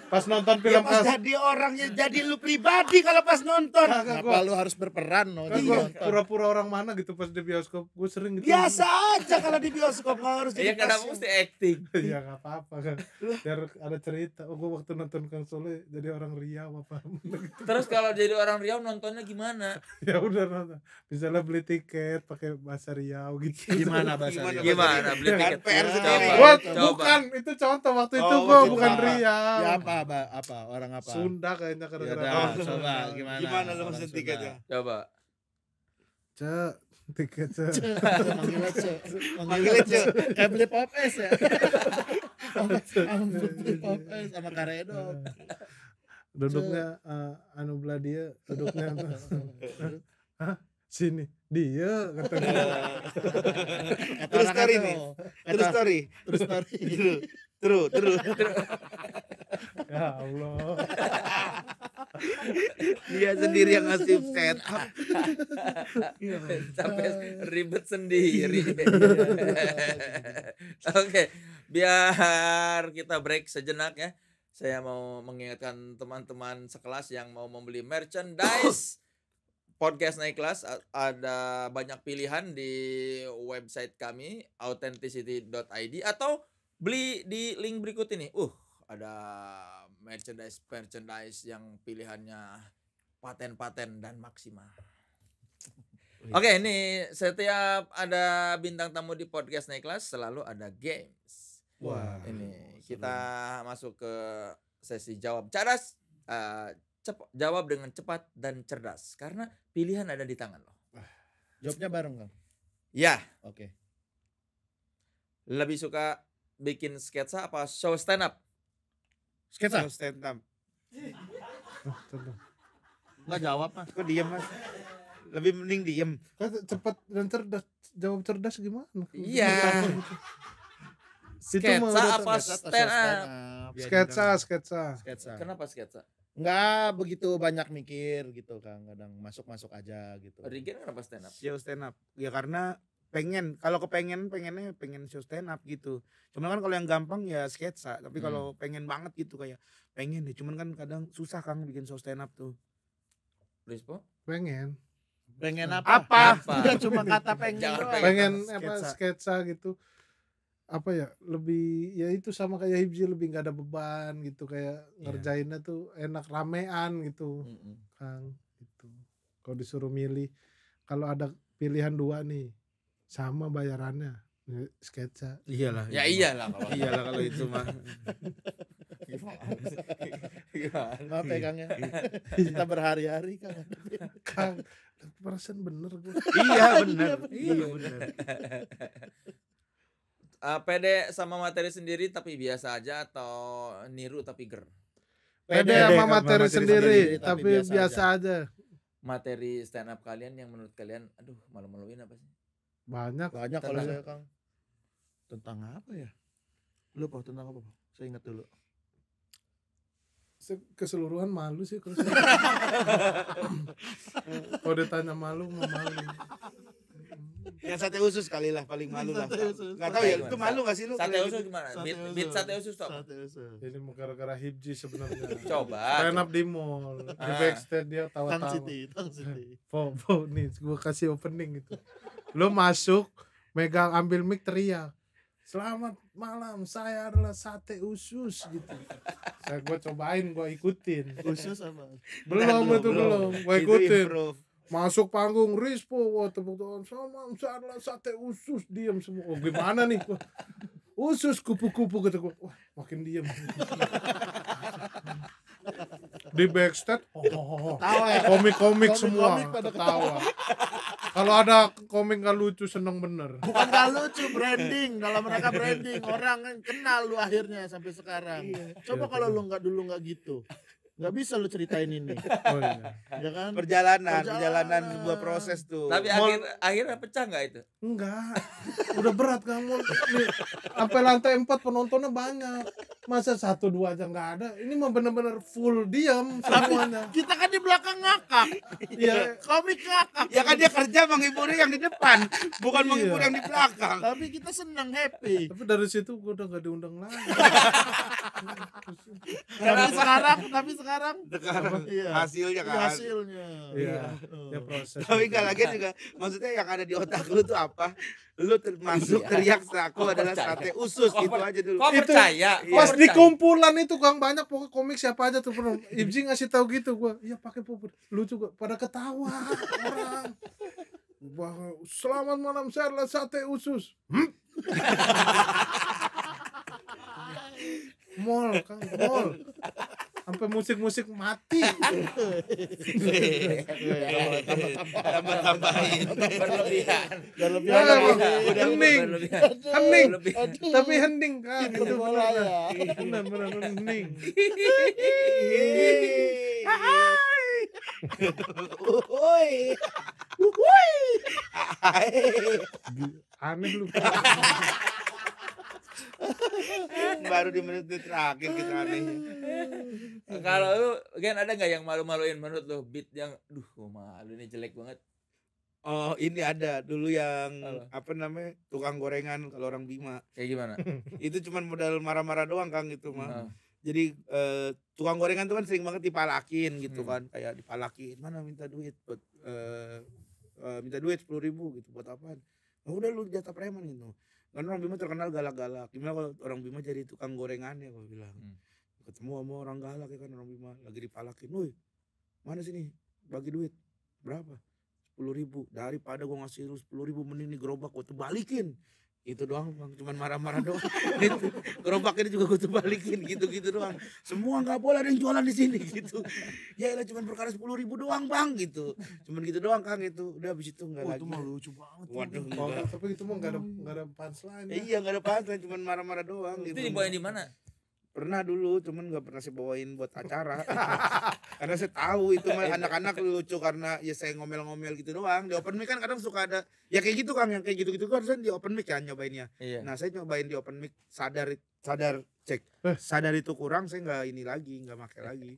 pas nonton ya, film ya, pas as... jadi orangnya jadi lu pribadi kalau pas nonton kenapa lu harus berperan no iya. pura-pura orang mana gitu pas di bioskop gue sering gitu biasa aja kalau di bioskop harus iya, jadi ya kenapa mesti acting ya nggak apa-apa kan biar ada cerita oh gue waktu nonton Kang Soleh jadi orang Riau apa <laughs> terus kalau jadi orang Riau nontonnya gimana <laughs> ya udah nonton misalnya beli tiket pakai bahasa Riau gitu gimana bahasa gimana, Riau? gimana beli tiket PR sendiri bukan itu contoh waktu oh, itu gue bukan Ria. Ya apa, apa, apa, orang apa? Sunda kayaknya karena Ya, coba <laughs> gimana? Gimana lo tiket tiketnya? Coba. Cek, tiket cek. Manggilnya cek. Manggilnya cek. Kayak beli pop es ya. Beli pop es sama karedok. Duduknya eh, anu belah dia, duduknya. <laughs> Hah? Sini dia kata terus story nih terus story terus story True, true. ya Allah. Dia sendiri yang ngasih set tapi iya. Sampai ribet sendiri. Iya. Oke, okay. biar kita break sejenak ya. Saya mau mengingatkan teman-teman sekelas yang mau membeli merchandise podcast naik kelas ada banyak pilihan di website kami authenticity.id atau Beli di link berikut ini. Uh, ada merchandise merchandise yang pilihannya paten-paten dan maksimal. Oke, okay, ini setiap ada bintang tamu di podcast naik kelas selalu ada games. Wah. Ini kita seru. masuk ke sesi jawab cerdas, uh, eh, cep jawab dengan cepat dan cerdas karena pilihan ada di tangan loh. Jawabnya bareng kan? Ya. Oke. Okay. Lebih suka bikin sketsa apa show stand up? Sketsa? Show stand up. Enggak jawab mas. Kok diem mas? Lebih mending diem. cepat dan cerdas. Jawab cerdas gimana? Iya. sketsa apa stand up? Sketsa, sketsa. Kenapa sketsa? Enggak begitu banyak mikir gitu Kang, kadang masuk-masuk aja gitu. Rigen kenapa stand up? show stand up. Ya karena pengen kalau kepengen pengennya pengen show stand up gitu cuman kan kalau yang gampang ya sketsa tapi kalau hmm. pengen banget gitu kayak pengen deh cuman kan kadang susah kang bikin show stand up tuh Please po? pengen pengen apa apa, apa? cuma kata <laughs> pengen pengen apa sketsa. sketsa gitu apa ya lebih ya itu sama kayak hibji lebih nggak ada beban gitu kayak yeah. ngerjainnya tuh enak ramean gitu mm -mm. kang gitu kalau disuruh milih kalau ada pilihan dua nih sama bayarannya ya, sketsa iyalah ya iyalah kalau <laughs> iyalah kalau itu mah gimana pegangnya ya, <laughs> kita berhari-hari Kang Kang persen bener gue iya, iya bener iya bener uh, <laughs> pede sama materi sendiri tapi biasa aja atau niru tapi ger pede, sama materi, materi sendiri, sendiri tapi biasa, biasa aja. aja materi stand up kalian yang menurut kalian aduh malu-maluin apa sih banyak. Banyak kalau saya Kang. Tentang apa ya? Lu apa tentang apa Saya ingat dulu. Keseluruhan malu sih kalau saya. <laughs> kalau ditanya malu, mau malu. Yang sate usus kali lah paling malu lah. nggak tahu ya, itu malu gak sih lu? Sate usus gimana? Sate sate usus toh Sate usus. ini mau gara-gara hibji sebenarnya. Coba. Stand up di mall, di ah. backstage dia tawa-tawa. Tang City, Tang City. Po, po nih, gua kasih opening gitu lu masuk megang ambil mic teriak selamat malam saya adalah sate usus gitu saya gue cobain gue ikutin usus apa belum nah, itu belum gue ikutin masuk panggung Rispo wah tepuk tangan sama saya adalah sate usus diam semua oh, gimana nih gua, usus kupu-kupu gitu gue wah makin diam <laughs> di backstage oh, oh, oh, oh. Ya. komik-komik semua ketawa kalau ada komik gak lucu seneng bener bukan gak lucu branding kalau mereka branding orang kenal lu akhirnya sampai sekarang iya. coba iya, kalau lu nggak dulu nggak gitu nggak bisa lu ceritain ini <laughs> oh, iya. ya kan perjalanan, perjalanan perjalanan sebuah proses tuh tapi Mal, akhir akhirnya pecah nggak itu enggak udah berat kamu Nih, sampai lantai empat penontonnya banyak masa satu dua aja nggak ada ini mah bener-bener full diam semuanya kita kan di belakang ngakak Iya. Kami ngakak ya kan dia kerja menghibur yang di depan bukan iya. menghibur yang di belakang tapi kita senang happy tapi dari situ gue udah nggak diundang lagi <laughs> tapi sekarang tapi sekarang sekarang iya. hasilnya kan hasilnya iya, iya. Ya proses tapi gak lagi nah. juga maksudnya yang ada di otak lu tuh apa lu termasuk iya. teriak aku adalah sate usus kau, itu aja dulu kau percaya itu, pas percaya. di kumpulan itu kang banyak pokok komik siapa aja tuh pernah Ibji ngasih tahu gitu gua iya pakai puput lu juga pada ketawa orang selamat malam saya adalah sate usus hmm? <laughs> mall kan mall sampai musik-musik mati tambah-tambahin berlebihan ya, berlebihan hening hening tapi hening kan itu benar ya. benar hening Woi. Woi. Aneh lu. <laughs> <laughs> baru di menit terakhir kita aneh <laughs> kalau lu kan ada nggak yang malu-maluin menurut lu beat yang duh oh malu ini jelek banget Oh ini ada dulu yang Halo. apa namanya tukang gorengan kalau orang Bima. Kayak gimana? <laughs> itu cuman modal marah-marah doang Kang itu mah. Hmm. Jadi eh, tukang gorengan tuh kan sering banget dipalakin gitu hmm. kan kayak dipalakin mana minta duit buat eh, eh minta duit sepuluh ribu gitu buat apa? Oh udah lu jatah preman gitu kan orang Bima terkenal galak-galak gimana kalau orang Bima jadi tukang gorengannya gue bilang hmm. ketemu sama orang galak ya kan orang Bima lagi dipalakin woi mana sini bagi duit berapa sepuluh ribu daripada gua ngasih lu sepuluh ribu mending nih gerobak gue balikin itu doang bang cuman marah-marah doang <laughs> gitu. gerobak ini juga gue balikin gitu-gitu doang semua nggak boleh ada yang jualan di sini gitu ya lah cuman perkara sepuluh ribu doang bang gitu cuman gitu doang kang itu udah abis itu nggak oh, lagi itu mah lucu banget waduh enggak. tapi itu mah nggak ada nggak ada punchline ya. iya nggak ada punchline cuman marah-marah doang gitu. itu dibawain di mana Pernah dulu, cuman nggak pernah sih bawain buat acara. <laughs> karena saya tahu itu mah anak-anak lucu karena ya saya ngomel-ngomel gitu doang. Di open mic kan kadang suka ada ya kayak gitu Kang, yang kayak gitu-gitu kan saya di open mic kan nyobainnya. Iya. Nah, saya nyobain di open mic sadar sadar cek. Eh. Sadar itu kurang saya nggak ini lagi, nggak pakai lagi.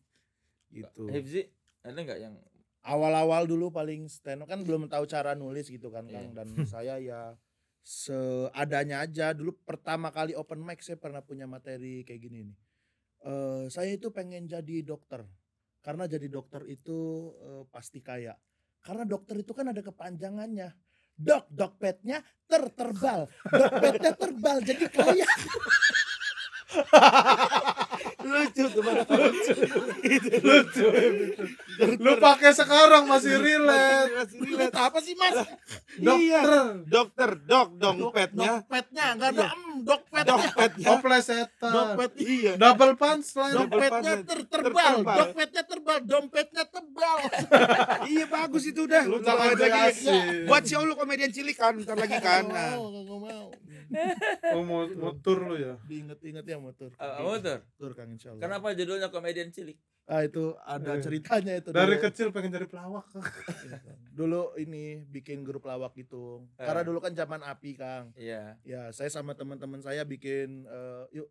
Gitu. Hefzi, ada nggak yang awal-awal dulu paling stand kan belum tahu cara nulis gitu kan Kang iya. dan <laughs> saya ya seadanya aja dulu pertama kali open mic saya pernah punya materi kayak gini nih uh, saya itu pengen jadi dokter karena jadi dokter itu uh, pasti kaya karena dokter itu kan ada kepanjangannya dok dok petnya ter dok petnya terbal jadi kaya <laughs> lucu tuh lucu lucu lu pakai sekarang masih relate masih relate apa sih mas dokter iya. dokter dok dompetnya dompetnya enggak ada iya. em dok dokpetnya oplesetan pet iya double punchline dompetnya ter terbal petnya terbal dompetnya tebal <laughs> iya bagus itu udah lu lagi ya. buat si lu komedian cilik kan ntar lagi kan oh mau motor lu ya diinget-inget ya motor eh, motor motor kan sekarang insya Allah. Kenapa judulnya komedian cilik? Ah itu ada iya. ceritanya itu. Dari dulu. kecil pengen jadi pelawak. <laughs> dulu ini bikin grup pelawak gitu. Eh. Karena dulu kan zaman api, Kang. Iya. Ya, saya sama teman-teman saya bikin uh, yuk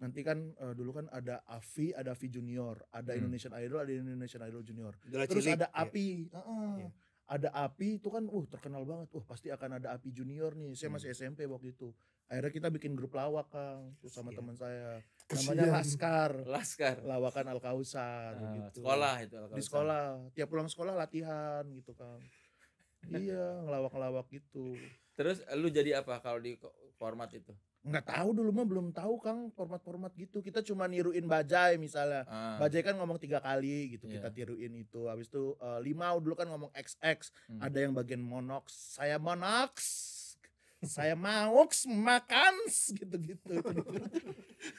nanti kan uh, dulu kan ada Avi, ada Avi Junior, ada hmm. Indonesian Idol, ada Indonesian Idol Junior. Jula Terus cilik. ada iya. Api. Yeah. Uh -uh. Yeah. Ada Api itu kan uh terkenal banget. Uh pasti akan ada Api Junior nih. Saya hmm. masih SMP waktu itu. Akhirnya kita bikin grup lawak, Kang. Terus sama iya. teman saya namanya Laskar. Laskar. Lawakan Al Kausar nah, gitu. Sekolah itu Di sekolah, tiap pulang sekolah latihan gitu kan. iya, ngelawak-ngelawak gitu. Terus lu jadi apa kalau di format itu? Nggak tahu dulu mah belum tahu Kang format-format gitu. Kita cuma niruin bajai misalnya. Ah. Bajai kan ngomong tiga kali gitu. Yeah. Kita iya. tiruin itu. Habis itu uh, limau dulu kan ngomong XX. Hmm. Ada yang bagian monox. Saya monox saya mau makan gitu gitu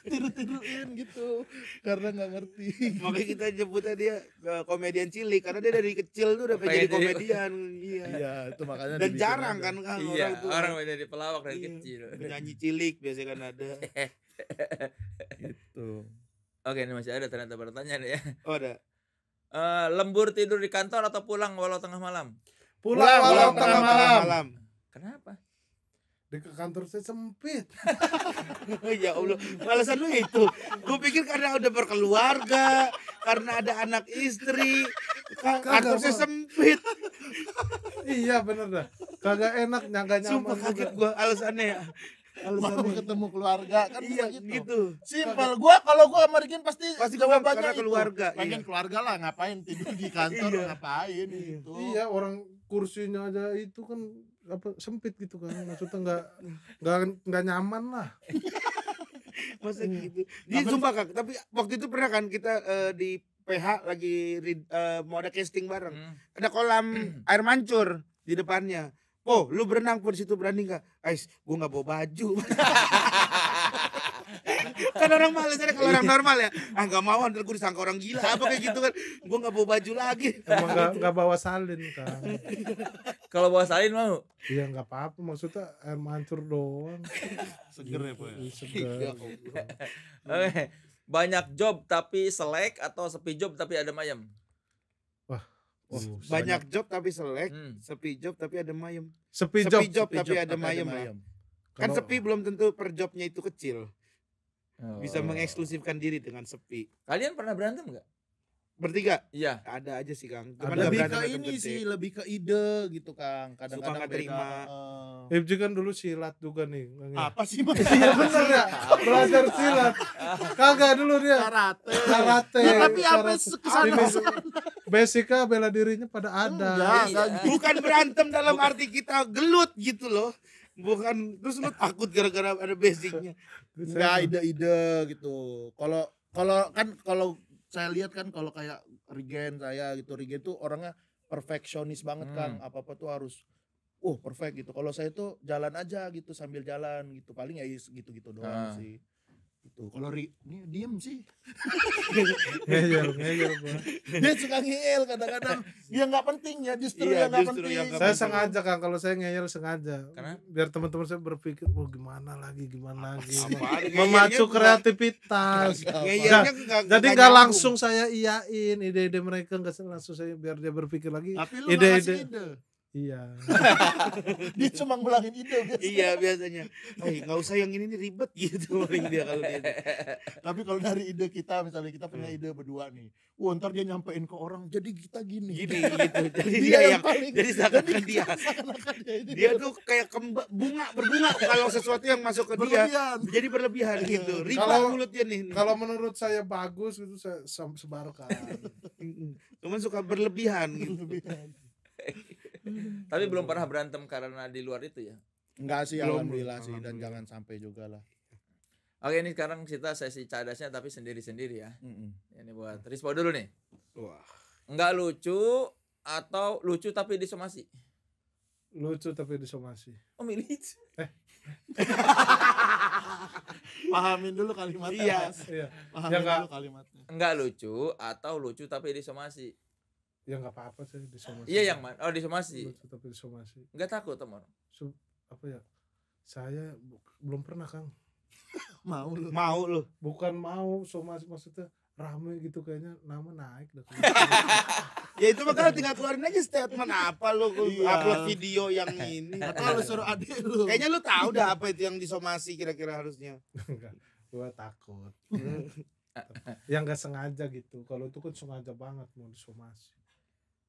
tiru tiruin gitu karena nggak ngerti makanya kita jemputnya dia eh, komedian cilik karena dia dari kecil tuh udah pengen jadi komedian iya iya itu makanya dan jarang kan kan iya, orang tuh orang dari pelawak dari iya, kecil nyanyi cilik biasanya kan ada gitu oke ini masih ada ternyata pertanyaan ya oh ada Uh, lembur tidur di kantor atau pulang walau tengah malam? Pulang, pulang walau, walau tengah, tengah malam. malam. Kenapa? ke kantor saya sempit <laughs> ya allah alasan lu itu gue pikir karena udah berkeluarga karena ada anak istri kantor saya sempit <laughs> iya bener dah kagak enak nyangka nyaman sumpah kaget gue alasannya ya Alasan mau ketemu keluarga kan iya, gitu. gitu. Simpel. Gua kalau gua sama pasti pasti gua banyak keluarga. Iya. Lagian keluarga lah ngapain tidur di kantor iya. ngapain iya. gitu. Iya, orang kursinya aja itu kan apa sempit gitu kan maksudnya nggak nggak nggak nyaman lah <laughs> maksudnya hmm. gitu dia sumpah kak tapi waktu itu pernah kan kita uh, di PH lagi uh, mau ada casting bareng hmm. ada kolam <clears throat> air mancur di depannya Oh, lu berenang pun situ berani nggak? guys gua nggak bawa baju. <laughs> <laughs> kan orang males ada kalau orang iya. normal ya ah nggak mau ntar gue disangka orang gila apa kayak gitu kan gue nggak bawa baju lagi emang nggak nggak bawa salin kan <laughs> kalau bawa salin mau iya nggak apa-apa maksudnya air eh, mancur doang <laughs> seger ya pak ya? Iya, seger ya oke banyak job tapi selek atau sepi job tapi ada mayem Oh, banyak job tapi selek, hmm. sepi job tapi ada mayem. Sepi, sepi job, job sepi tapi ada mayem. Ya. mayem. Kan Kalo... sepi belum tentu per jobnya itu kecil. Oh, bisa iya. mengeksklusifkan diri dengan sepi. Kalian pernah berantem nggak? Bertiga? Iya. Ada aja sih Kang. Cuman lebih ke ini gede. sih, lebih ke ide gitu Kang. Kadang-kadang Suka terima. Uh. juga kan dulu silat juga nih. Ya. Apa sih mas? Iya bener ya. <laughs> Belajar silat. Kagak dulu dia. Karate. Karate. Ya, tapi apa kesana <laughs> Basicnya bela dirinya pada ada. Enggak, iya. Bukan berantem dalam arti kita gelut gitu loh bukan terus lu takut gara-gara ada basicnya <laughs> nggak ide-ide gitu kalau kalau kan kalau saya lihat kan kalau kayak Regen saya gitu Regen tuh orangnya perfeksionis banget hmm. kan apa apa tuh harus uh perfect gitu kalau saya tuh jalan aja gitu sambil jalan gitu paling ya gitu gitu doang ah. sih itu kalau ri ini diem sih. <laughs> ngeyel, ngeyel. Dia suka ngeyel kadang-kadang. Dia ya nggak penting ya, justru iya, ya yang nggak penting. saya sengaja kan kalau saya ngeyel sengaja. Karena biar teman-teman saya berpikir, "Oh, gimana lagi, gimana lagi?" Memacu kreativitas. Nah, jadi nggak langsung saya iyain ide-ide mereka, nggak langsung saya biar dia berpikir lagi. ide ide Iya. <laughs> dia cuma ngulangin ide biasanya. Iya biasanya. Eh nggak usah yang ini nih ribet gitu paling dia kalau dia. <laughs> Tapi kalau dari ide kita misalnya kita punya hmm. ide berdua nih. Wah ntar dia nyampein ke orang jadi kita gini. Gini gitu. <laughs> Jadi dia, dia yang, paling, jadi seakan-akan dia. dia, dia tuh kayak kemba, bunga berbunga kalau sesuatu yang masuk ke berlebihan. dia jadi berlebihan iya. gitu. Ribet kalau, mulutnya nih. Kalau menurut saya bagus itu saya sebarkan. Cuman suka berlebihan gitu. Berlebihan. <laughs> Tapi belum pernah berantem karena di luar itu ya? Enggak sih, belum, alhamdulillah sih dan jangan sampai juga lah. Oke ini sekarang kita sesi cadasnya tapi sendiri-sendiri ya. Mm -mm. Ini buat Rispo dulu nih. Wah. Enggak lucu atau lucu tapi disomasi? Lucu tapi disomasi. Oh milih. Eh. <laughs> Pahamin dulu kalimatnya. Iya. Mas. iya. Pahamin ya, dulu kalimatnya. Enggak lucu atau lucu tapi disomasi? Ya nggak apa-apa sih disomasi. Iya yang mana? Oh disomasi. Iya, tetap disomasi. Nggak takut teman? so, apa ya? Saya belum pernah kang. <laughs> mau lu? Mau lu? Bukan mau somasi maksudnya rame gitu kayaknya nama naik dah. <laughs> ya itu makanya tinggal keluarin aja statement apa lu iya. upload video yang ini atau lu suruh adik lu. Kayaknya lu tahu dah apa itu yang disomasi kira-kira harusnya. Enggak, gua takut. <laughs> yang nggak sengaja gitu. Kalau itu kan sengaja banget mau disomasi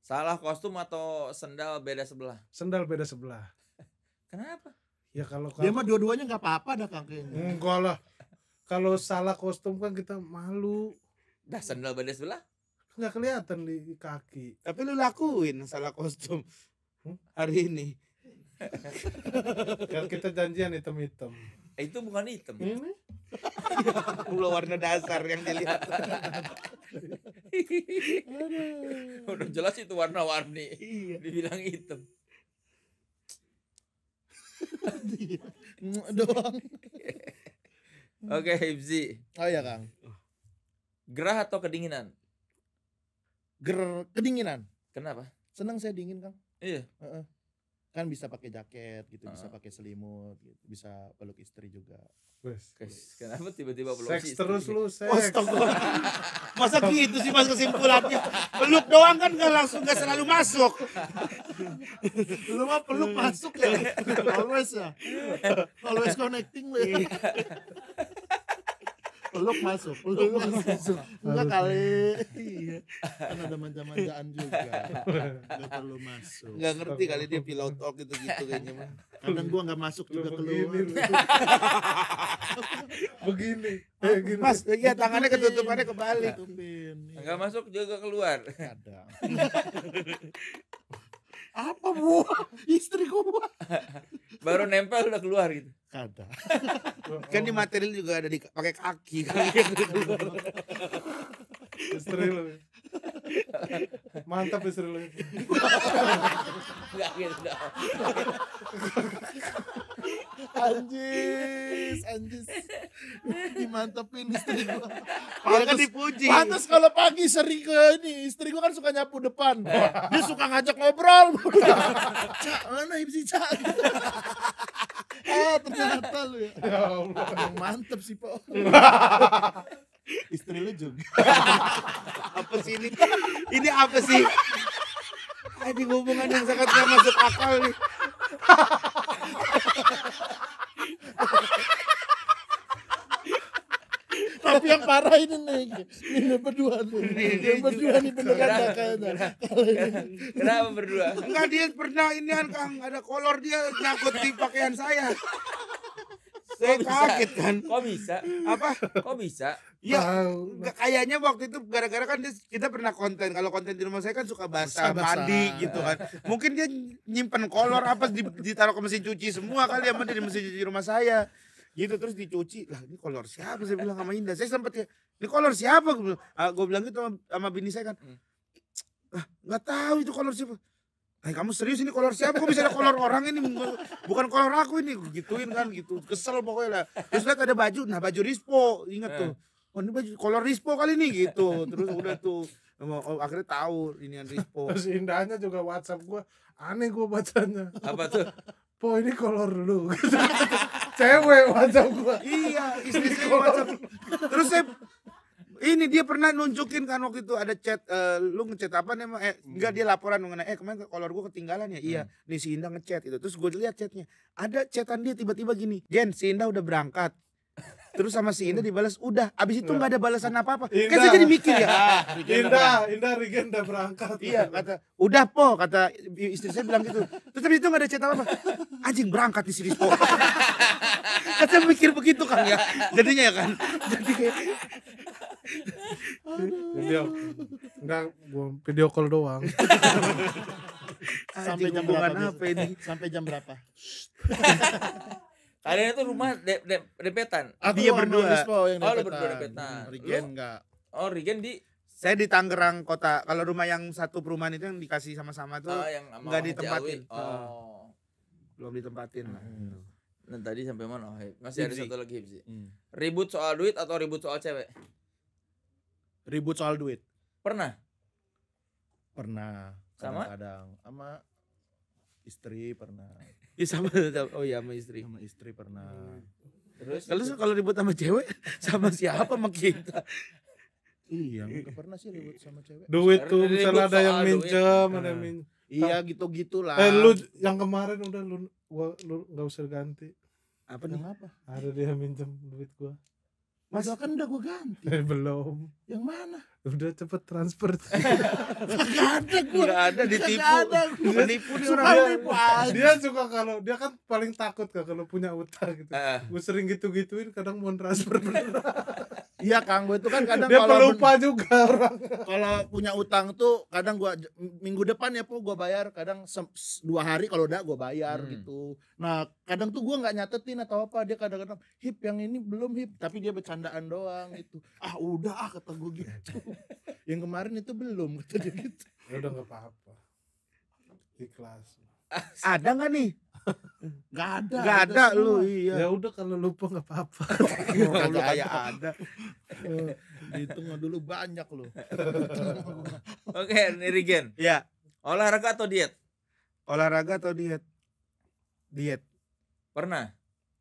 Salah kostum atau sendal beda sebelah? Sendal beda sebelah. <laughs> Kenapa? Ya kalau dia mah dua-duanya nggak apa-apa dah kang Enggak lah. Kalau salah kostum kan kita malu. Dah sendal beda sebelah? Nggak kelihatan di kaki. Tapi lu lakuin salah kostum hmm? hari ini. <laughs> kan kita janjian hitam-hitam itu bukan hitam. Ya? Ini? Gula <laughs> warna dasar yang dilihat. Udah jelas itu warna-warni. Iya. Dibilang hitam. doang. Oke, okay, Oh iya, Kang. Gerah atau kedinginan? Ger kedinginan. Kenapa? Senang saya dingin, Kang. Iya. Uh -uh kan bisa pakai jaket gitu, uh. bisa pakai selimut gitu, bisa peluk istri juga. Wes. Kenapa tiba-tiba peluk seks istri? terus gitu? lu seks. Masa gitu sih Mas kesimpulannya? Peluk doang kan gak langsung gak selalu masuk. lu mah peluk masuk deh. Ya? <laughs> Always ya. Iya. Always connecting lu. Ya? Iya peluk masuk peluk masuk enggak kali iya kan ada manja-manjaan juga enggak perlu masuk enggak ngerti kali dia pilot talk gitu-gitu kayaknya mah kadang gua enggak <laughs> iya, masuk juga keluar begini gini. mas iya tangannya ketutupannya kebalik enggak masuk juga keluar kadang <laughs> apa bu <laughs> istri gua <laughs> baru nempel udah keluar gitu kata <laughs> kan di material juga ada di pakai kaki kan gitu istri lu Mantap istri lu. nggak gitu dong. Anjis, anjis. Dimantepin istri gua. Pantes, kan dipuji. Pantes kalau pagi sering ke ini, istri gua kan suka nyapu depan. Eh. Dia suka ngajak ngobrol. Cak, mana sih Cak? Eh, ternyata lu ya. Ya Mantep sih, Pak. <laughs> Istri lu juga. apa sih ini? Ini apa sih? Ini hubungan yang sangat gak masuk akal nih. Tapi yang parah ini nih, ini berdua nih. Ini berdua nih beneran dah kayaknya. Kenapa berdua? Enggak dia pernah ini kan Kang, ada kolor dia nyangkut di pakaian saya saya kok kaget kan kok bisa apa kok bisa ya nah, kayaknya waktu itu gara-gara kan dia, kita pernah konten kalau konten di rumah saya kan suka basah mandi gitu kan mungkin dia nyimpen kolor apa ditaruh ke mesin cuci semua kali yang di mesin cuci rumah saya gitu terus dicuci lah ini kolor siapa saya bilang sama Indah saya sempat ya ini kolor siapa gue ah, bilang, gitu sama, sama bini saya kan hmm. ah, nggak tahu itu kolor siapa Hey, eh, kamu serius ini kolor siapa? Kok bisa ada kolor orang ini? Bukan kolor aku ini. Gituin kan gitu. Kesel pokoknya lah. Terus lihat ada baju. Nah baju Rispo. Ingat tuh. Eh. Oh ini baju kolor Rispo kali ini gitu. Terus udah tuh. Oh, akhirnya tahu ini yang Rispo. Terus indahnya juga WhatsApp gue aneh gua bacanya. Apa tuh? Po ini kolor lu. <laughs> Cewek WhatsApp gue Iya, istri WhatsApp. Terus saya ini dia pernah nunjukin kan waktu itu ada chat uh, lu ngechat apa nih eh hmm. enggak dia laporan mengenai eh kemarin kolor gua ketinggalan ya. Iya, hmm. Iya, nih si Indah ngechat itu. Terus gua lihat chatnya. Ada chatan dia tiba-tiba gini, Gen, si Indah udah berangkat." Terus sama si Indah dibalas udah. Abis itu nggak ada balasan apa-apa. Kan saya jadi mikir ya. <laughs> Indah, Indah Regen udah berangkat. Iya, kata udah po kata istri saya bilang gitu. Terus abis itu nggak ada chat apa-apa. Anjing berangkat di sini po. kata mikir begitu kan ya. Jadinya ya kan. Jadi video enggak gua video call doang sampai jam berapa apa ini sampai jam berapa <laughs> kalian itu rumah de de depetan Aku dia berdua yang oh lu berdua depetan Rigen enggak oh Rigen di saya di Tangerang kota kalau rumah yang satu perumahan itu yang dikasih sama-sama tuh oh, ditempatin nggak ditempatin oh. belum ditempatin lah hmm. Nah, Dan tadi sampai mana? Oh, masih ada satu lagi sih Hmm. Ribut soal duit atau ribut soal cewek? Ribut soal duit. Pernah? Pernah. Sama? Kadang sama istri pernah. Ya, sama oh iya sama istri. Sama istri pernah. Terus kalau kalau ribut sama cewek <laughs> sama siapa sama kita? Iya, nggak pernah sih ribut sama cewek. Duit tuh misalnya ada yang minjem, ada yang nah. minjem. Iya gitu-gitulah. Eh lu yang kemarin udah lu gua lu nggak usah ganti. Apa nih? Apa? Ada dia minjem duit gua. Mas kan udah gue ganti. Eh, belum. Yang mana? Udah cepet transfer. <laughs> Gak ada gue. Gak ada ditipu. Gak ada. Menipu nih orang. Dia, Dia suka kalau dia kan paling takut kalau punya utang gitu. Uh. Gue sering gitu-gituin kadang mau transfer <laughs> Iya Kang, gue tuh kan kadang Dia kalau pelupa juga orang. Kalau punya utang tuh kadang gue minggu depan ya po gue bayar, kadang dua hari kalau udah gue bayar hmm. gitu. Nah kadang tuh gue nggak nyatetin atau apa dia kadang-kadang hip yang ini belum hip, tapi dia bercandaan doang gitu. Ah udah ah kata gue gitu. <laughs> yang kemarin itu belum kata dia gitu. Ya udah enggak apa-apa, ikhlas. Ada nggak nih <laughs> Gak ada. Gak ada, ada lu iya. Ya udah kalau lupa nggak apa-apa. <laughs> Kagak ya ada. ada. Eh, dihitung dulu banyak lu. <laughs> Oke, Nirigen. Ya. Olahraga atau diet? Olahraga atau diet? Diet. Pernah?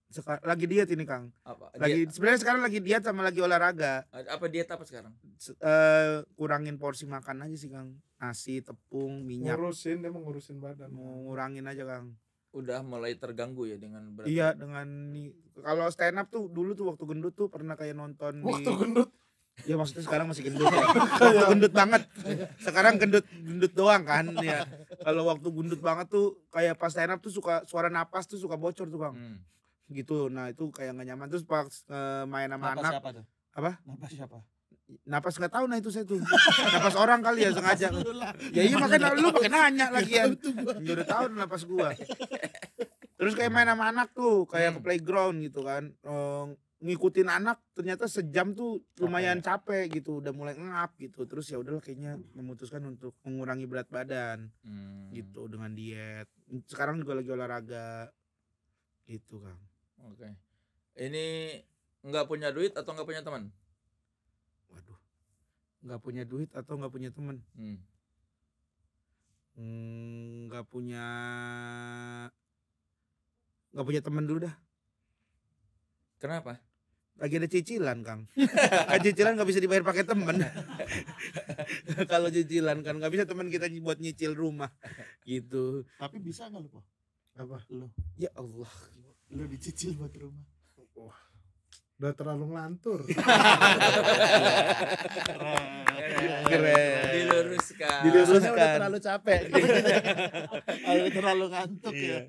Sekar lagi diet ini Kang. Apa? Lagi sebenarnya sekarang lagi diet sama lagi olahraga. Apa diet apa sekarang? Se uh, kurangin porsi makan aja sih Kang. Nasi, tepung, minyak. Ngurusin dia mengurusin badan. Mau ngurangin aja Kang udah mulai terganggu ya dengan berat iya dengan kalau stand up tuh dulu tuh waktu gendut tuh pernah kayak nonton waktu di... gendut ya maksudnya sekarang masih gendut ya. <laughs> waktu iya. gendut banget sekarang gendut gendut doang kan ya kalau waktu gendut banget tuh kayak pas stand up tuh suka suara napas tuh suka bocor tuh bang hmm. gitu nah itu kayak gak nyaman terus pas uh, main sama napas anak siapa tuh? apa napas siapa Napas nggak tahu nah itu saya tuh. napas orang kali ya sengaja. ya iya makanya lu pakai nanya lagi ya. udah tahu napas gua. Terus kayak main sama anak tuh, kayak hmm. ke playground gitu kan. Um, ngikutin anak ternyata sejam tuh lumayan capek, gitu, udah mulai ngap gitu. Terus ya udahlah kayaknya memutuskan untuk mengurangi berat badan hmm. gitu dengan diet. Sekarang juga lagi olahraga gitu, kan Oke. Ini nggak punya duit atau nggak punya teman? nggak punya duit atau nggak punya temen hmm. hmm, nggak hmm. punya nggak punya teman dulu dah kenapa lagi ada cicilan kang ada <laughs> kan cicilan nggak bisa dibayar pakai temen <laughs> kalau cicilan kan nggak bisa teman kita buat nyicil rumah gitu tapi bisa nggak lu apa lu ya Allah lu dicicil buat rumah udah terlalu ngelantur <laughs> keren diluruskan diluruskan udah terlalu capek <laughs> udah terlalu ngantuk ya iya.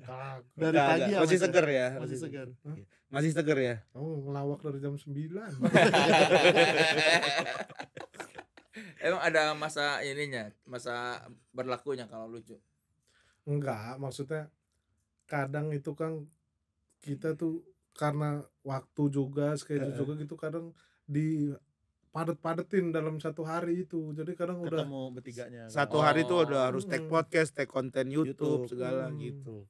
dari Enggak, pagi masih seger ya masih seger huh? Iya. masih seger ya oh ngelawak dari jam 9 <laughs> emang ada masa ininya masa berlakunya kalau lucu enggak maksudnya kadang itu kan kita tuh karena waktu juga schedule juga gitu kadang di padet-padetin dalam satu hari itu jadi kadang Ketemu udah Ketemu bertiganya kan. satu oh. hari itu udah harus take oh. podcast take konten YouTube, YouTube segala hmm. gitu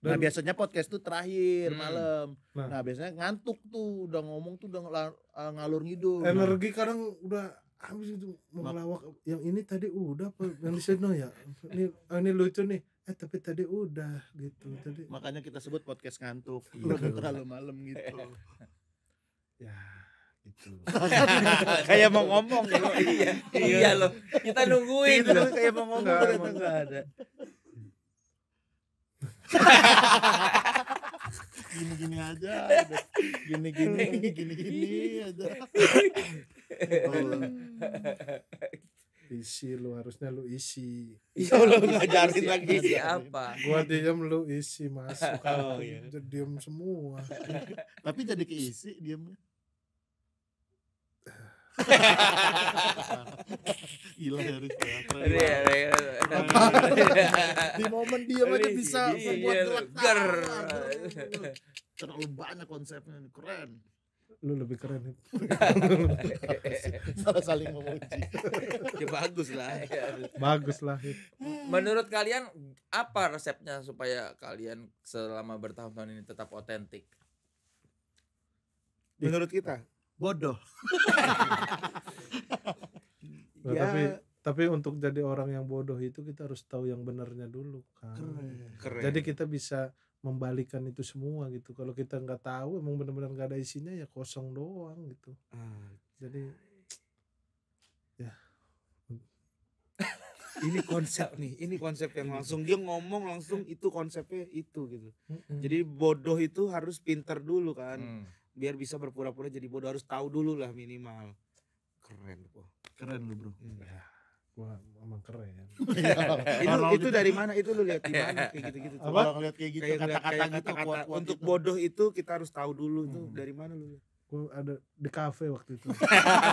dan, nah biasanya podcast tuh terakhir hmm. malam. Nah. nah biasanya ngantuk tuh, udah ngomong tuh udah ngal- eh, ngalur ngidul. Nah. Energi nah. kadang udah habis itu mau ngelawak. Yang ini tadi udah apa yang di ya. Ini oh, ini lucu nih eh tapi tadi udah gitu iya. tadi makanya kita sebut podcast ngantuk iya, udah terlalu malam gitu <laughs> ya gitu <laughs> kayak mau ngomong gitu. <laughs> iya iya loh kita nungguin loh kayak mau ngomong itu nggak ada gini-gini aja gini-gini gini-gini aja isi lu harusnya lu isi <laughs> ya lu ngajarin isi, lagi isi apa gua diem lu isi masuk <laughs> oh, iya. diem semua <laughs> tapi jadi keisi diemnya Gila harus iya, iya, iya. Di momen dia aja bisa membuat gerak Terlalu banyak konsepnya keren lu lebih keren salah saling memuji ya bagus lah iya. bagus lah menurut kalian apa resepnya supaya kalian selama bertahun-tahun ini tetap otentik menurut kita bodoh nah, ya. tapi tapi untuk jadi orang yang bodoh itu kita harus tahu yang benarnya dulu kan keren. jadi kita bisa membalikan itu semua gitu kalau kita nggak tahu emang benar-benar nggak ada isinya ya kosong doang gitu okay. Ah, jadi ya <laughs> ini konsep nih ini konsep yang langsung dia ngomong langsung itu konsepnya itu gitu hmm jadi bodoh itu harus pinter dulu kan mm. biar bisa berpura-pura jadi bodoh harus tahu dulu lah minimal keren kok keren lu bro mm. Wah, emang keren. <laughs> Iya. itu, itu gitu dari mana? Itu lu lihat di mana iya. kayak gitu-gitu. Kalau ngeliat kayak gitu kata-kata gitu kata -kata, untuk gitu. bodoh itu kita harus tahu dulu hmm. tuh dari mana lu lihat gue ada di kafe waktu itu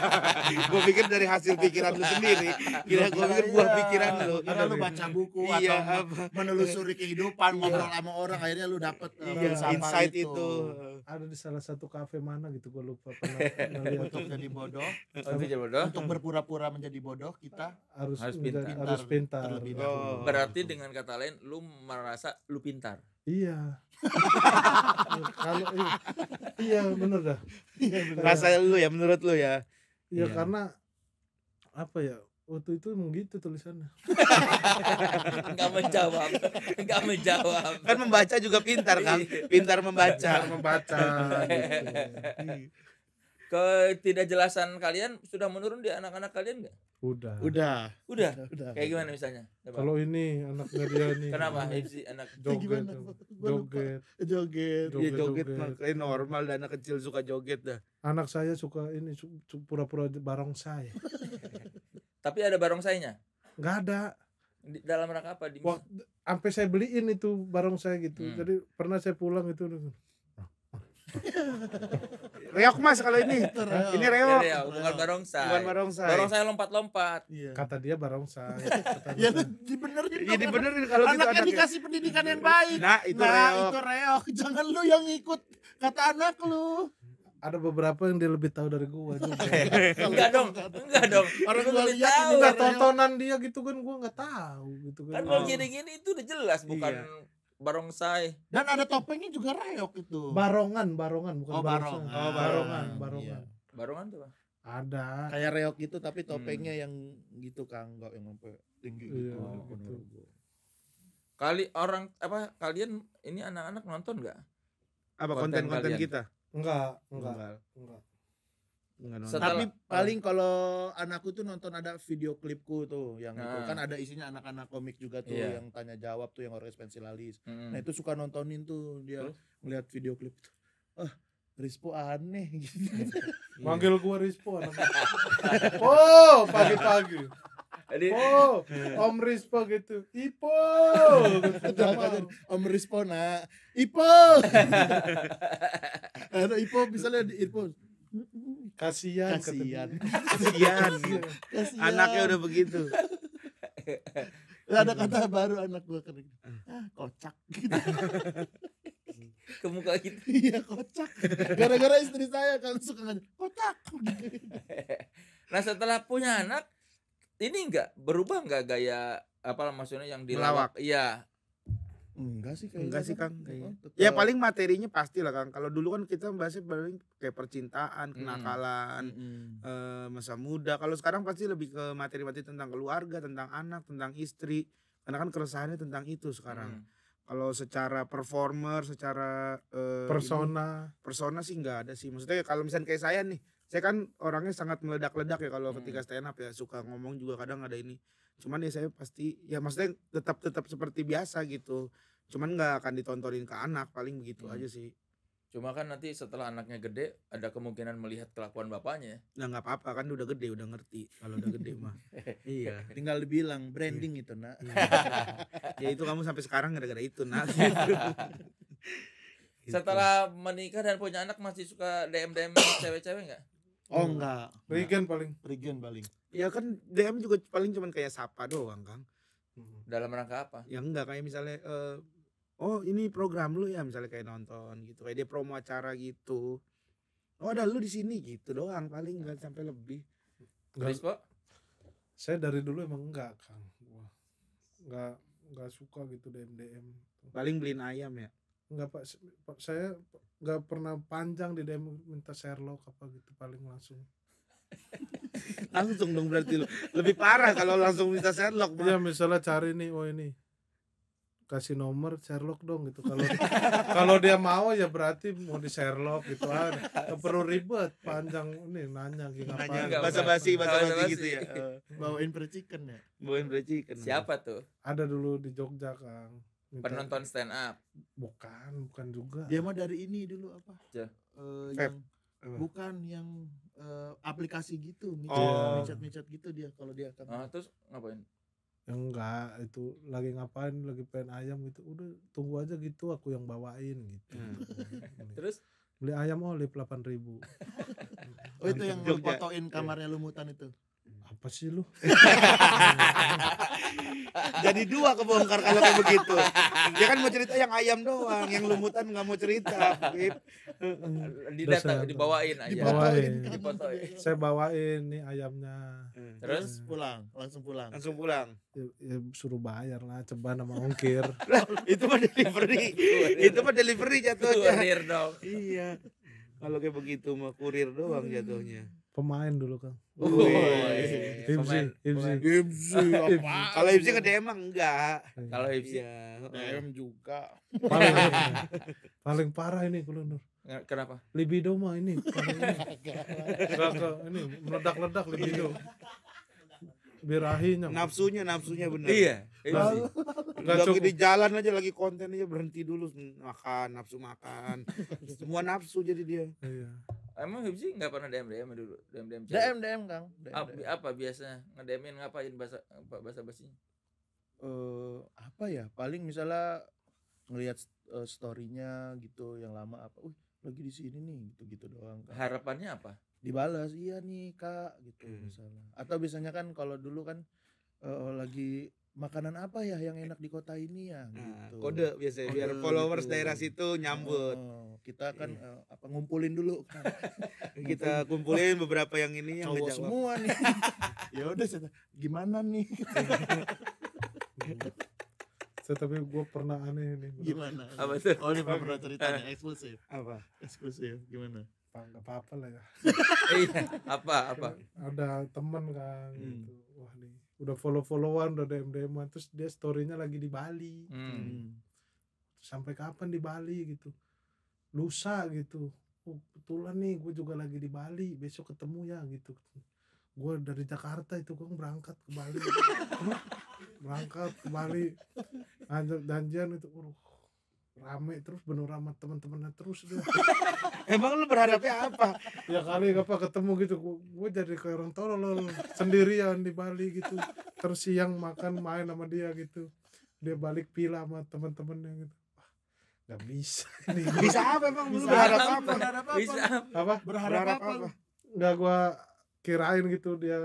<laughs> gue pikir dari hasil pikiran lu sendiri kira gue pikir buah iya. pikiran lu karena lu baca buku iya, atau menelusuri kehidupan iya. ngobrol sama orang akhirnya lu dapet eh, iya, insight itu. itu ada di salah satu kafe mana gitu gue lupa pernah <laughs> untuk jadi bodoh untuk jadi bodoh untuk berpura-pura menjadi bodoh kita harus harus pintar, harus pintar. Terlebih dahulu. Oh. berarti dengan kata lain lu merasa lu pintar Iya. Kalau iya benar dah. Iya, bener. Rasa lu ya menurut lu ya. Iya, iya. karena apa ya? Waktu itu emang gitu tulisannya. Enggak menjawab. Enggak menjawab. Kan membaca juga pintar kan. Pintar membaca. Pintar membaca. gitu. <laughs> ketidakjelasan kalian sudah menurun di anak-anak kalian nggak? Udah. Udah. Udah. Udah. Kayak gimana misalnya? Kalau ini anak Nadia ini. Kenapa? Hipsi anak joget. Joget. Joget. Iya, joget. joget. joget. normal dan anak kecil suka joget dah. Anak saya suka ini pura-pura barong saya. <laughs> Tapi ada barongsainya? Nggak ada. Di, dalam rangka apa? Di Waktu, sampai saya beliin itu barongsai gitu. Hmm. Jadi pernah saya pulang itu <laughs> Reok Mas kalau ini. ini iya, Reok. Reok, iya, bukan barongsai. Bukan barongsai. Barongsai lompat-lompat. Iya. Kata dia barongsai. <laughs> ya dibenerin. Ya dibenerin kalau gitu anaknya. dikasih pendidikan yang baik. Nah, itu nah, Reok. itu Reok. Jangan lu yang ikut kata anak lu ada beberapa yang dia lebih tahu dari gua juga. <laughs> enggak dong, enggak dong. Orang gua lihat kan tontonan dia gitu kan gua enggak tahu gitu kan. Kan nah. gini-gini itu udah jelas bukan barongsai. Dan ada topengnya juga reok itu. Barongan, barongan bukan oh, barong. Oh, barongan, barongan. Iya. Barongan tuh, Bang. Ada. Kayak reok itu tapi hmm. topengnya hmm. yang gitu Kang, enggak yang sampai tinggi gitu. iya, gitu. Oh, gitu. Kali orang apa kalian ini anak-anak nonton enggak? Apa konten-konten konten kita? Enggak, enggak. Enggak. enggak. Setelah, tapi paling oh. kalau anakku tuh nonton ada video klipku tuh yang uh, itu ah. kan ada isinya anak-anak komik juga tuh iya. yang tanya jawab tuh yang orang pensilalis. Mm. Nah itu suka nontonin tuh dia Terus? ngeliat video klip tuh. Ah, Rispo aneh <laughs> gitu. Iya. Manggil gua Rispo. <laughs> oh, pagi-pagi. Jadi, oh, iya. Om Rispo gitu. Ipo. <laughs> om Rispo nak. Ipo. Ada Ipo misalnya di Ipo kasihan kasihan <laughs> kasihan anaknya udah begitu ada kata baru anak gua kering gitu. hmm. ah kocak gitu <laughs> ke muka gitu iya kocak gara-gara istri saya kan suka ngajak kocak <laughs> nah setelah punya anak ini enggak berubah enggak gaya apa maksudnya yang dilawak iya Enggak sih kayaknya. Enggak sih Kang. kayak ya paling materinya pasti lah Kang. Kalau dulu kan kita bahasnya paling kayak percintaan, hmm, kenakalan, mm. masa muda. Kalau sekarang pasti lebih ke materi-materi tentang keluarga, tentang anak, tentang istri. Karena kan keresahannya tentang itu sekarang. Mm. Kalau secara performer, secara uh, persona, ini, persona sih enggak ada sih. Maksudnya kalau misalnya kayak saya nih, saya kan orangnya sangat meledak-ledak ya kalau mm. ketika stand up ya suka ngomong juga kadang ada ini cuman ya saya pasti ya maksudnya tetap tetap seperti biasa gitu cuman nggak akan ditontonin ke anak paling begitu hmm. aja sih Cuma kan nanti setelah anaknya gede ada kemungkinan melihat kelakuan bapaknya. Nah nggak apa-apa kan udah gede udah ngerti kalau udah gede mah. <laughs> iya. Tinggal dibilang iya. branding itu nak. Iya. ya itu kamu sampai sekarang gara-gara itu nak. <laughs> Setelah menikah dan punya anak masih suka DM DM cewek-cewek nggak? Oh hmm. enggak. Regen paling. Regen paling. Ya kan DM juga paling cuman kayak sapa doang, Kang. Hmm. Dalam rangka apa? Ya enggak kayak misalnya uh, oh ini program lu ya misalnya kayak nonton gitu. Kayak dia promo acara gitu. Oh ada lu di sini gitu doang paling nggak sampai lebih. Guys, Pak? Saya dari dulu emang enggak, Kang. Wah. Enggak enggak suka gitu DM DM. Paling beliin ayam ya nggak pak saya nggak pernah panjang di DM minta Sherlock apa gitu paling langsung <laughs> langsung dong berarti lo lebih parah kalau langsung minta Sherlock mah. ya misalnya cari nih oh ini kasih nomor Sherlock dong gitu kalau <laughs> kalau dia mau ya berarti mau di Sherlock gitu kan nggak perlu ribet panjang ini nanya gitu apa bahasa basi basa basi gitu ya <laughs> bawain percikan ya bawain percikan siapa tuh ada dulu di Jogja kang Minta penonton stand up. Bukan, bukan juga. Dia mah dari ini dulu apa? Ya. Uh, yang yang bukan yang uh, aplikasi gitu, micat oh. micat gitu dia kalau dia akan. Ah, terus ngapain? Ya enggak, itu lagi ngapain, lagi pengen ayam gitu. Udah tunggu aja gitu aku yang bawain gitu. Hmm. <laughs> terus beli ayam oh beli delapan ribu. <laughs> oh itu yang lu fotoin kamarnya lumutan itu apa sih lu? <laughs> Jadi dua kebongkar kalau kayak begitu. Dia ya kan mau cerita yang ayam doang, yang lumutan nggak mau cerita. Didata, dibawain aja. Dibawain. dibawain. Saya bawain nih ayamnya. Hmm. Terus ya. pulang, langsung pulang. Langsung pulang. Ya, ya suruh bayar lah, coba nama ongkir. <laughs> itu mah delivery. itu mah delivery jatuhnya. Kurir dong. Iya. Kalau kayak begitu mah kurir doang jatuhnya pemain dulu kan. Oh, Ipsi, Ipsi. <laughs> Ibsi. Kalau Ipsi ke emang enggak. Iya. Kalau Ipsi ya, juga. Paling, <laughs> paling parah ini Kulunur. Ya, kenapa? Libido mah ini. <laughs> ini meledak-ledak libido. Birahinya. Nafsunya, nafsunya benar. Iya. Lagi cukup. di jalan aja lagi konten aja berhenti dulu makan, nafsu makan. Semua nafsu jadi dia. Iya Emang Hibzi nggak pernah DM DM dulu DM DM cewek? DM DM Kang. DM, apa, DM. apa biasanya ngedemin ngapain bahasa bahasa basinya? Eh uh, apa ya? Paling misalnya ngelihat uh, storynya gitu yang lama apa? Uh lagi di sini nih gitu gitu doang. Kang. Harapannya apa? Dibalas iya nih kak gitu hmm. misalnya. Atau biasanya kan kalau dulu kan uh, lagi makanan apa ya yang enak di kota ini ya nah, gitu. Kode biasanya biar followers daerah situ nyambut. Oh, kita akan iya. uh, apa ngumpulin dulu kan. <laughs> kita kumpulin beberapa yang ini yang Cowok semua nih. <laughs> ya udah gimana nih? Saya <laughs> tapi gue pernah aneh nih. Gimana? Apa tuh? Oh, ini pernah ceritanya eksklusif. Apa? Eksklusif. Gimana? Apa gak apa-apa lah ya. Iya, apa apa. Ada teman kan hmm. gitu. Wah, nih udah follow followan udah dm dman terus dia storynya lagi di Bali hmm. hmm. sampai kapan di Bali gitu lusa gitu oh kebetulan nih gue juga lagi di Bali besok ketemu ya gitu gue dari Jakarta itu gue berangkat ke Bali <laughs> berangkat ke Bali danjian itu uh, rame terus benar sama teman-temannya terus deh. <laughs> emang lu berharapnya apa ya kali apa ketemu gitu gue jadi kayak orang tolol sendirian di Bali gitu terus siang makan main sama dia gitu dia balik pila sama teman-temannya gitu nggak bisa <laughs> nih. bisa apa emang lu berharap apa, berharap apa bisa. apa berharap, berharap apa, apa? nggak gue kirain gitu dia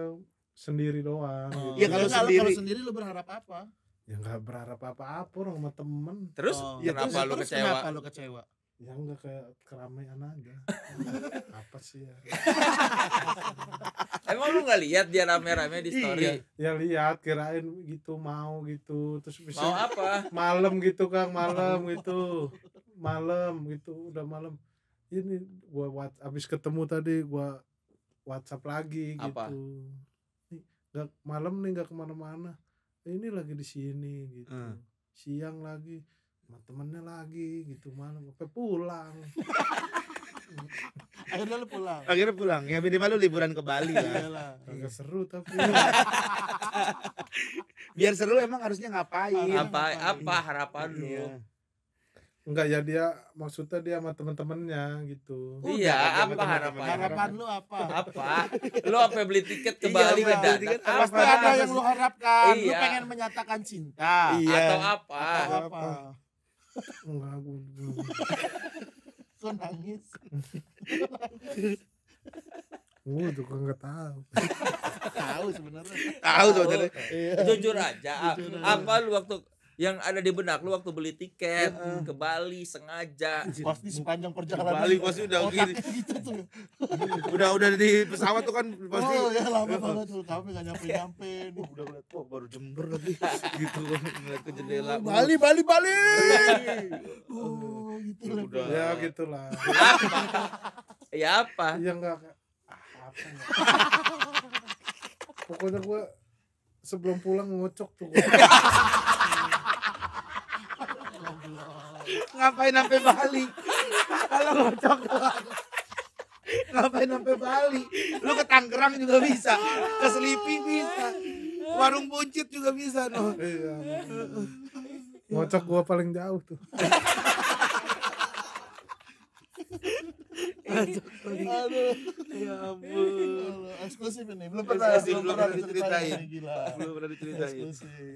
sendiri doang. Oh. Gitu. Ya kalau sendiri, kalau sendiri lu berharap apa? ya nggak berharap apa-apa orang sama temen terus oh. ya, kenapa terus, lu terus kecewa kenapa lu kecewa ya enggak ke keramaian aja <laughs> apa sih ya <laughs> emang lu nggak lihat dia rame-rame di story iya. ya lihat kirain gitu mau gitu terus bisa mau apa malam gitu kang malam gitu malam gitu udah malam ini gua what, abis ketemu tadi gua WhatsApp lagi apa? gitu nggak malam nih nggak kemana-mana ini lagi di sini gitu uh. siang lagi sama temennya lagi gitu malam sampai pulang <laughs> akhirnya lu pulang akhirnya pulang ya minimal lu liburan ke Bali lah agak seru tapi <laughs> biar seru emang harusnya ngapain apa apa harapan iya. Enggak ya dia maksudnya dia sama temen-temennya gitu. Iya, udah, iya, apa harapan? Harapan, lu apa? apa? Lu apa beli tiket ke Bali iya, beli tiket apa? ada yang lu harapkan. Iya. Lu pengen menyatakan cinta iya. atau iya. apa? Atau apa? Enggak, gue. Lu nangis. Gue juga nggak tahu. tahu sebenarnya. Tahu sebenarnya. Iya. Jujur aja. Jujur Apa lu waktu yang ada di benak lu waktu beli tiket uh. ke Bali sengaja pasti sepanjang perjalanan Bali pasti udah gini gitu udah udah di pesawat tuh kan pasti oh ya lama banget tuh tapi gak nyampe nyampe iya. udah udah oh, baru jember lagi <laughs> gitu ngeliat ke jendela Bali Bali Bali oh gitu lah udah. ya gitulah ya apa ya enggak <laughs> apa pokoknya gue sebelum pulang ngocok tuh <laughs> Ngapain sampai Bali? Kalau ngocok doang. Ngapain sampai Bali? Lu ke Tangerang juga bisa, ke Selipi bisa, warung buncit juga bisa. No. Iya. Ngocok gua paling jauh tuh. Aduh. Ya ampun. Eksklusif ini. Belum pernah Eksklusif, belum pernah diceritain. Belum pernah diceritain. Eksklusif.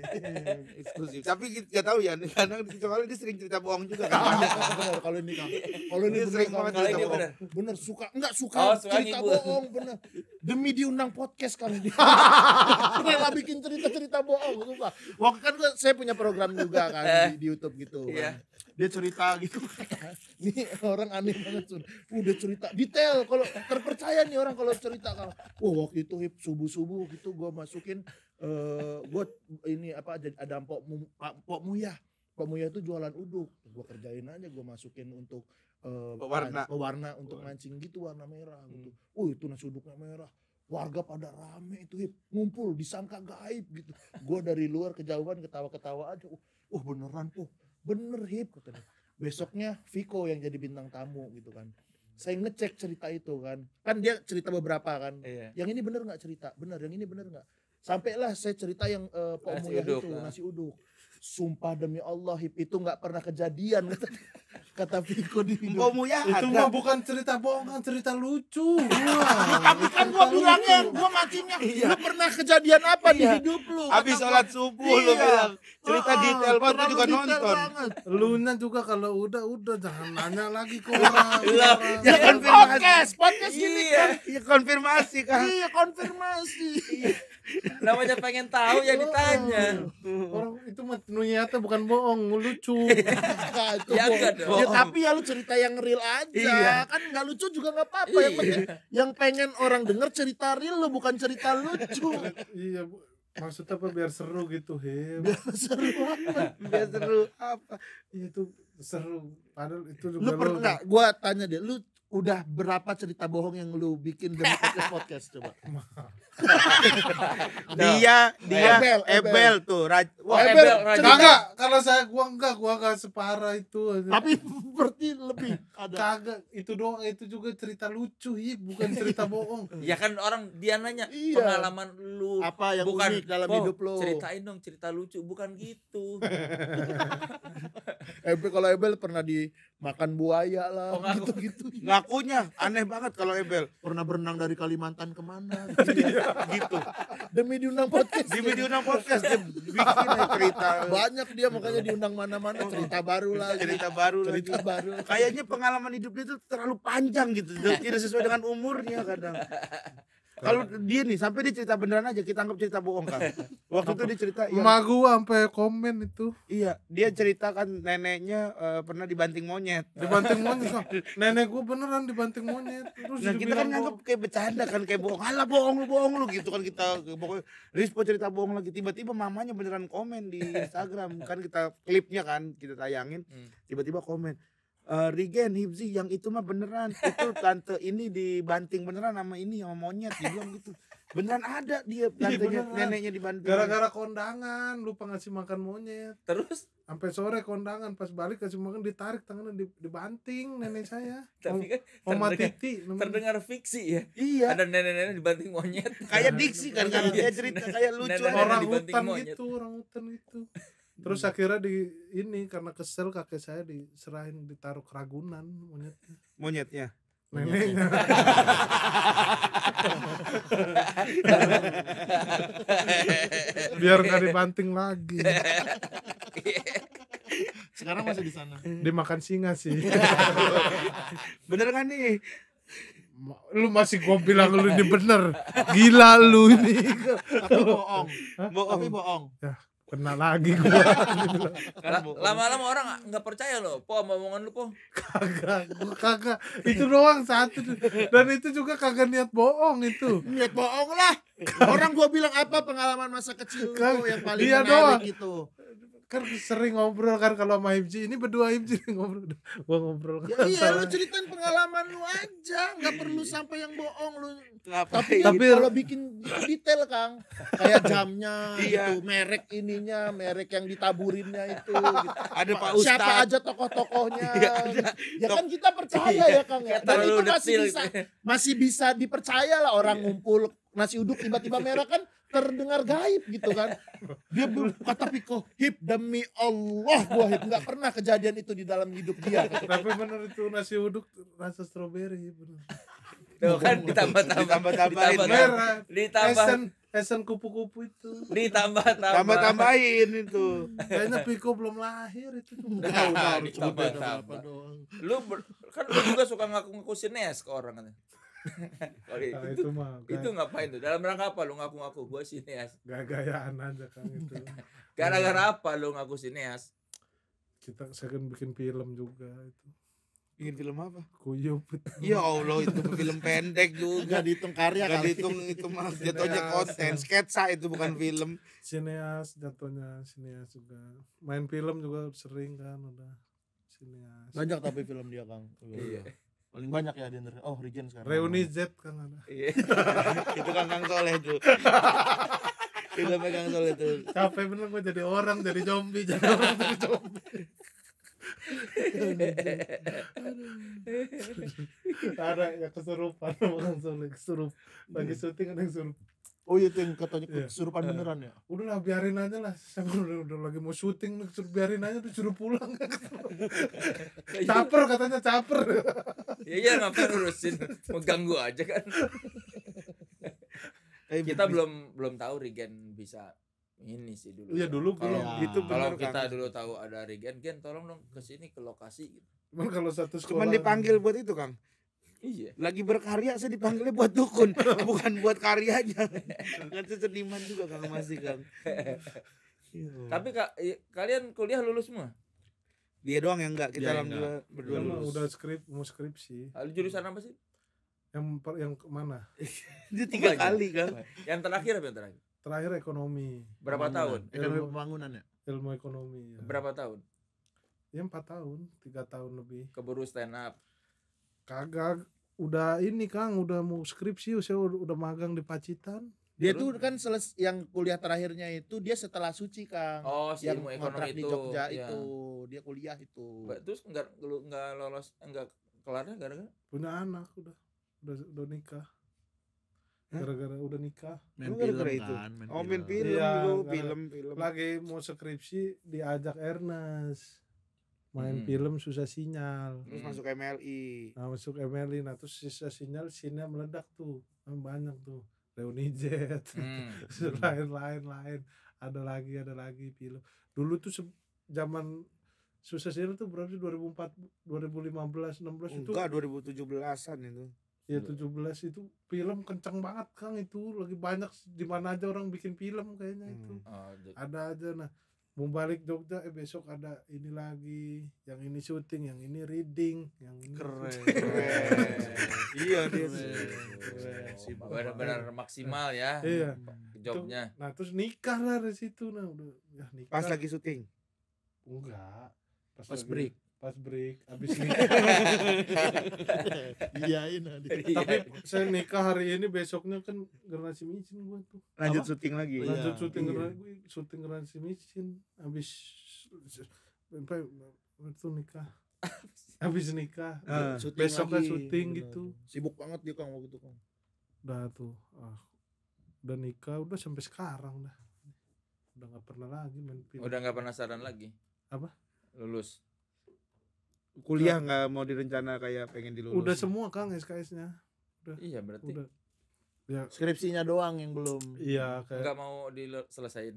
Eksklusif. Tapi kita tahu ya, kadang kecuali dia sering cerita bohong juga kan. Iya, benar kalau ini kan. Kalau ini sering banget cerita bohong. Bener suka enggak oh, suka cerita bohong bener. Demi diundang podcast kali <laughs> dia. Rela bikin cerita-cerita bohong suka. Waktu kan saya punya program juga kan di YouTube gitu. Iya kan dia cerita gitu ini <laughs> orang aneh banget sudah uh, udah cerita detail kalau terpercaya nih orang kalau cerita kalau oh waktu itu hip subuh subuh gitu gue masukin uh, eh, gue ini apa ada pok pok muyah pok muyah itu jualan uduk gue kerjain aja gue masukin untuk uh, eh, pewarna pewarna untuk warna. mancing gitu warna merah gitu oh itu nasi uduknya merah warga pada rame itu hip ngumpul disangka gaib gitu gue dari luar kejauhan ketawa-ketawa aja oh, oh beneran tuh bener hip katanya besoknya Viko yang jadi bintang tamu gitu kan saya ngecek cerita itu kan kan dia cerita beberapa kan iya. yang ini bener nggak cerita bener yang ini bener nggak sampailah saya cerita yang uh, Pak Mulia itu nah. nasi uduk sumpah demi Allah hip itu nggak pernah kejadian kata kata Viko di hidup. ya itu kan? mah bukan cerita bohongan cerita lucu <laughs> tapi kan gua bilangnya gua mancingnya iya. lu pernah kejadian apa iya. di hidup lu habis sholat subuh iya. lu bilang cerita di detail lu juga nonton Lu Luna juga kalau udah udah jangan nanya lagi ke iya, ya, ya konfirmasi podcast podcast gini kan ya konfirmasi kan iya konfirmasi namanya pengen tahu ya ditanya orang itu itu bukan bohong lucu <laughs> iya. ya, ya tapi ya lu cerita yang real aja iya. kan nggak lucu juga nggak apa-apa yang pengen iya. yang pengen orang denger cerita real lu bukan cerita lucu iya bu maksudnya apa biar seru gitu he biar seru apa biar seru apa iya, itu seru padahal itu juga lu pernah lu... Kan gua tanya deh lu udah berapa cerita bohong yang lu bikin demi podcast podcast coba <laughs> dia dia ebel, ebel, ebel tuh raj, wah oh, ebel, ebel enggak kalau saya gua enggak gua enggak separah itu tapi berarti lebih ada kagak itu doang itu juga cerita lucu hi bukan cerita bohong <laughs> ya kan orang dia nanya iya. pengalaman lu apa yang bukan unik dalam oh, hidup lu ceritain dong cerita lucu bukan gitu <laughs> ebel kalau ebel pernah di makan buaya lah oh, ngaku. gitu gitu <laughs> ngakunya aneh banget kalau Ebel pernah berenang dari Kalimantan kemana gitu, <laughs> gitu. demi diundang podcast demi diundang podcast dia bikin cerita banyak dia makanya diundang mana-mana oh, cerita baru lah cerita baru cerita lagi. baru kayaknya pengalaman hidup itu terlalu panjang gitu tidak sesuai dengan umurnya kadang kalau dia nih sampai dia cerita beneran aja kita anggap cerita bohong kan. Waktu itu dia cerita ya. Emak gua sampai komen itu. Iya, dia cerita kan neneknya uh, pernah dibanting monyet. Dibanting monyet. so. Nenek gua beneran dibanting monyet. Terus nah, kita kan nganggap kayak bercanda kan kayak bohong. Alah bohong lu, bohong lu gitu kan kita pokoknya Rispo cerita bohong lagi tiba-tiba mamanya beneran komen di Instagram kan kita klipnya kan kita tayangin. Hmm. Tiba-tiba komen uh, Regen Hibzi yang itu mah beneran itu tante ini dibanting beneran sama ini sama monyet dia bilang gitu beneran ada dia iya, tantenya neneknya dibanting gara-gara kondangan lupa ngasih makan monyet terus sampai sore kondangan pas balik kasih makan ditarik tangannya dibanting nenek saya <laughs> tapi kan Oma terdengar, Titi terdengar fiksi ya iya ada nenek-nenek dibanting monyet kayak diksi kan iya, kalau dia cerita kayak lucu orang hutan gitu orang hutan gitu terus hmm. akhirnya di ini karena kesel kakek saya diserahin ditaruh keragunan monyetnya monyetnya neneknya biar nggak dibanting lagi sekarang masih di sana dimakan singa sih bener kan nih lu masih gua bilang lu ini bener gila lu ini tapi bohong bohong tapi bohong ya kena lagi gua <laughs> gitu kan lama-lama orang nggak percaya loh po omongan lu po kagak gua kagak itu doang satu dan itu juga kagak niat bohong itu niat bohong lah <laughs> orang gua bilang apa pengalaman masa kecil lu yang paling iya menarik doang. gitu kan sering ngobrol kan kalau sama Ibji ini berdua Ibji ngobrol gua ngobrol kan ya, iya lu ceritain pengalaman lu aja nggak perlu sampai yang bohong lu Kenapa tapi, tapi gitu? kalau bikin detail Kang kayak jamnya iya. itu merek ininya merek yang ditaburinnya itu gitu. ada Pak Ustaz siapa aja tokoh-tokohnya ya, ya kan kita percaya iya, ya Kang ya dan itu masih detail. bisa masih bisa dipercaya lah orang iya. ngumpul nasi uduk tiba-tiba merah kan terdengar gaib gitu kan. Dia kata Piko, hip demi Allah gua hip nggak pernah kejadian itu di dalam hidup dia. Tapi benar itu nasi uduk rasa stroberi benar Tuh kan ditambah-tambah ditambah-tambahin merah. Ditambah esen, kupu-kupu itu. Ditambah-tambah. Tambah-tambahin itu. Kayaknya Piko belum lahir itu. Udah, udah, ditambah-tambah. Lu kan lu juga suka ngaku-ngaku sines ke orang kan. Oke, itu, itu mah itu ngapain tuh? Dalam rangka apa lu ngaku-ngaku gua sineas? Gaya-gayaan aja kan <laughs> itu. Gara-gara apa lu ngaku sineas? Kita saya bikin film juga itu. Bikin film apa? Kuyup. Ya Allah itu film pendek juga. Gak dihitung karya Gak dihitung itu mah <laughs> jatuhnya konten sketsa itu bukan film. Sineas jatuhnya sineas juga. Main film juga sering kan udah sineas. Banyak tapi film dia Kang. Iya. iya paling banyak ya di under oh Regen sekarang reuni Z kan ada iya. <laughs> itu kan Kang Soleh tuh kita <laughs> pegang Soleh tuh capek bener gue jadi orang jadi zombie jadi <laughs> orang jadi zombie ada ya kesurupan langsung kesurup lagi syuting ada yang surup Oh iya itu yang katanya iya, kesurupan yeah. beneran ya? Udah lah biarin aja lah Saya udah, udah lagi mau syuting Biarin aja tuh suruh pulang <laughs> Caper katanya caper Iya iya ngapain urusin Mengganggu aja kan eh, Kita belum belum tahu Regen bisa ini sih dulu. Iya ya. dulu kalo, belum. Ya. Itu kalau kita kan. dulu tahu ada Regen, Gen tolong dong ke sini ke lokasi gitu. Cuman kalau satu sekolah Cuman dipanggil buat itu, Kang. Iya. Lagi berkarya saya dipanggilnya buat dukun, <laughs> bukan buat karyanya. kan saya seniman juga Kang Masih Kang. Iya. Tapi kak, kalian kuliah lulus semua? Dia doang yang enggak, kita ya, alhamdulillah berdua ya, lulus. Udah skrip, mau skripsi. Lalu ah, jurusan apa sih? Yang per, yang mana? <laughs> Dia tiga kali kan. Yang terakhir apa yang terakhir? Terakhir ekonomi. Berapa tahun? Ilmu pembangunan ya? Ilmu ekonomi. Ya. Berapa tahun? Ya empat tahun, tiga tahun lebih. Keburu stand up kagak udah ini Kang udah mau skripsi saya udah magang di Pacitan dia Terus? tuh kan seles yang kuliah terakhirnya itu dia setelah suci Kang oh si yang ilmu ekonomi itu di Jogja ya. itu dia kuliah itu terus enggak lu enggak lolos enggak kelarnya gara-gara punya anak udah udah udah nikah gara-gara udah nikah main gara -gara itu. Kan, main oh main film, film. Ya, film film lagi mau skripsi diajak Ernest main hmm. film susah sinyal terus hmm. masuk MLI e. nah, masuk MLI e. nah terus susah sinyal sinyal meledak tuh kan banyak tuh reuni jet hmm. <laughs> lain lain lain ada lagi ada lagi film dulu tuh zaman susah sinyal tuh berapa sih 2004 2015 16 itu enggak 2017an itu ya 17 itu film kencang banget Kang itu lagi banyak di mana aja orang bikin film kayaknya itu hmm. Oh, ada aja nah Balik Jogja eh besok ada ini lagi, yang ini syuting, yang ini reading, yang ini keren. <laughs> Iya, iya dia sih benar-benar iya. maksimal ya. Iya. Jobnya. Nah, terus nikah lah dari situ nah udah ya, nikah. Pas lagi syuting. Enggak. Pas, pas lagi, break pas break abis <laughs> nikah ini iya. tapi saya nikah hari ini besoknya kan generasi micin gue tuh lanjut syuting lagi lanjut iya. syuting lagi iya. gue syuting generasi micin abis sampai itu nikah <laughs> abis nikah ah. besoknya syuting gitu sibuk banget dia kang waktu itu kang udah tuh ah, udah nikah udah sampai sekarang dah udah nggak pernah lagi main film udah nggak penasaran lagi apa lulus kuliah nggak mau direncana kayak pengen dilulus udah semua kang SKS-nya udah iya berarti udah. ya skripsinya doang yang belum iya kayak nggak mau diselesain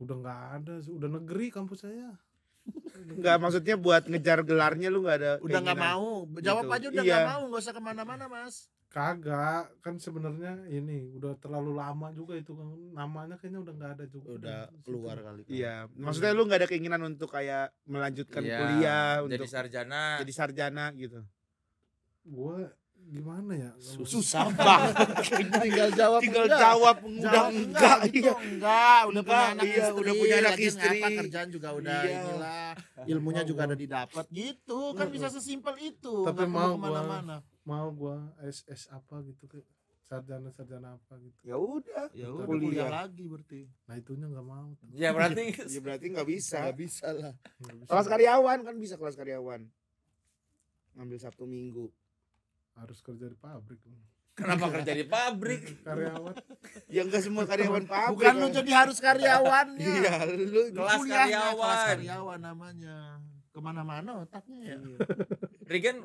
udah nggak ada sih udah negeri kampus saya nggak maksudnya buat ngejar gelarnya lu nggak ada udah nggak mau jawab gitu. aja udah nggak iya. mau nggak usah kemana-mana mas kagak kan sebenarnya ini udah terlalu lama juga itu kan namanya kayaknya udah nggak ada juga udah kan. keluar kali kan. iya maksudnya lu nggak ada keinginan untuk kayak melanjutkan ya, kuliah untuk jadi sarjana jadi sarjana gitu gue gimana ya susah, susah <laughs> banget tinggal jawab tinggal enggak. jawab udah enggak gitu iya enggak udah punya anak iya, istri udah punya anak istri apa, kerjaan juga udah iya. inilah <laughs> ilmunya juga ada didapat gitu kan bisa sesimpel itu tapi mau kemana-mana mau gua SS apa gitu ke sarjana sarjana apa gitu ya udah ya udah kuliah. kuliah lagi berarti nah itunya nggak mau tuh. ya berarti <laughs> ya, ya berarti nggak bisa nggak bisa lah gak bisa. kelas karyawan kan bisa kelas karyawan ngambil sabtu minggu harus kerja di pabrik Kenapa kerja di pabrik? <laughs> Karyawan. Ya nggak semua karyawan pabrik. Bukan lu jadi harus karyawannya. Iya, lu kelas karyawan. Kelas karyawan namanya. Kemana-mana otaknya ya. Iya. Regen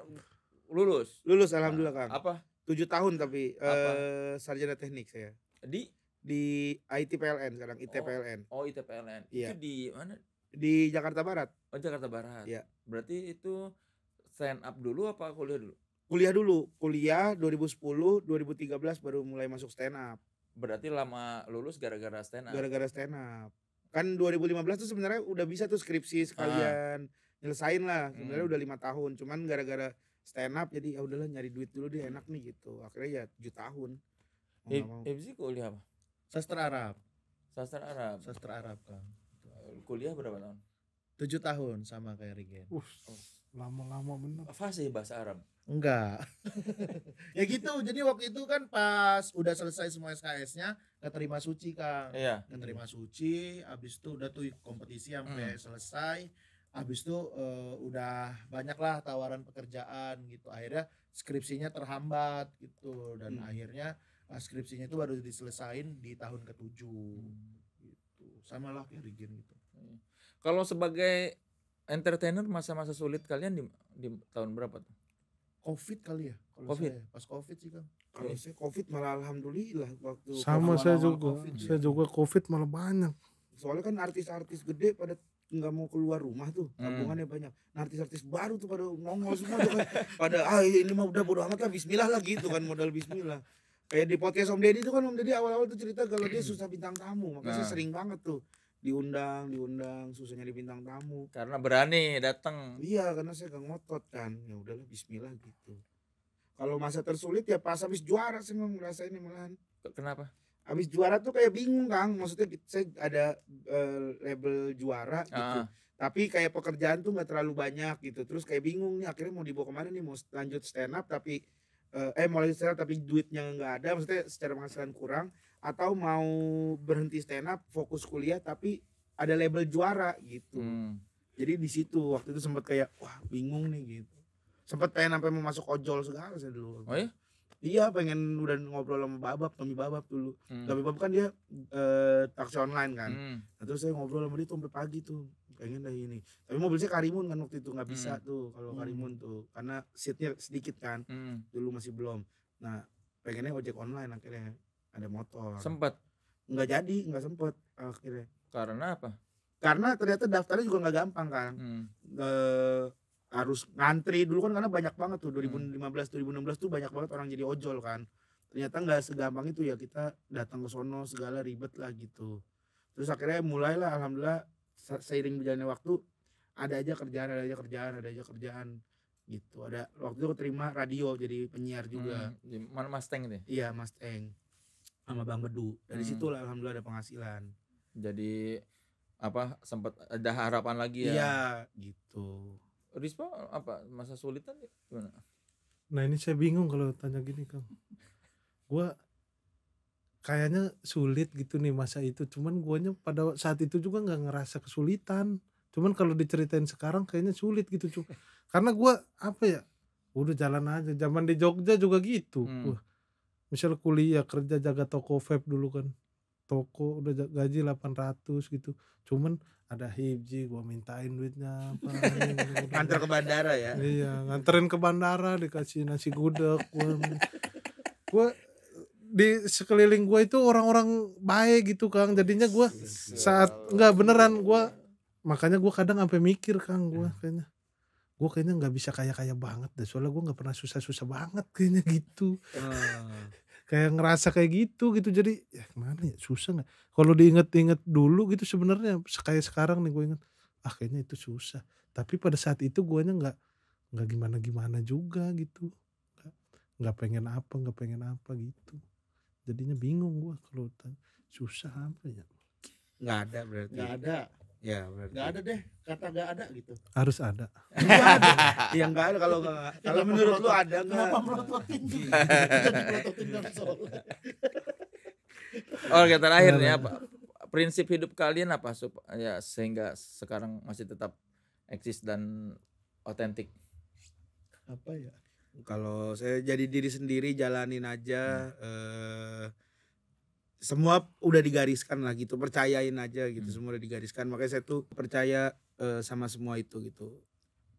lulus. Lulus nah, alhamdulillah kan Kang. Apa? Tujuh tahun tapi apa? Uh, sarjana teknik saya. Di di ITPLN sekarang ITPLN. Oh, oh ITPLN. ya. Itu iya. di mana? Di Jakarta Barat. Oh, Jakarta Barat. Iya. Berarti itu stand up dulu apa kuliah dulu? Kuliah dulu. Kuliah 2010, 2013 baru mulai masuk stand up. Berarti lama lulus gara-gara stand up. Gara-gara stand up. Kan 2015 tuh sebenarnya udah bisa tuh skripsi ah. sekalian. Ah. Nyelesain lah. Sebenarnya hmm. udah lima tahun, cuman gara-gara stand up jadi ya udahlah nyari duit dulu dia enak nih gitu akhirnya ya tujuh tahun mau kuliah apa sastra Arab sastra Arab sastra Arab kan kuliah berapa tahun tujuh tahun sama kayak Regen uh, lama-lama bener oh, fase bahasa Arab Enggak. <laughs> ya gitu. Jadi waktu itu kan pas udah selesai semua SKS-nya, keterima suci kang. Iya. Keterima suci, Abis itu udah tuh kompetisi sampai hmm. selesai habis itu uh, udah banyaklah tawaran pekerjaan gitu akhirnya skripsinya terhambat gitu dan hmm. akhirnya eh, skripsinya itu baru diselesain di tahun ketujuh hmm. gitu sama lah kayak Rigin gitu hmm. kalau sebagai entertainer masa-masa sulit kalian di, di tahun berapa tuh covid kali ya kalau covid saya, pas covid sih kan. kalau iya. saya covid malah alhamdulillah waktu sama saya juga saya ya. juga covid malah banyak soalnya kan artis-artis gede pada nggak mau keluar rumah tuh tabungannya hmm. banyak nah, artis-artis baru tuh pada ngomong semua tuh <laughs> kan pada ah ini mah udah bodo amat lah Bismillah lah gitu kan modal Bismillah kayak di podcast Om Deddy tuh kan Om Deddy awal-awal tuh cerita kalau dia <clears throat> susah bintang tamu makanya nah. sering banget tuh diundang diundang susahnya di bintang tamu karena berani datang iya karena saya gak ngotot kan ya udahlah Bismillah gitu kalau masa tersulit ya pas habis juara sih ini malahan kenapa habis juara tuh kayak bingung Kang maksudnya saya ada uh, label juara gitu uh. tapi kayak pekerjaan tuh nggak terlalu banyak gitu terus kayak bingung nih akhirnya mau dibawa kemana nih mau lanjut stand up tapi uh, eh mau lanjut stand up tapi duitnya nggak ada maksudnya secara penghasilan kurang atau mau berhenti stand up fokus kuliah tapi ada label juara gitu hmm. jadi di situ waktu itu sempat kayak wah bingung nih gitu sempat pengen sampai mau masuk ojol segala sih dulu oh iya? Iya pengen udah ngobrol sama Babab, kami Babab dulu. Hmm. Tapi Babab kan dia e, taksi online kan. Hmm. Nah, terus saya ngobrol sama dia tuh sampai pagi tuh. Pengen dah ini. Tapi mobil saya Karimun kan waktu itu nggak bisa hmm. tuh kalau hmm. Karimun tuh karena seatnya sedikit kan. Hmm. Dulu masih belum. Nah, pengennya ojek online akhirnya ada motor. Sempet. Nggak jadi, nggak sempet akhirnya. Karena apa? Karena ternyata daftarnya juga nggak gampang kan. Hmm. E harus ngantri dulu kan karena banyak banget tuh 2015 2016 hmm. tuh banyak banget orang jadi ojol kan ternyata nggak segampang itu ya kita datang ke sono segala ribet lah gitu terus akhirnya mulailah alhamdulillah seiring berjalannya waktu ada aja kerjaan ada aja kerjaan ada aja kerjaan gitu ada waktu itu terima radio jadi penyiar juga hmm, mana Mas Teng itu ya? iya Mas Teng sama Bang Bedu dari hmm. situ alhamdulillah ada penghasilan jadi apa sempat ada harapan lagi ya iya gitu Rispa apa masa sulitan ya? gimana? Nah ini saya bingung kalau tanya gini kang. Gua kayaknya sulit gitu nih masa itu. Cuman guanya pada saat itu juga nggak ngerasa kesulitan. Cuman kalau diceritain sekarang kayaknya sulit gitu cuma Karena gua apa ya? Udah jalan aja. Zaman di Jogja juga gitu. Hmm. Gua, misal kuliah kerja jaga toko vape dulu kan toko udah gaji 800 gitu cuman ada hibji gua mintain duitnya apa nganter ke bandara ya iya nganterin ke bandara dikasih nasi gudeg gua <laughs> gua di sekeliling gua itu orang-orang baik gitu kang jadinya gue saat nggak beneran gua makanya gua kadang sampai mikir kang gue hmm. kayaknya gue kayaknya nggak bisa kaya kaya banget deh soalnya gue nggak pernah susah susah banget kayaknya gitu oh kayak ngerasa kayak gitu gitu jadi ya gimana ya susah nggak kalau diinget-inget dulu gitu sebenarnya kayak sekarang nih gue inget ah kayaknya itu susah tapi pada saat itu gue nya nggak nggak gimana gimana juga gitu nggak nggak pengen apa nggak pengen apa gitu jadinya bingung gue kalau susah apa ya nggak ada berarti nggak ada Ya, Gak ada deh, kata gak ada gitu. Harus ada. ada. Yang gak ada kalau kalau menurut lu ada gak? Kenapa menurut lu tinggi? Oke, terakhir nih apa? Prinsip hidup kalian apa sup ya sehingga sekarang masih tetap eksis dan otentik? Apa ya? Kalau saya jadi diri sendiri jalanin aja hmm. eh semua udah digariskan lah gitu percayain aja gitu hmm. semua udah digariskan makanya saya tuh percaya uh, sama semua itu gitu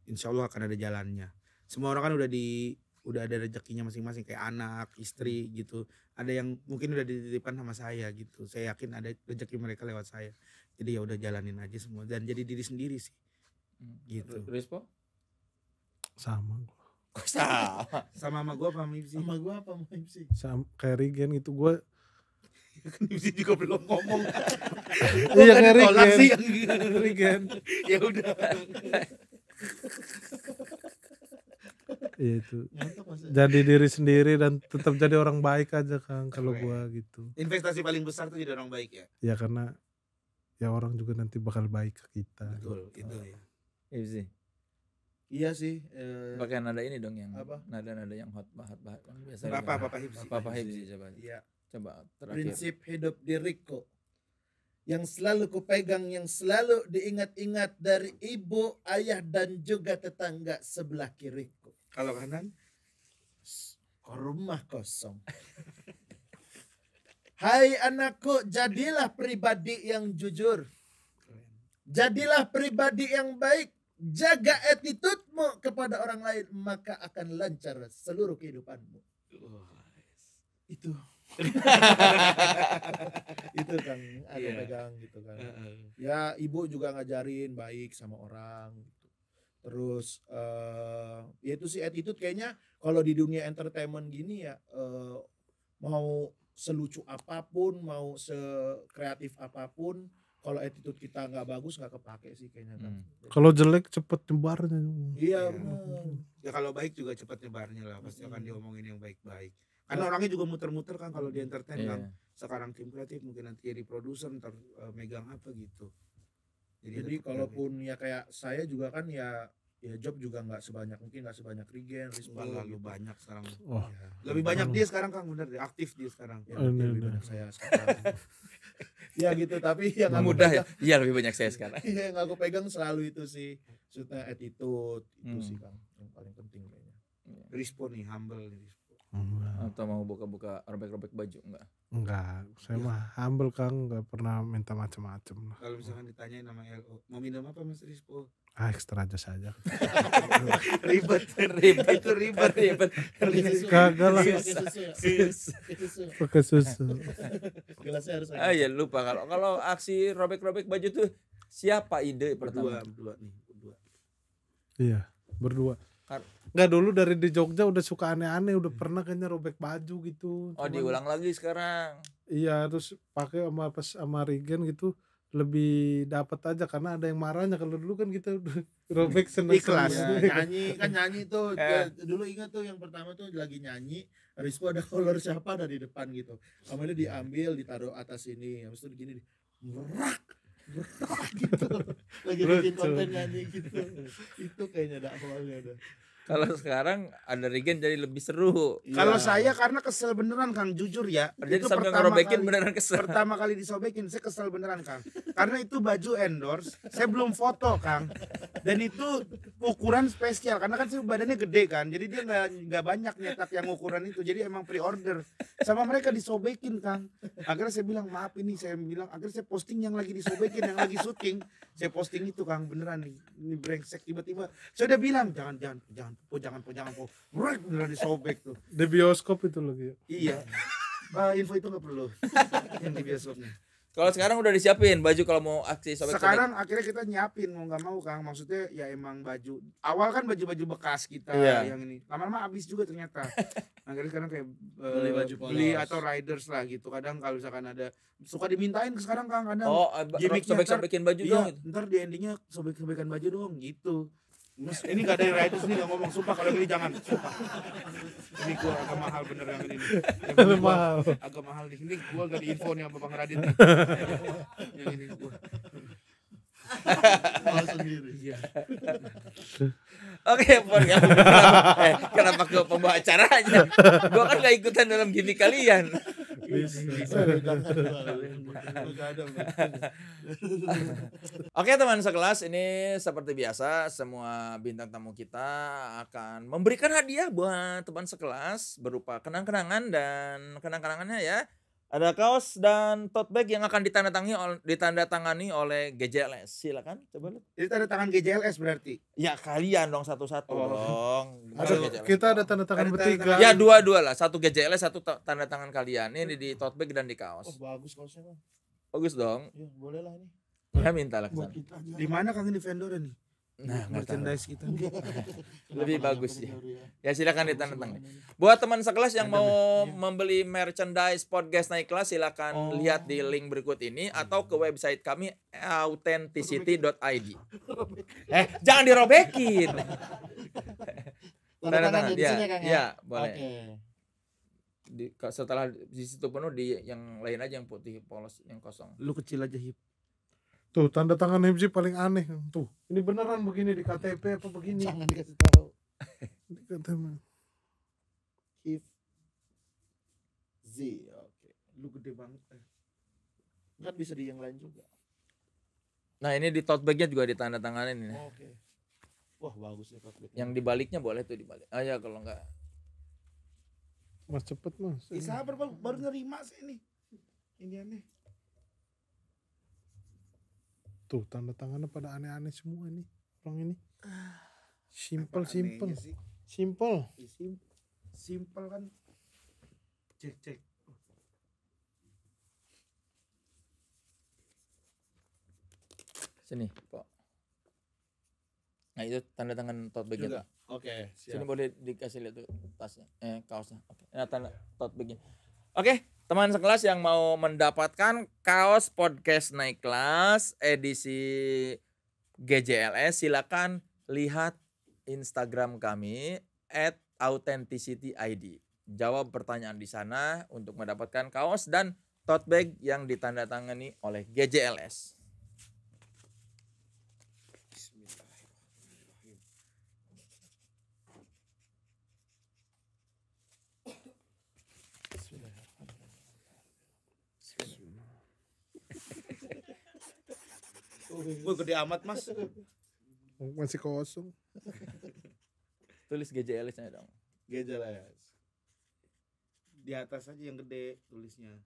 insya Allah akan ada jalannya semua orang kan udah di udah ada rezekinya masing-masing kayak anak istri hmm. gitu ada yang mungkin udah dititipkan sama saya gitu saya yakin ada rezeki mereka lewat saya jadi ya udah jalanin aja semua dan jadi diri sendiri sih hmm. gitu Rispo sama gua sama sama gue apa sih sama gua apa sih sama kayak Regen gitu gua Nipsi kan juga belum ngomong. <laughs> Iya kan tolak sih. <laughs> ya udah. Iya, itu. Jadi diri sendiri dan tetap jadi orang baik aja Kang kalau okay. gua gitu. Investasi paling besar tuh jadi orang baik ya? Ya karena ya orang juga nanti bakal baik ke kita. Betul, gitu. itu ah. ya. Iya sih. Iya sih. Eh, Pakai nada ini dong yang apa? Nada-nada yang hot bahat bahat biasa. Bapak, Bapak Hipsi. Bapak Hipsi coba. Iya. Coba terakhir. Prinsip hidup diriku yang selalu kupegang, yang selalu diingat-ingat dari ibu, ayah dan juga tetangga sebelah kiriku. Kalau kanan? Rumah kosong. Hai anakku, jadilah pribadi yang jujur. Jadilah pribadi yang baik. Jaga attitude kepada orang lain, maka akan lancar seluruh kehidupanmu. Itu <laughs> itu kan ada yeah. pegang gitu kan ya ibu juga ngajarin baik sama orang gitu. terus uh, ya itu sih attitude kayaknya kalau di dunia entertainment gini ya uh, mau selucu apapun mau se sekreatif apapun kalau attitude kita nggak bagus nggak kepake sih kayaknya kan. Kalau jelek cepet nyebarnya. Iya. Ya, ya kalau baik juga cepet nyebarnya lah pasti akan hmm. diomongin yang baik-baik karena iya. orangnya juga muter-muter kan kalau di entertain yeah. kan iya. sekarang tim kreatif mungkin nanti jadi produser ntar uh, megang apa gitu jadi, jadi kalaupun ya kayak saya juga kan ya ya job juga nggak sebanyak mungkin nggak sebanyak regen Rispal lalu gitu. banyak sekarang oh. ya. lebih banyak dia sekarang Kang bener deh aktif dia sekarang ya, lebih banyak saya sekarang <laughs> ya gitu tapi yang nah, mudah ya iya lebih banyak saya sekarang iya yang aku pegang selalu itu sih maksudnya attitude itu hmm. sih Kang yang paling penting kayaknya respon nih humble nih Enggak. Atau mau buka-buka robek-robek baju enggak? Enggak, saya ya. mah humble Kang, enggak pernah minta macam-macam. Kalau misalkan ditanyain sama LO, oh, mau minum apa Mas Rispo? Ah, ekstra aja saja. <laughs> ribet, ribet, itu ribet, ribet. Kagak lah. Pakai susu. harus. Ah ya lupa kalau kalau aksi robek-robek baju tuh siapa ide pertama? Berdua, berdua nih, berdua. Iya, berdua nggak dulu dari di Jogja udah suka aneh-aneh udah hmm. pernah kayaknya robek baju gitu oh Cuman, diulang lagi sekarang iya terus pakai sama pas sama Regen gitu lebih dapat aja karena ada yang marahnya kalau dulu kan kita <laughs> robek seneng ikhlas ya, iya. nyanyi kan nyanyi tuh <laughs> eh. dulu ingat tuh yang pertama tuh lagi nyanyi Rizko ada kolor siapa ada di depan gitu kemudian diambil ditaruh atas ini habis itu gini merak <laughs> gitu lagi bikin konten nyanyi gitu itu kayaknya ada awalnya ada kalau sekarang ada regen jadi lebih seru. Ya. Kalau saya karena kesel beneran Kang, jujur ya. Jadi itu sampai ngerobekin kali, beneran kesel. Pertama kali disobekin saya kesel beneran Kang. Karena itu baju endorse, saya belum foto Kang. Dan itu ukuran spesial karena kan saya badannya gede kan. Jadi dia nggak banyak nyetak yang ukuran itu. Jadi emang pre-order. Sama mereka disobekin Kang. Akhirnya saya bilang maaf ini saya bilang akhirnya saya posting yang lagi disobekin yang lagi syuting. Saya posting itu Kang beneran nih. Ini brengsek tiba-tiba. Saya udah bilang jangan jangan jangan pujangan-pujangan kok break udah disobek tuh di bioskop itu lagi ya. iya Bah, info itu nggak perlu yang di bioskopnya kalau sekarang udah disiapin baju kalau mau aksi sobek sekarang akhirnya kita nyiapin mau nggak mau kang maksudnya ya emang baju awal kan baju-baju bekas kita iya. yang ini lama-lama habis juga ternyata <laughs> akhirnya sekarang kayak eh, beli baju polos. beli atau riders lah gitu kadang kalau misalkan ada suka dimintain ke sekarang kang kadang oh eh, sobek-sobekin baju iya, dong ntar di endingnya sobek-sobekan baju dong gitu ini gak ada yang rightus nih gak ngomong sumpah kalau ini jangan sumpah. Ini gua agak mahal bener yang ini. Yang ini mahal agak mahal di sini gua gak info nih sama Bang Radit. Nih. yang ini gua. Mahal sendiri. Iya. Oke, Pon. Kenapa, eh, kenapa ke pembawa acaranya? Gua kan gak ikutan dalam gini kalian. Oke teman sekelas ini seperti biasa semua bintang tamu kita akan memberikan hadiah buat teman sekelas berupa kenang-kenangan dan kenang-kenangannya ya ada kaos dan tote bag yang akan ditandatangani ditandatangani oleh GJLS. Silakan coba lihat. Ini tanda tangan GJLS berarti. Ya kalian dong satu-satu oh. dong. Ada, kita ada tanda tangan bertiga. Ya dua-dua lah, satu GJLS, satu tanda tangan kalian. Ini di tote bag dan di kaos. Oh, bagus kaosnya, Bagus dong. Ya, boleh lah ini. Ya minta lah. Di mana Kang ini vendor ini? Nah, merchandise kita gitu. <laughs> kita. Lebih bagus ya. Ya silakan ditandatangani. Iya, iya, iya. Buat teman sekelas yang mau membeli merchandise podcast naik kelas silakan oh. lihat di link berikut ini atau ke website kami authenticity.id. Eh, jangan dirobekin. <laughs> Tanda tangan ya, kan, ya, boleh. Okay. Di, setelah di situ penuh di yang lain aja yang putih polos yang kosong. Lu kecil aja hip. Tuh tanda tangan MC paling aneh. Tuh ini beneran begini di KTP apa begini? Jangan dikasih tahu. <laughs> Di KTP. If Z, oke. Okay. Lu gede banget. Eh. Kan bisa di yang lain juga. Nah ini di tote bagnya juga ditanda tangan ini. Oh, oke. Okay. Wah bagus ya tote bag. Yang dibaliknya boleh tuh dibalik. Ah ya kalau enggak. Mas cepet mas. bisa baru, baru nerima sih ini. Ini aneh. Tuh tanda tangannya pada aneh-aneh semua nih orang ini. Ah, simple Apa simple. Simple. Iya, simple kan. Cek cek. Sini, Pak. Nah itu tanda tangan tot begini pak Oke. Okay, Sini boleh dikasih lihat tuh tasnya, eh kaosnya. Oke. Okay. Nah tanda tot bagnya. Oke. Okay teman sekelas yang mau mendapatkan kaos podcast naik kelas edisi GJLS silakan lihat Instagram kami at authenticity ID. Jawab pertanyaan di sana untuk mendapatkan kaos dan tote bag yang ditandatangani oleh GJLS. gue gede amat mas. Masih kosong. Tulis GJLS-nya dong. GJLS. Di atas aja yang gede tulisnya.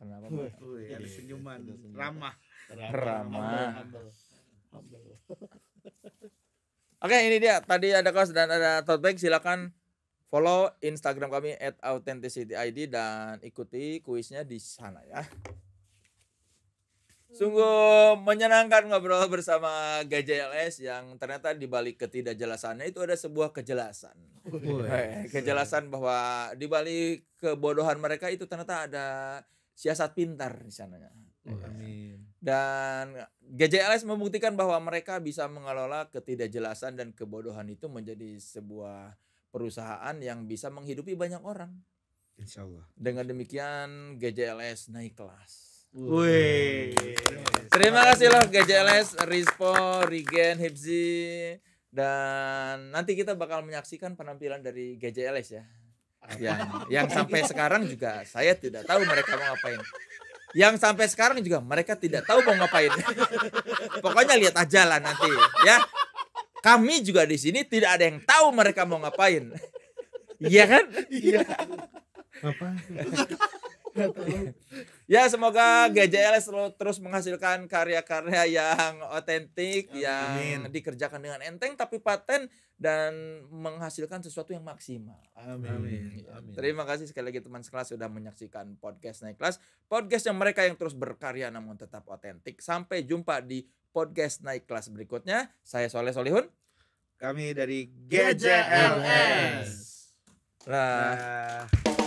Kenapa? Wih, wih, iya, ada senyuman. Ramah. Ramah. <laughs> Oke, ini dia. Tadi ada kos dan ada tote bag. Silakan follow Instagram kami authenticityid dan ikuti kuisnya di sana ya. Sungguh menyenangkan ngobrol bersama Gajah LS yang ternyata di balik ketidakjelasannya itu ada sebuah kejelasan. Eh, kejelasan bahwa di balik kebodohan mereka itu ternyata ada siasat pintar di sananya. Iya. Amin. Dan GJLS membuktikan bahwa mereka bisa mengelola ketidakjelasan dan kebodohan itu menjadi sebuah perusahaan yang bisa menghidupi banyak orang. Insya Allah. Dengan demikian GJLS naik kelas. Wih. Terima kasih loh GJLS, Rispo, Regen, Hipzi dan nanti kita bakal menyaksikan penampilan dari GJLS ya. Yang yang sampai sekarang juga saya tidak tahu mereka mau ngapain. Yang sampai sekarang juga mereka tidak tahu mau ngapain. Pokoknya lihat aja lah nanti ya. Kami juga di sini tidak ada yang tahu mereka mau ngapain. Iya kan? Iya. Apa? Iya. ya semoga GJL selalu terus menghasilkan karya-karya yang otentik Amin. yang dikerjakan dengan enteng tapi paten dan menghasilkan sesuatu yang maksimal. Amin. Amin. Ya, terima kasih sekali lagi teman sekelas sudah menyaksikan podcast naik kelas. Podcast yang mereka yang terus berkarya namun tetap otentik. Sampai jumpa di podcast naik kelas berikutnya. Saya Soleh Solihun. Kami dari GJLS. Nah. nah.